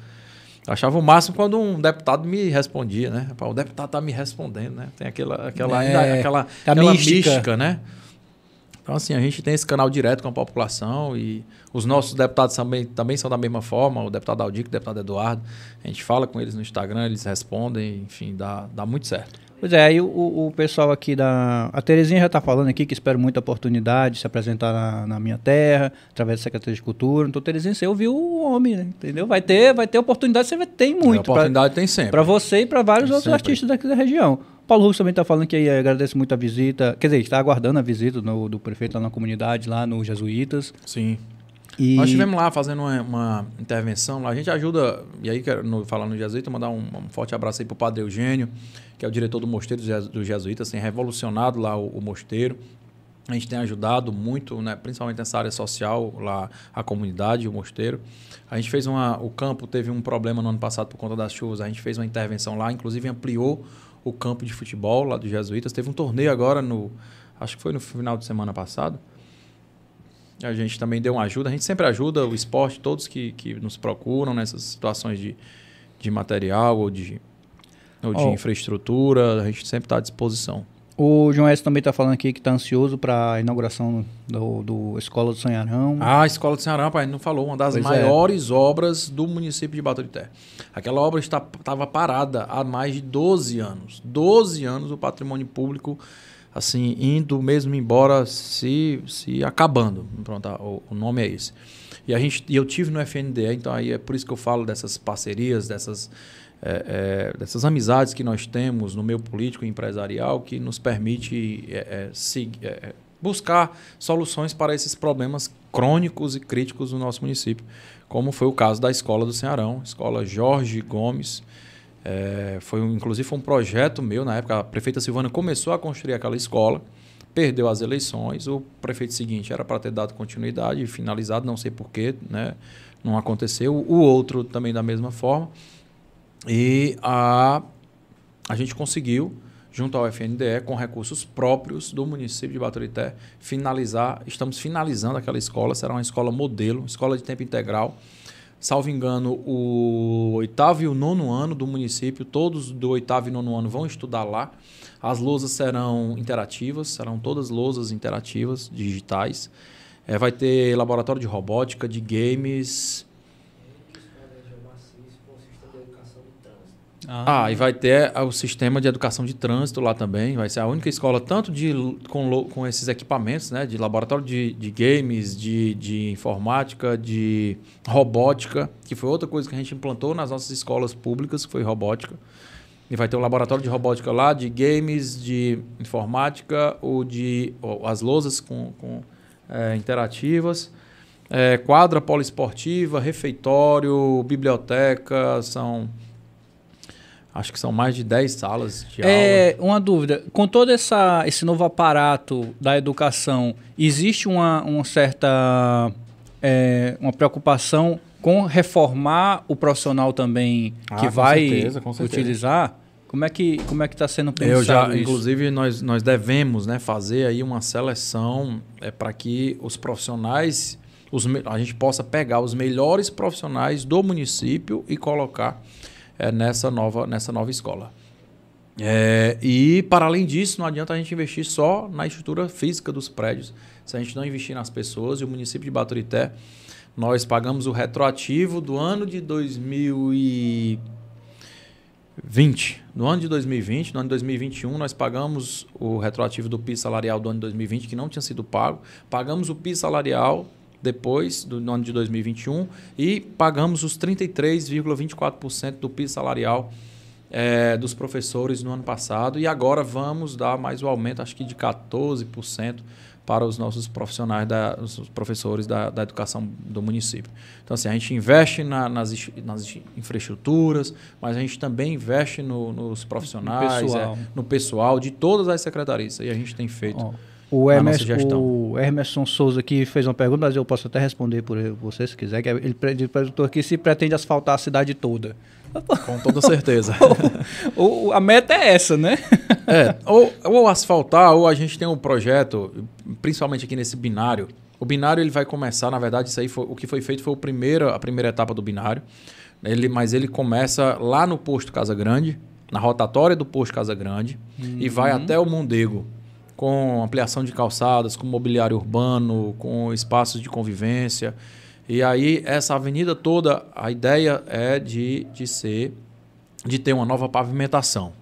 achava o máximo quando um deputado me respondia, né? O deputado tá me respondendo, né? Tem aquela, aquela, é, ainda, aquela, é aquela mística. mística, né? Então, assim, a gente tem esse canal direto com a população e os nossos deputados também, também são da mesma forma, o deputado Aldir, o deputado Eduardo. A gente fala com eles no Instagram, eles respondem, enfim, dá, dá muito certo. Pois é, aí o, o pessoal aqui da. A Terezinha já está falando aqui que espero muita oportunidade de se apresentar na, na, minha terra, através da Secretaria de Cultura. Então, Terezinha, você ouviu o homem, né? entendeu? Vai ter, vai ter oportunidade, você vai, tem muito. A oportunidade pra, tem sempre. Para você e para vários tem outros sempre. artistas daqui da região. Paulo Russo também está falando que agradece muito a visita, quer dizer, está aguardando a visita do, do prefeito lá na comunidade, lá no Jesuítas. Sim. E... Nós estivemos lá fazendo uma, uma, intervenção lá. A gente ajuda, e aí quero no, falar no Jesuíta, mandar um, um, forte abraço aí para o Padre Eugênio, que é o diretor do Mosteiro dos Jesuítas, tem assim, revolucionado lá o, o, Mosteiro. A gente tem ajudado muito, né, principalmente nessa área social, lá a comunidade, o mosteiro. A gente fez uma. O campo teve um problema no ano passado por conta das chuvas, a gente fez uma intervenção lá, inclusive ampliou o campo de futebol lá dos Jesuítas. Teve um torneio agora no. Acho que foi no final de semana passado a gente também deu uma ajuda, a gente sempre ajuda o esporte, todos que, que nos procuram nessas situações de, de material ou de, ou oh. de infraestrutura, a gente sempre está à disposição. O João S. também está falando aqui que está ansioso para a inauguração do, do, Escola do Sanharão. Ah, a Escola do Sanharão, pai, não falou, uma das pois é. maiores é. obras do município de Baturité. Aquela obra estava parada há mais de 12 anos. 12 anos o patrimônio público assim, indo mesmo embora, se, se acabando. Pronto, o, o nome é esse. E, a gente, e eu tive no FNDE, então aí é por isso que eu falo dessas parcerias, dessas, é, é, dessas amizades que nós temos no meio político e empresarial que nos permite é, é se, é, é, buscar soluções para esses problemas crônicos e críticos do nosso município, como foi o caso da escola do Cearão, escola Jorge Gomes, é, foi um, inclusive foi um projeto meu na época. A prefeita Silvana começou a construir aquela escola, perdeu as eleições. O prefeito seguinte era para ter dado continuidade e finalizado, não sei porquê, né? não aconteceu. O outro também da mesma forma. E a, a gente conseguiu, junto ao FNDE, com recursos próprios do município de Baturité, finalizar. Estamos finalizando aquela escola. Será uma escola modelo, escola de tempo integral salvo engano, o oitavo e o nono ano do município, todos do oitavo e nono ano vão estudar lá. As lousas serão interativas, serão todas lousas interativas, digitais. É, vai ter laboratório de robótica, de games, Ah. ah, e vai ter é, o sistema de educação de trânsito lá também. Vai ser a única escola, tanto de, com, com esses equipamentos, né? De laboratório de, de games, de, de informática, de robótica, que foi outra coisa que a gente implantou nas nossas escolas públicas, que foi robótica. E vai ter um laboratório de robótica lá, de games, de informática, ou de ou as lousas com, com é, interativas. É, quadra poliesportiva, refeitório, biblioteca, são Acho que são mais de 10 salas de é, aula. É, uma dúvida. Com todo essa, esse novo aparato da educação, existe uma, uma certa é, uma preocupação com reformar o profissional também ah, que vai certeza, certeza. utilizar? Como é que como é que está sendo pensado? Eu já, isso? inclusive, nós, nós devemos né, fazer aí uma seleção é, para que os profissionais, os, a gente possa pegar os melhores profissionais do município e colocar é, nessa, nova, nessa nova escola. É, e, para além disso, não adianta a gente investir só na estrutura física dos prédios. Se a gente não investir nas pessoas, e o município de Baturité, nós pagamos o retroativo do ano de 2020. No ano de 2020, no ano de 2021, nós pagamos o retroativo do PIB salarial do ano de 2020, que não tinha sido pago. Pagamos o PIB salarial depois do ano de 2021 e pagamos os 33,24% do piso salarial é, dos professores no ano passado e agora vamos dar mais o um aumento, acho que de 14% para os nossos profissionais, da, os professores da, da educação do município. Então, assim, a gente investe na, nas, nas infraestruturas, mas a gente também investe no, nos profissionais, no pessoal. É, no pessoal de todas as secretarias. E a gente tem feito. Oh. O, Emerson Souza aqui fez uma pergunta, mas eu posso até responder por você se quiser. Que é, ele, ele perguntou aqui se pretende asfaltar a cidade toda. Com toda certeza. ou, ou, a meta é essa, né? é, ou, ou asfaltar, ou a gente tem um projeto, principalmente aqui nesse binário. O binário ele vai começar, na verdade, isso aí foi, o que foi feito foi o primeiro, a primeira etapa do binário. Ele, mas ele começa lá no posto Casa Grande, na rotatória do posto Casa Grande, uhum. e vai uhum. até o Mondego com ampliação de calçadas, com mobiliário urbano, com espaços de convivência. E aí, essa avenida toda, a ideia é de, de ser, de ter uma nova pavimentação.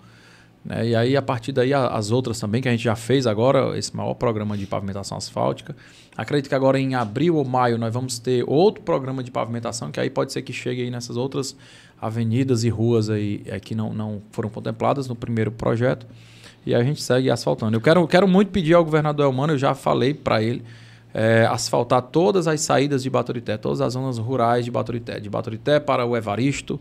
Né? E aí, a partir daí, as outras também, que a gente já fez agora, esse maior programa de pavimentação asfáltica. Acredito que agora em abril ou maio nós vamos ter outro programa de pavimentação, que aí pode ser que chegue aí nessas outras avenidas e ruas aí é, que não, não foram contempladas no primeiro projeto e a gente segue asfaltando. Eu quero, quero muito pedir ao governador Elmano, eu já falei para ele, é, asfaltar todas as saídas de Baturité, todas as zonas rurais de Baturité, de Baturité para o Evaristo,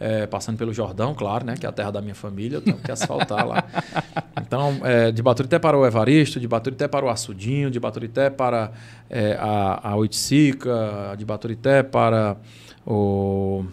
é, passando pelo Jordão, claro, né, que é a terra da minha família, eu tenho que asfaltar lá. Então, é, de Baturité para o Evaristo, de Baturité para o Açudinho, de Baturité para é, a, a Oiticica, de Baturité para o...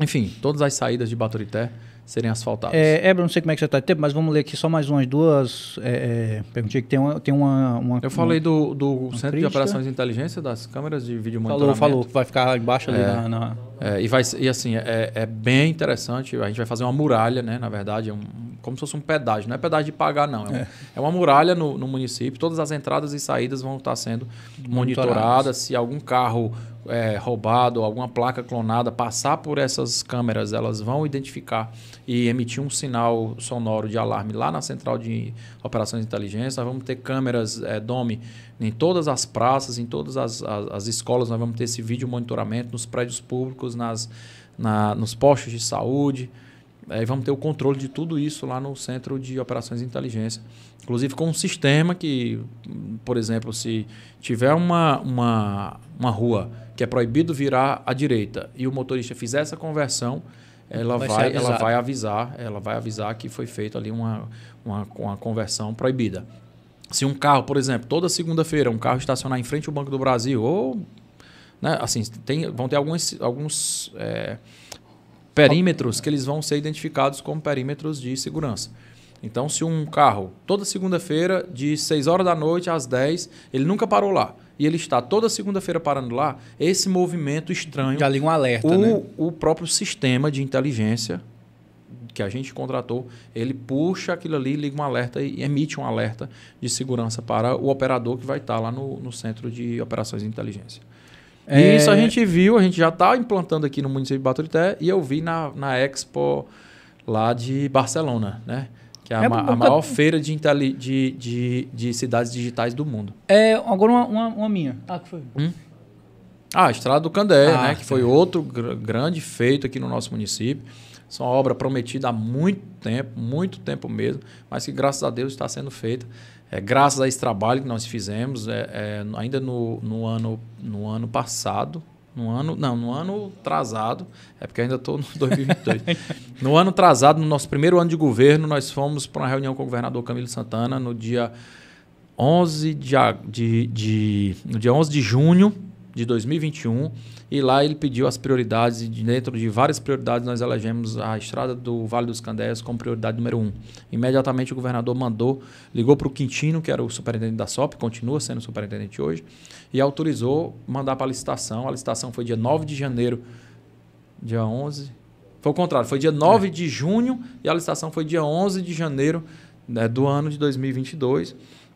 Enfim, todas as saídas de Baturité serem asfaltadas. É, Ebra, não sei como é que você está de tempo, mas vamos ler aqui só mais umas duas é, é perguntinhas que tem uma, tem uma, uma Eu falei do, do Centro crítica. de Operações de Inteligência, das câmeras de vídeo monitoramento. Falou, falou, que vai ficar embaixo ali é, na... na... É, e, vai, e assim, é, é bem interessante, a gente vai fazer uma muralha, né, na verdade, é um, como se fosse um pedágio, não é pedágio de pagar não, é, um, é. é. uma muralha no, no, município, todas as entradas e saídas vão estar sendo monitoradas, monitoradas se algum carro é, roubado ou alguma placa clonada passar por essas câmeras, elas vão identificar e emitir um sinal sonoro de alarme lá na central de operações de inteligência. Nós vamos ter câmeras é, DOME em todas as praças, em todas as, as, as, escolas, nós vamos ter esse vídeo monitoramento nos prédios públicos, nas, na, nos postos de saúde aí vamos ter o controle de tudo isso lá no Centro de Operações de Inteligência. Inclusive com um sistema que, por exemplo, se tiver uma, uma, uma rua que é proibido virar à direita e o motorista fizer essa conversão, ela vai, vai ela vai avisar, ela vai avisar que foi feita ali uma, uma, uma conversão proibida. Se um carro, por exemplo, toda segunda-feira um carro estacionar em frente ao Banco do Brasil, ou. Né, assim, tem, vão ter alguns, alguns é, perímetros que eles vão ser identificados como perímetros de segurança. Então, se um carro, toda segunda-feira, de 6 horas da noite às 10, ele nunca parou lá, e ele está toda segunda-feira parando lá, esse movimento estranho. Já liga um alerta. O, né? o próprio sistema de inteligência que a gente contratou, ele puxa aquilo ali, liga um alerta e emite um alerta de segurança para o operador que vai estar lá no, no centro de operações de inteligência. É... E isso a gente viu, a gente já está implantando aqui no município de Baturité e eu vi na, na Expo lá de Barcelona, né? Que é a, é, ma a maior feira de, de, de, de, cidades digitais do mundo. É, agora uma, uma, uma minha. Ah, que foi? Hum? Ah, a Estrada do Candé, ah, né? Que foi outro gr grande feito aqui no nosso município. Isso é uma obra prometida há muito tempo, muito tempo mesmo, mas que graças a Deus está sendo feita. É, graças a esse trabalho que nós fizemos, é, é, ainda no, no, ano, no ano passado, no ano, não, no ano trazado, é porque ainda estou no 2022. no ano trazado, no nosso primeiro ano de governo, nós fomos para uma reunião com o governador Camilo Santana no dia 11 de, de, de, no dia 11 de junho de 2021. E lá ele pediu as prioridades, e dentro de várias prioridades, nós elegemos a estrada do Vale dos Candeias como prioridade número um. Imediatamente o governador mandou, ligou para o Quintino, que era o superintendente da SOP, continua sendo superintendente hoje, e autorizou mandar para a licitação. A licitação foi dia 9 de janeiro, dia 11. Foi o contrário, foi dia 9 é. de junho e a licitação foi dia 11 de janeiro né, do ano de 2022.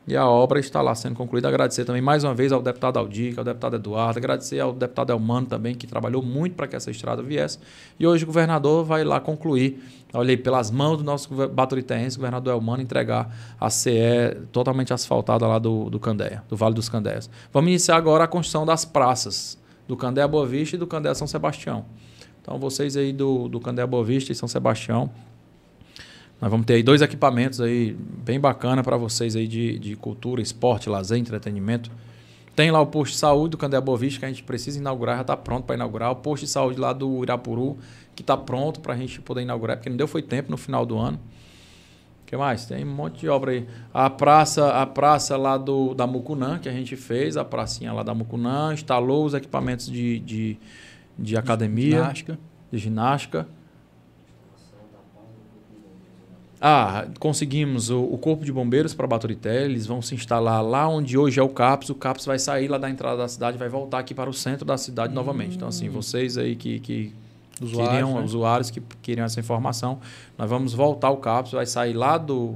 E a obra está lá sendo concluída. Agradecer também mais uma vez ao deputado Aldir, ao deputado Eduardo, agradecer ao deputado Elmano também, que trabalhou muito para que essa estrada viesse. E hoje o governador vai lá concluir. Olhei pelas mãos do nosso baturitense, o governador Elmano, entregar a CE totalmente asfaltada lá do, do Candeia, do Vale dos Candeias. Vamos iniciar agora a construção das praças, do Candeia Boa Vista e do Candeia São Sebastião. Então vocês aí do, do Candeia Boa Vista e São Sebastião, nós vamos ter aí dois equipamentos aí bem bacana para vocês aí de, de cultura, esporte, lazer, entretenimento. Tem lá o posto de saúde do Candé Bovista que a gente precisa inaugurar, já está pronto para inaugurar. O posto de saúde lá do Irapuru, que está pronto para a gente poder inaugurar, porque não deu foi tempo no final do ano. O que mais? Tem um monte de obra aí. A praça, a praça lá do, da Mucunã, que a gente fez, a pracinha lá da Mucunã, instalou os equipamentos de, de, de academia. De ginástica. De ginástica. Ah, conseguimos o, o corpo de bombeiros para Baturité, eles vão se instalar lá onde hoje é o CAPS, o CAPS vai sair lá da entrada da cidade, vai voltar aqui para o centro da cidade hum. novamente. Então, assim, hum. vocês aí que, que usuários, queriam, né? usuários que queriam essa informação, nós vamos voltar o CAPS, vai sair lá do,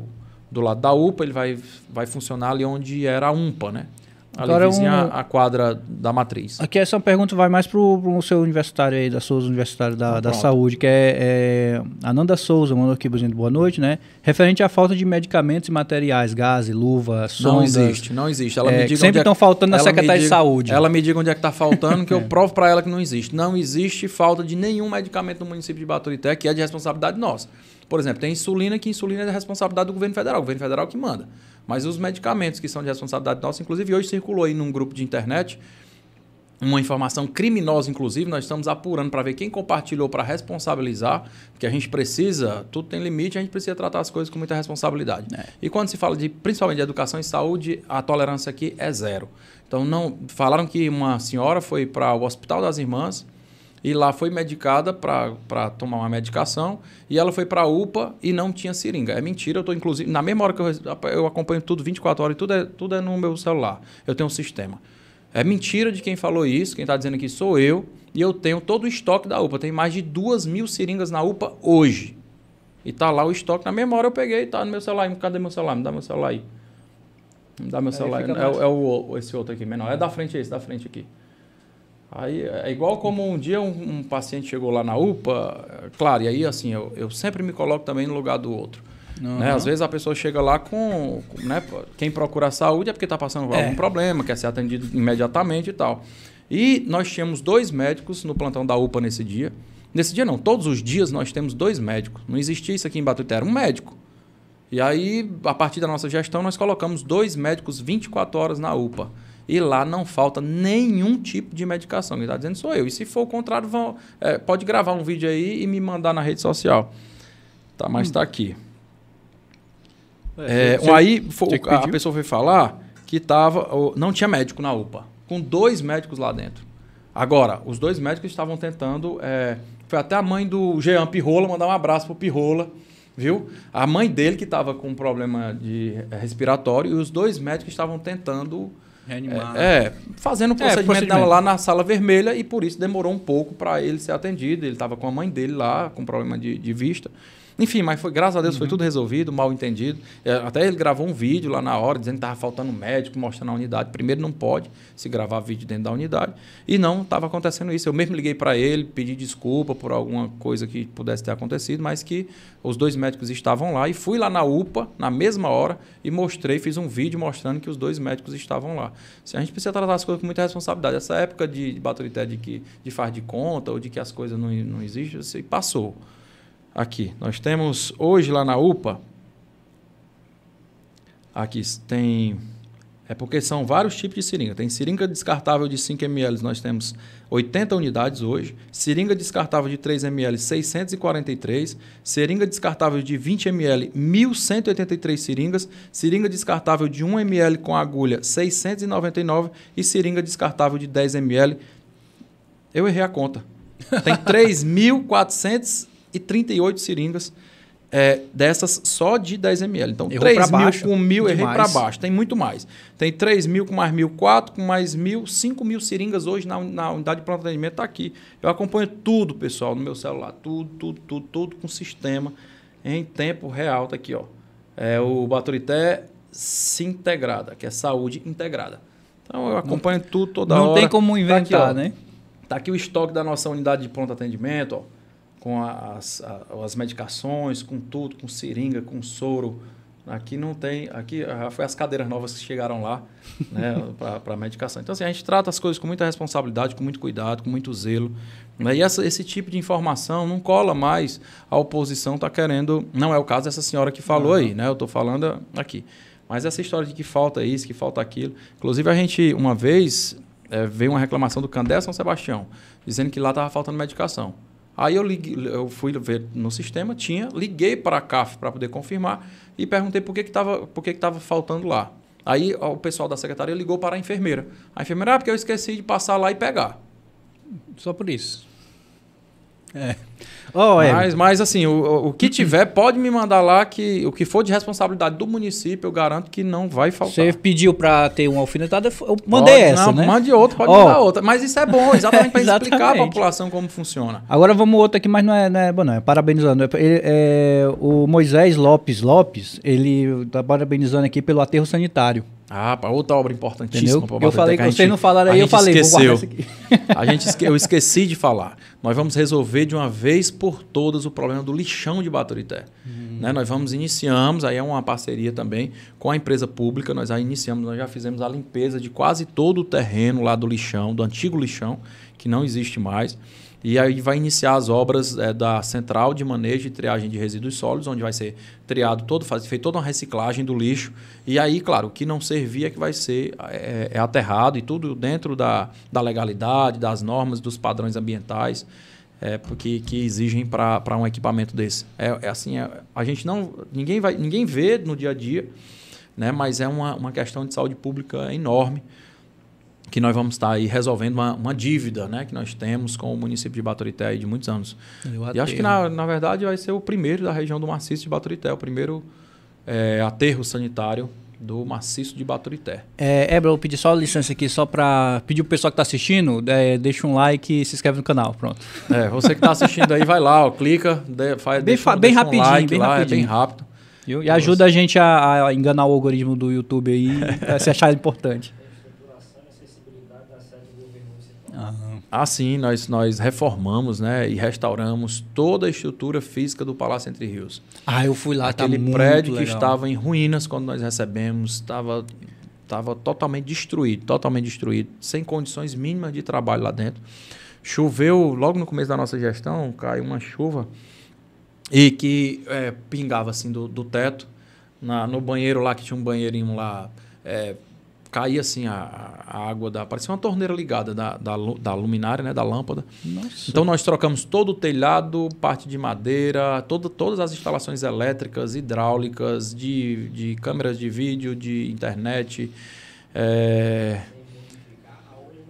do lado da UPA, ele vai, vai funcionar ali onde era a UMPA, né? ali então Agora é vizinha um... a quadra da matriz. Aqui essa é pergunta vai mais pro, pro seu universitário aí, da Souza Universitário da, ah, da Saúde, que é, é Ananda Souza, mandou aqui dizendo boa noite, né? Referente à falta de medicamentos e materiais, gás, luva, sondas. Não existe, não existe. Ela é, me diga sempre estão é, faltando na Secretaria diga, de Saúde. Ela me diga onde é que está faltando, que eu é. provo para ela que não existe. Não existe falta de nenhum medicamento no município de Baturité, que é de responsabilidade nossa. Por exemplo, tem insulina, que insulina é da responsabilidade do governo federal, o governo federal que manda. Mas os medicamentos que são de responsabilidade nossa, inclusive hoje circulou aí num grupo de internet uma informação criminosa, inclusive, nós estamos apurando para ver quem compartilhou para responsabilizar, porque a gente precisa, tudo tem limite, a gente precisa tratar as coisas com muita responsabilidade. É. E quando se fala de, principalmente de educação e saúde, a tolerância aqui é zero. Então não falaram que uma senhora foi para o Hospital das Irmãs e lá foi medicada para tomar uma medicação. E ela foi para a UPA e não tinha seringa. É mentira, eu estou inclusive. Na mesma hora que eu, eu acompanho tudo 24 horas, tudo é, tudo é no meu celular. Eu tenho um sistema. É mentira de quem falou isso, quem está dizendo aqui sou eu. E eu tenho todo o estoque da UPA. Tem mais de duas mil seringas na UPA hoje. E tá lá o estoque. Na mesma hora eu peguei, e tá no meu celular. Cadê meu celular? Me dá meu celular aí. Me dá meu aí celular. É, é, é, o, esse outro aqui, menor. É da frente esse, da frente aqui. Aí é igual como um dia um, um, paciente chegou lá na UPA, claro, e aí assim, eu, eu sempre me coloco também no lugar do outro. Uhum. Né? Às vezes a pessoa chega lá com. com né? Quem procura a saúde é porque está passando é. algum problema, quer ser atendido imediatamente e tal. E nós tínhamos dois médicos no plantão da UPA nesse dia. Nesse dia não, todos os dias nós temos dois médicos. Não existia isso aqui em Batuté, era um médico. E aí, a partir da nossa gestão, nós colocamos dois médicos 24 horas na UPA. E lá não falta nenhum tipo de medicação. Quem está dizendo sou eu. E se for o contrário, vão, é, pode gravar um vídeo aí e me mandar na rede social. Tá, mas está hum. Tá aqui. É, você, é, aí a, pessoa foi falar que tava, não tinha médico na UPA, com dois médicos lá dentro. Agora, os dois médicos estavam tentando. É, foi até a mãe do Jean Pirrola mandar um abraço pro Pirrola, viu? A mãe dele que estava com um problema de é, respiratório e os dois médicos estavam tentando Reanimar. É, é, fazendo o procedimento, é, procedimento dela lá na sala vermelha e por isso demorou um pouco para ele ser atendido. Ele estava com a mãe dele lá, com problema de, de vista. Enfim, mas foi, graças a Deus uhum. foi tudo resolvido, mal entendido. É, até ele gravou um vídeo lá na hora, dizendo que estava faltando médico, mostrando a unidade. Primeiro, não pode se gravar vídeo dentro da unidade. E não estava acontecendo isso. Eu mesmo liguei para ele, pedi desculpa por alguma coisa que pudesse ter acontecido, mas que os dois médicos estavam lá. E fui lá na UPA, na mesma hora, e mostrei, fiz um vídeo mostrando que os dois médicos estavam lá. Assim, a gente precisa tratar as coisas com muita responsabilidade. Essa época de, de baturité de que de faz de conta ou de que as coisas não, não existem, assim, passou aqui. Nós temos hoje lá na UPA. Aqui tem. É porque são vários tipos de seringa. Tem seringa descartável de 5 ml, nós temos 80 unidades hoje. Seringa descartável de 3 ml, 643. Seringa descartável de 20 ml, 1.183 seringas. Seringa descartável de 1 ml com agulha, 699. E seringa descartável de 10 ml. Eu errei a conta. Tem 3.400 e 38 seringas é, dessas só de 10 ml. Então, errou 3 mil baixo. com mil, errei para baixo. Tem muito mais. Tem 3 mil com mais mil, 4 com mais mil, 5 mil seringas hoje na, na unidade de pronto atendimento está aqui. Eu acompanho tudo, pessoal, no meu celular. Tudo, tudo, tudo, tudo com sistema em tempo real. Está aqui, ó. É o Baturité se integrada, que é saúde integrada. Então, eu acompanho não, tudo toda não hora. Não tem como inventar, tá aqui, né? Está aqui o estoque da nossa unidade de pronto atendimento, ó com as, as medicações, com tudo, com seringa, com soro. Aqui não tem. Aqui ah, foi as cadeiras novas que chegaram lá né, para medicação. Então, assim, a gente trata as coisas com muita responsabilidade, com muito cuidado, com muito zelo. Né? E essa, esse tipo de informação não cola mais. A oposição está querendo. Não é o caso dessa senhora que falou uhum. aí, né? Eu estou falando ah, aqui. Mas essa história de que falta isso, que falta aquilo. Inclusive, a gente, uma vez, é, veio uma reclamação do Candé São Sebastião, dizendo que lá estava faltando medicação. Aí eu, eu fui ver no sistema, tinha, liguei para a CAF para poder confirmar e perguntei por que estava que, que que faltando lá. Aí o pessoal da secretaria ligou para a enfermeira. A enfermeira, ah, porque eu esqueci de passar lá e pegar. Só por isso. É. Oh, mas, mas assim, o, o que tiver, pode me mandar lá que o que for de responsabilidade do município, eu garanto que não vai faltar. Você pediu para ter uma alfinetada, eu mandei pode, essa, não, né? Mande outra, pode oh. mandar outra. Mas isso é bom, exatamente para explicar a população como funciona. Agora vamos outra aqui, mas não é, não é bom não, é parabenizando. Ele, é, é, o Moisés Lopes Lopes, ele está parabenizando aqui pelo aterro sanitário. Ah, outra obra importantíssima. Eu falei que vocês não falaram aí, eu falei, esqueceu. vou guardar isso aqui. a gente esque, eu esqueci de falar. Nós vamos resolver de uma vez por todas o problema do lixão de Baturité. Hum. Né? Nós vamos, iniciamos, aí é uma parceria também com a empresa pública, nós já iniciamos, nós já fizemos a limpeza de quase todo o terreno lá do lixão, do antigo lixão, que não existe mais. E aí vai iniciar as obras é, da central de manejo e triagem de resíduos sólidos, onde vai ser triado todo, feito toda uma reciclagem do lixo. E aí, claro, o que não servia é que vai ser é, é aterrado e tudo dentro da, da legalidade, das normas, dos padrões ambientais é, porque, que exigem para um equipamento desse. É, é assim, é, a gente não. Ninguém, vai, ninguém vê no dia a dia, né, mas é uma, uma questão de saúde pública enorme que nós vamos estar aí resolvendo uma, uma, dívida né, que nós temos com o município de Baturité aí de muitos anos. Eu e acho que, na, na verdade, vai ser o primeiro da região do maciço de Baturité, o primeiro é, aterro sanitário do maciço de Baturité. É, Ebra, eu vou pedir só licença aqui, só para pedir o pessoal que está assistindo, é, deixa um like e se inscreve no canal, pronto. É, você que está assistindo aí, vai lá, ó, clica, de, faz, bem, deixa, bem deixa rapidinho, um like bem lá, rapidinho. É bem rápido. E ajuda a gente a, a, enganar o algoritmo do YouTube aí, se achar importante. Assim, nós, nós reformamos né, e restauramos toda a estrutura física do Palácio Entre Rios. Ah, eu fui lá, tá Aquele tá prédio que estava em ruínas quando nós recebemos, estava, estava totalmente destruído, totalmente destruído, sem condições mínimas de trabalho lá dentro. Choveu logo no começo da nossa gestão, caiu uma chuva e que é, pingava assim do, do teto. Na, no banheiro lá, que tinha um banheirinho lá é, caía assim a, a, água da. Parecia uma torneira ligada da, da, da luminária, né? Da lâmpada. Nossa. Então nós trocamos todo o telhado, parte de madeira, todo, todas as instalações elétricas, hidráulicas, de, de câmeras de vídeo, de internet. É...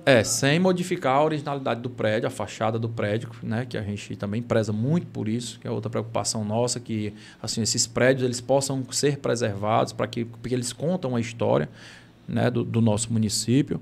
É, sem modificar a originalidade do prédio, a fachada do prédio, né, que a gente também preza muito por isso, que é outra preocupação nossa, que assim esses prédios eles possam ser preservados para que porque eles contam a história né, do, do nosso município.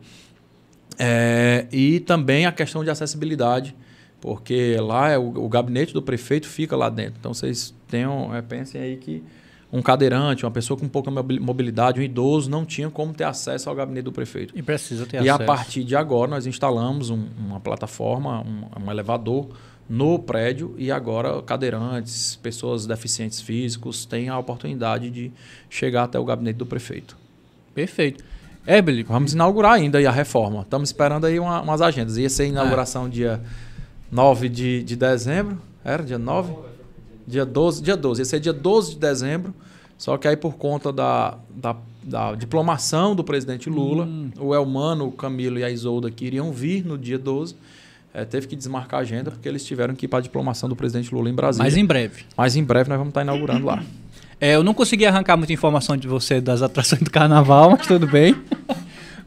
É, e também a questão de acessibilidade, porque lá é o, o, gabinete do prefeito fica lá dentro. Então vocês tenham, é, pensem aí que um cadeirante, uma pessoa com pouca mobilidade, um idoso, não tinha como ter acesso ao gabinete do prefeito. E precisa ter e acesso. E a partir de agora nós instalamos um, uma plataforma, um, um, elevador no prédio e agora cadeirantes, pessoas deficientes físicos têm a oportunidade de chegar até o gabinete do prefeito. Perfeito. É, Belico, vamos inaugurar ainda a reforma. Estamos esperando aí uma, umas agendas. Ia ser inauguração é. dia 9 de, de dezembro. Era dia 9? Dia 12. Dia 12. Ia ser dia 12 de dezembro. Só que aí por conta da, da, da diplomação do presidente Lula, hum. o Elmano, o Camilo e a Isolda que iriam vir no dia 12. É, eh, teve que desmarcar a agenda porque eles tiveram que ir para a diplomação do presidente Lula em Brasília. Mas em breve. Mas em breve nós vamos estar inaugurando lá. É, eu não consegui arrancar muita informação de você das atrações do carnaval, mas tudo bem.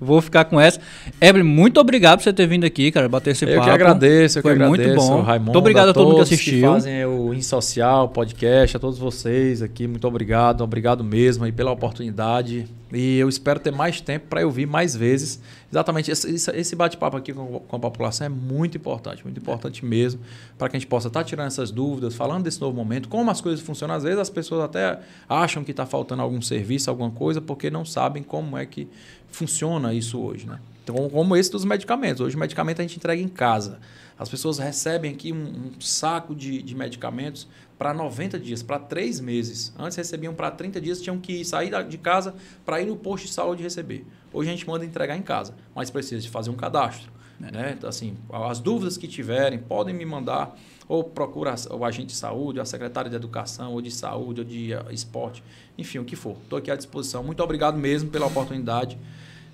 Vou ficar com essa. Ebre, muito obrigado por você ter vindo aqui, cara, bater esse eu papo. Eu que agradeço, eu Foi que agradeço. muito bom. Raimundo, muito obrigado a, a todo mundo que assistiu. Que fazem o Insocial, podcast, a todos vocês aqui, muito obrigado, obrigado mesmo aí pela oportunidade. E eu espero ter mais tempo para eu vir mais vezes. Exatamente, esse, esse bate-papo aqui com, a população é muito importante, muito importante mesmo, para que a gente possa estar tá tirando essas dúvidas, falando desse novo momento, como as coisas funcionam. Às vezes as pessoas até acham que está faltando algum serviço, alguma coisa, porque não sabem como é que funciona isso hoje, né? Então, como esse dos medicamentos. Hoje, o medicamento a gente entrega em casa. As pessoas recebem aqui um, um saco de, de medicamentos para 90 dias, para 3 meses. Antes recebiam para 30 dias, tinham que sair de casa para ir no posto de saúde receber. Hoje a gente manda entregar em casa, mas precisa de fazer um cadastro. É. Né? Então, assim, as dúvidas que tiverem, podem me mandar ou procura o agente de saúde, a secretária de educação, ou de saúde, ou de eh, esporte, enfim, o que for. Estou aqui à disposição. Muito obrigado mesmo pela oportunidade.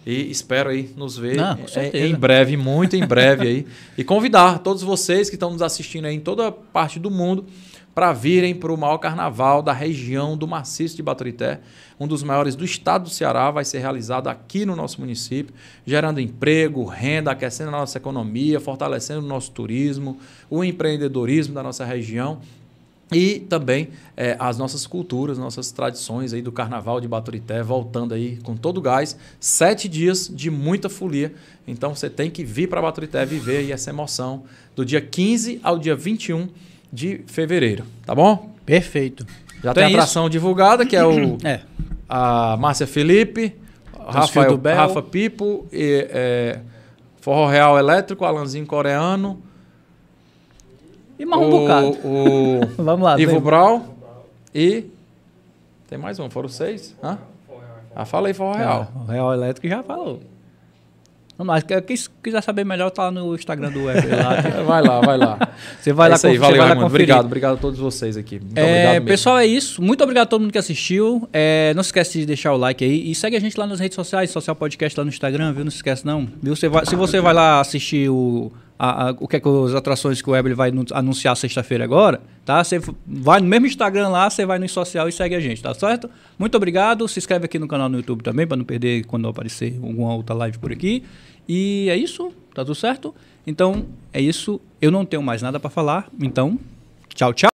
E espero aí nos ver Não, em, eh, em, breve, muito em breve aí. E convidar todos vocês que estão nos assistindo aí em toda parte do mundo para virem para o maior carnaval da região do Maciço de Baturité, um dos maiores do estado do Ceará, vai ser realizado aqui no nosso município, gerando emprego, renda, aquecendo a nossa economia, fortalecendo o nosso turismo, o empreendedorismo da nossa região e também é, as nossas culturas, nossas tradições aí do Carnaval de Baturité, voltando aí com todo o gás. Sete dias de muita folia. Então você tem que vir para Baturité viver aí essa emoção do dia 15 ao dia 21 de fevereiro, tá bom? Perfeito. Já então tem é a atração isso. divulgada, que é o é. a Márcia Felipe, então, Rafael, Rafa Pipo, e, é, Forró Real Elétrico, Alanzinho Coreano. E mais um bocado. O, Vamos lá. Ivo Brau e... Tem mais um, foram seis? Hã? Ah, falei Forró tá, Real. Real Elétrico já falou. Vamos lá, quem quiser saber melhor, tá no Instagram do Web. Lá. vai lá, vai lá. Você vai é lá, aí, valeu, vai lá Obrigado, obrigado a todos vocês aqui. Muito é, Pessoal, é isso. Muito obrigado a todo mundo que assistiu. É, não se esquece de deixar o like aí e segue a gente lá nas redes sociais, Social Podcast lá no Instagram, viu? Não se esquece não. Viu? Você vai, se você vai lá assistir o a, a, o que é que as atrações que o Weber vai anunciar sexta-feira agora, tá? Você vai no mesmo Instagram lá, você vai no social e segue a gente, tá certo? Muito obrigado. Se inscreve aqui no canal no YouTube também para não perder quando aparecer alguma outra live por aqui. E é isso, tá tudo certo? Então, é isso. Eu não tenho mais nada para falar, então, tchau, tchau.